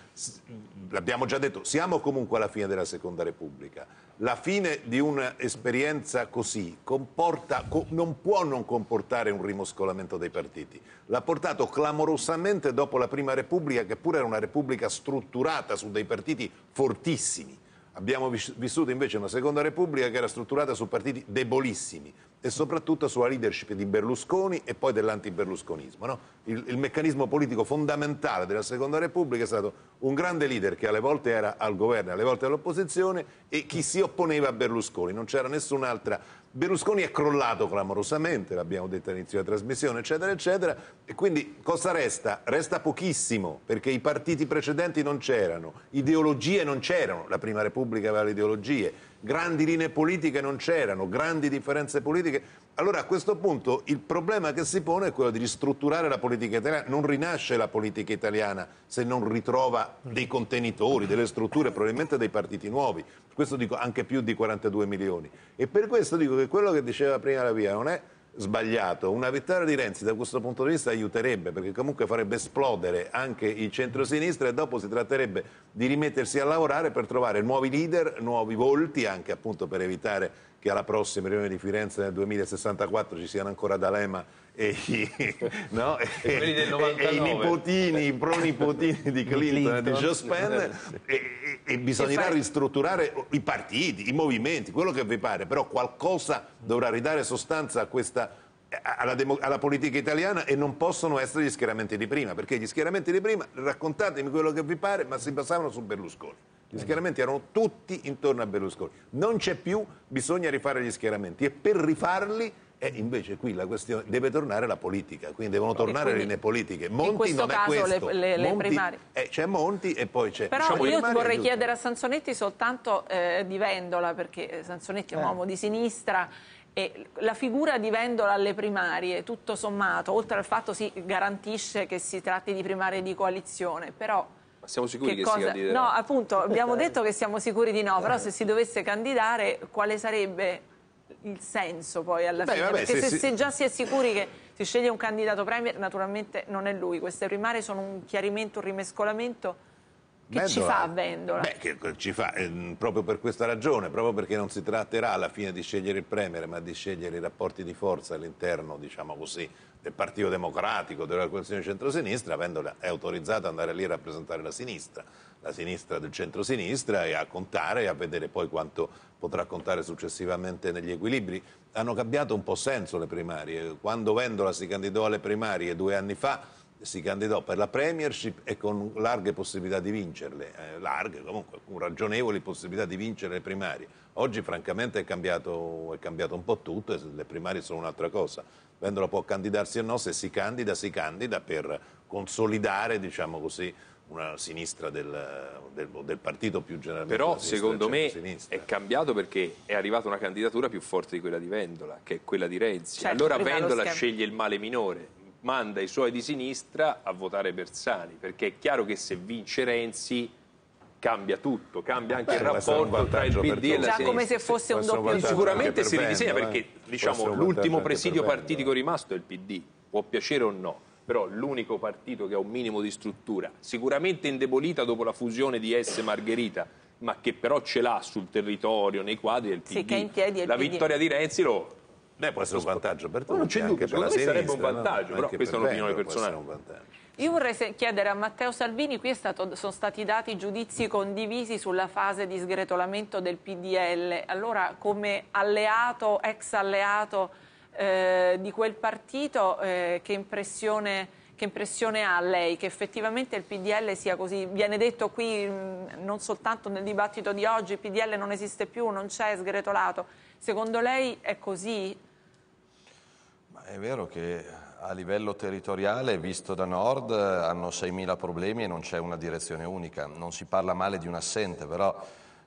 l'abbiamo già detto, siamo comunque alla fine della Seconda Repubblica. La fine di un'esperienza così comporta, non può non comportare un rimoscolamento dei partiti. L'ha portato clamorosamente dopo la Prima Repubblica, che pure era una Repubblica strutturata su dei partiti fortissimi. Abbiamo vissuto invece una Seconda Repubblica che era strutturata su partiti debolissimi e soprattutto sulla leadership di Berlusconi e poi dell'anti-berlusconismo. No? Il, il, meccanismo politico fondamentale della Seconda Repubblica è stato un grande leader che alle volte era al governo, e alle volte all'opposizione e chi si opponeva a Berlusconi, non c'era nessun'altra. Berlusconi è crollato clamorosamente, l'abbiamo detto all'inizio della trasmissione, eccetera, eccetera, e quindi cosa resta? Resta pochissimo, perché i partiti precedenti non c'erano, ideologie non c'erano, la Prima Repubblica aveva le ideologie, grandi linee politiche non c'erano, grandi differenze politiche. Allora a questo punto il problema che si pone è quello di ristrutturare la politica italiana. Non rinasce la politica italiana se non ritrova dei contenitori, delle strutture, probabilmente dei partiti nuovi. questo dico anche più di 42 milioni. E per questo dico che quello che diceva prima la Via non è sbagliato. Una vittoria di Renzi da questo punto di vista aiuterebbe perché comunque farebbe esplodere anche il centrosinistra e dopo si tratterebbe di rimettersi a lavorare per trovare nuovi leader, nuovi volti anche appunto per evitare che alla prossima riunione di Firenze nel 2064 ci siano ancora D'Alema e, no? e, e, e i, nipotini, i pronipotini di Clinton, di Jospin e, bisognerà fai... ristrutturare i partiti, i movimenti, quello che vi pare, però qualcosa dovrà ridare sostanza a questa alla, alla, politica italiana e non possono essere gli schieramenti di prima, perché gli schieramenti di prima, raccontatemi quello che vi pare, ma si basavano su Berlusconi. Gli schieramenti erano tutti intorno a Berlusconi. Non c'è più, bisogna rifare gli schieramenti e per rifarli e eh, invece qui la questione deve tornare la politica, quindi devono tornare quindi, le linee politiche. Monti non è questo. Le, le, Monti, primarie. Eh, c'è Monti e poi c'è Però diciamo, io vorrei chiedere a Sansonetti soltanto eh, di Vendola, perché eh, Sansonetti è un eh. uomo di sinistra e la figura di Vendola alle primarie, tutto sommato, oltre al fatto si garantisce che si tratti di primarie di coalizione, però ma siamo sicuri che, che si candiderà? No, appunto, abbiamo detto che siamo sicuri di no, però se si dovesse candidare, quale sarebbe il senso poi alla Beh, fine? Vabbè, Perché se, se, se già si è sicuri che si sceglie un candidato premier, naturalmente non è lui. Queste primarie sono un chiarimento, un rimescolamento che Vendola, ci fa a Vendola? Beh, che ci fa, eh, proprio per questa ragione, proprio perché non si tratterà alla fine di scegliere il Premier, ma di scegliere i rapporti di forza all'interno, diciamo così, del Partito Democratico, della coalizione centrosinistra, Vendola è autorizzata ad andare lì a rappresentare la sinistra, la sinistra del centrosinistra e a contare e a vedere poi quanto potrà contare successivamente negli equilibri. Hanno cambiato un po' senso le primarie. Quando Vendola si candidò alle primarie due anni fa si candidò per la Premiership e con larghe possibilità di vincerle, eh, larghe comunque, con ragionevoli possibilità di vincere le primarie. Oggi francamente è cambiato, è cambiato un po' tutto e le primarie sono un'altra cosa. Vendola può candidarsi o no, se si candida si candida per consolidare, diciamo così, una sinistra del, del, del, partito più generalmente. Però secondo diciamo, me è cambiato perché è arrivata una candidatura più forte di quella di Vendola, che è quella di Renzi. Certo, allora esatto, Vendola sceglie il male minore, manda i suoi di sinistra a votare Bersani, perché è chiaro che se vince Renzi cambia tutto, cambia anche Beh, il rapporto tra il PD e la Già come se fosse un doppio Sicuramente si ridisegna band, perché diciamo, l'ultimo presidio per partitico band, rimasto è il PD, può piacere o no, però l'unico partito che ha un minimo di struttura, sicuramente indebolita dopo la fusione di S e Margherita, ma che però ce l'ha sul territorio, nei quadri del PD. Sì, che è in piedi è il la PD. vittoria di Renzi lo Beh, può essere un vantaggio per tutti, non c'è dubbio, per la sinistra. sarebbe un vantaggio, no? però questa per è un'opinione personale. Un Io vorrei chiedere a Matteo Salvini, qui stato, sono stati dati giudizi condivisi sulla fase di sgretolamento del PDL. Allora, come alleato, ex alleato eh, di quel partito, eh, che, impressione, che impressione ha lei che effettivamente il PDL sia così? Viene detto qui, mh, mm, non soltanto nel dibattito di oggi, il PDL non esiste più, non c'è, è sgretolato Secondo lei è così? Ma è vero che a livello territoriale, visto da nord, hanno 6.000 problemi e non c'è una direzione unica. Non si parla male di un assente, però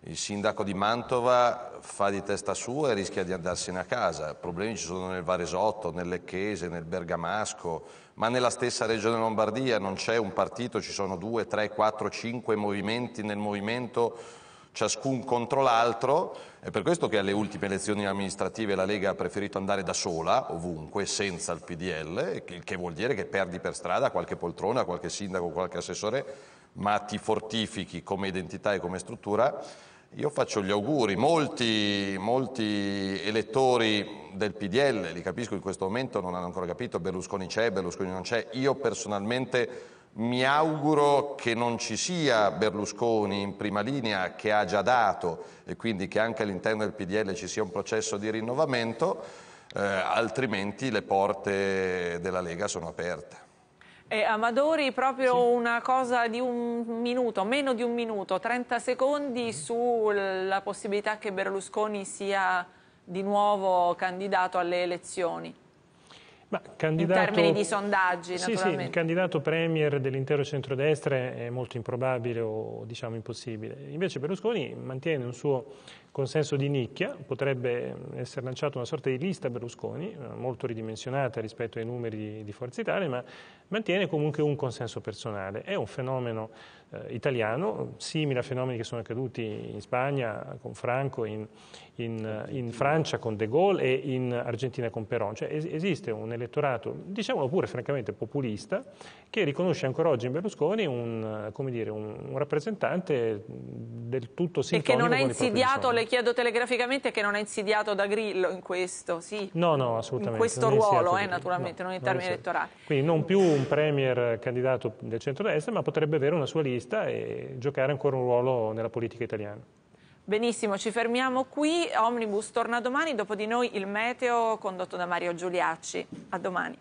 il sindaco di Mantova fa di testa sua e rischia di andarsene a casa. Problemi ci sono nel Varesotto, nel nell'Ecchese, nel Bergamasco, ma nella stessa regione Lombardia non c'è un partito, ci sono due, tre, quattro, cinque movimenti nel movimento ciascun contro l'altro, è per questo che alle ultime elezioni amministrative la Lega ha preferito andare da sola, ovunque, senza il PDL, il che vuol dire che perdi per strada qualche poltrona, qualche sindaco, qualche assessore, ma ti fortifichi come identità e come struttura. Io faccio gli auguri, molti, molti elettori del PDL, li capisco in questo momento, non hanno ancora capito, Berlusconi c'è, Berlusconi non c'è, io personalmente mi auguro che non ci sia Berlusconi in prima linea che ha già dato e quindi che anche all'interno del PDL ci sia un processo di rinnovamento, eh, altrimenti le porte della Lega sono aperte. Eh, Amadori, proprio sì. una cosa di un minuto, meno di un minuto, 30 secondi mm-hmm. sulla possibilità che Berlusconi sia di nuovo candidato alle elezioni. Ma, candidato... In termini di sondaggi, sì, naturalmente. Sì, il candidato premier dell'intero centrodestra è molto improbabile o diciamo impossibile. Invece Berlusconi mantiene un suo consenso di nicchia, potrebbe essere lanciata una sorta di lista Berlusconi, eh, molto ridimensionata rispetto ai numeri di Forza Italia, ma mantiene comunque un consenso personale. È un fenomeno eh, italiano, simile a fenomeni che sono accaduti in Spagna con Franco, in, in, eh, in Francia con De Gaulle e in Argentina con Perón. Cioè, es esiste un elettorato, diciamolo pure francamente, populista, che riconosce ancora oggi in Berlusconi un, eh, dire, un, un rappresentante del tutto sintonico. E che non ha insidiato, le chiedo telegraficamente, che non ha insidiato da Grillo in questo, sì. No, no, assolutamente. In questo ruolo, eh, naturalmente, no, non in termini non elettorali. Quindi non più un premier candidato del centro-destra, ma potrebbe avere una sua lista vista e giocare ancora un ruolo nella politica italiana. Benissimo, ci fermiamo qui. Omnibus torna domani, dopo di noi il Meteo condotto da Mario Giuliacci. A domani.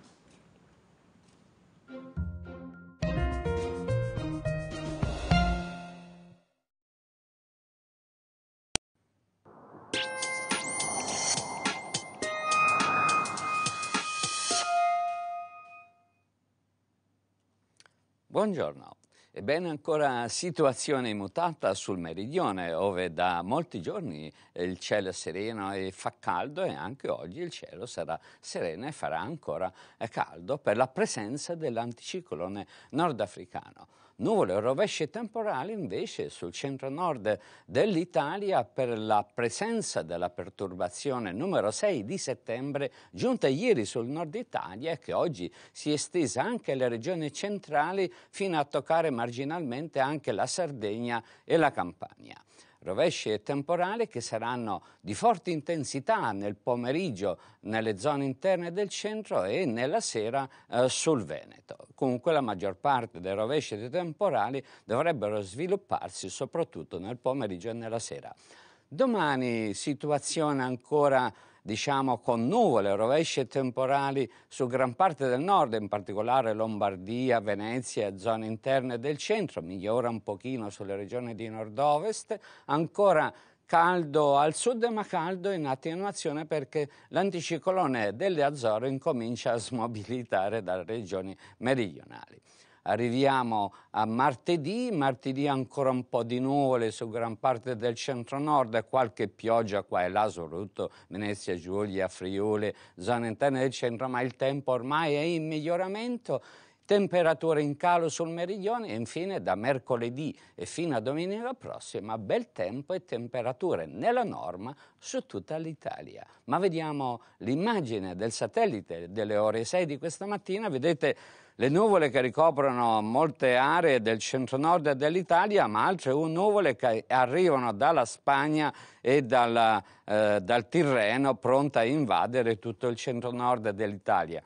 Buongiorno. Ebbene, ancora situazione mutata sul meridione, dove da molti giorni il cielo è sereno e fa caldo e anche oggi il cielo sarà sereno e farà ancora caldo per la presenza dell'anticiclone nordafricano. Nuvole e rovesce temporali invece sul centro-nord dell'Italia per la presenza della perturbazione numero 6 di settembre giunta ieri sul nord Italia e che oggi si è estesa anche alle regioni centrali fino a toccare marginalmente anche la Sardegna e la Campania rovesci e temporali che saranno di forte intensità nel pomeriggio nelle zone interne del centro e nella sera eh, sul Veneto. Comunque la maggior parte dei rovesci e temporali dovrebbero svilupparsi soprattutto nel pomeriggio e nella sera. Domani situazione ancora diciamo, con nuvole, rovesce temporali su gran parte del nord, in particolare Lombardia, Venezia e zone interne del centro, migliora un pochino sulle regioni di nord-ovest, ancora caldo al sud ma caldo in attenuazione perché l'anticiclone delle Azzorre incomincia a smobilitare dalle regioni meridionali. Arriviamo a martedì, martedì ancora un po' di nuvole su gran parte del centro-nord e qualche pioggia qua e là, soprattutto Venezia, Giulia, Friuli, zone interne del centro, ma il tempo ormai è in miglioramento temperature in calo sul meridione e infine da mercoledì e fino a domenica prossima bel tempo e temperature nella norma su tutta l'Italia. Ma vediamo l'immagine del satellite delle ore 6 di questa mattina, vedete le nuvole che ricoprono molte aree del centro-nord dell'Italia, ma altre nuvole che arrivano dalla Spagna e dalla, eh, dal Tirreno pronte a invadere tutto il centro-nord dell'Italia.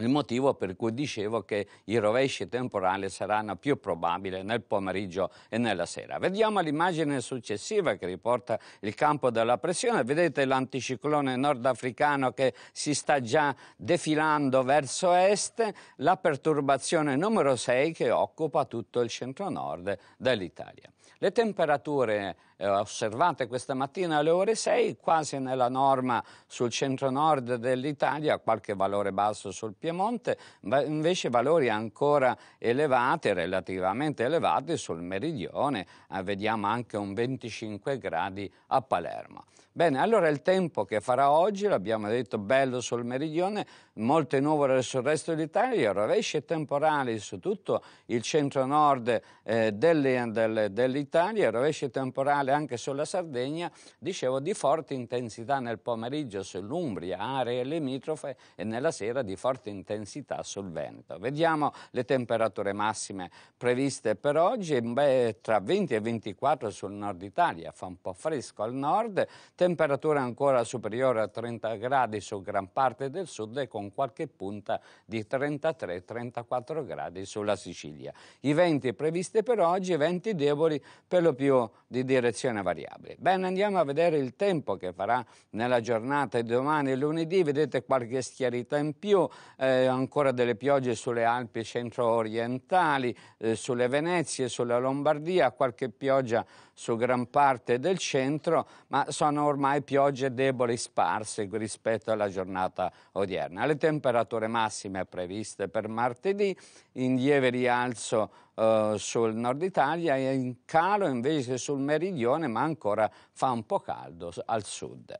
Il motivo per cui dicevo che i rovesci temporali saranno più probabili nel pomeriggio e nella sera. Vediamo l'immagine successiva che riporta il campo della pressione. Vedete l'anticiclone nordafricano che si sta già defilando verso est, la perturbazione numero 6 che occupa tutto il centro-nord dell'Italia. Le temperature eh, osservate questa mattina alle ore 6, quasi nella norma sul centro-nord dell'Italia, qualche valore basso sul Piemonte, ma invece valori ancora elevati, relativamente elevati sul meridione, eh, vediamo anche un 25 gradi a Palermo. Bene, allora il tempo che farà oggi, l'abbiamo detto, bello sul meridione, molte nuvole sul resto d'Italia, rovesce temporali su tutto il centro-nord eh, dell'Italia, rovesce temporali anche sulla Sardegna, dicevo di forte intensità nel pomeriggio sull'Umbria, aree limitrofe e nella sera di forte intensità sul Veneto. Vediamo le temperature massime previste per oggi, beh, tra 20 e 24 sul nord Italia, fa un po' fresco al nord, temperatura ancora superiore a 30 gradi su gran parte del sud e con qualche punta di 33-34 gradi sulla Sicilia. I venti previsti per oggi, venti deboli per lo più di direzione variabile. Bene, andiamo a vedere il tempo che farà nella giornata di domani e lunedì. Vedete qualche schiarità in più, eh, ancora delle piogge sulle Alpi centro-orientali, eh, sulle Venezie, sulla Lombardia, qualche pioggia su gran parte del centro, ma sono ormai piogge deboli sparse rispetto alla giornata odierna. Le temperature massime previste per martedì in lieve rialzo eh, sul nord Italia e in calo invece sul meridione, ma ancora fa un po' caldo al sud.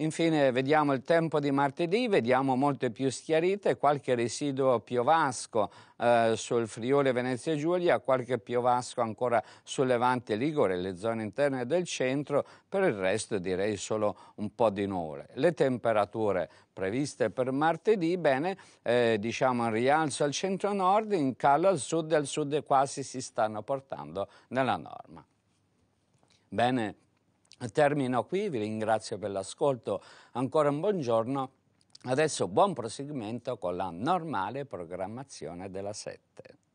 Infine vediamo il tempo di martedì, vediamo molte più schiarite, qualche residuo piovasco eh, sul Friuli Venezia Giulia, qualche piovasco ancora sul Levante Ligure, le zone interne del centro, per il resto direi solo un po' di nuvole. Le temperature previste per martedì, bene, eh, diciamo in rialzo al centro-nord, in calo al sud e al sud quasi si stanno portando nella norma. Bene, Termino qui, vi ringrazio per l'ascolto, ancora un buongiorno, adesso buon proseguimento con la normale programmazione della 7.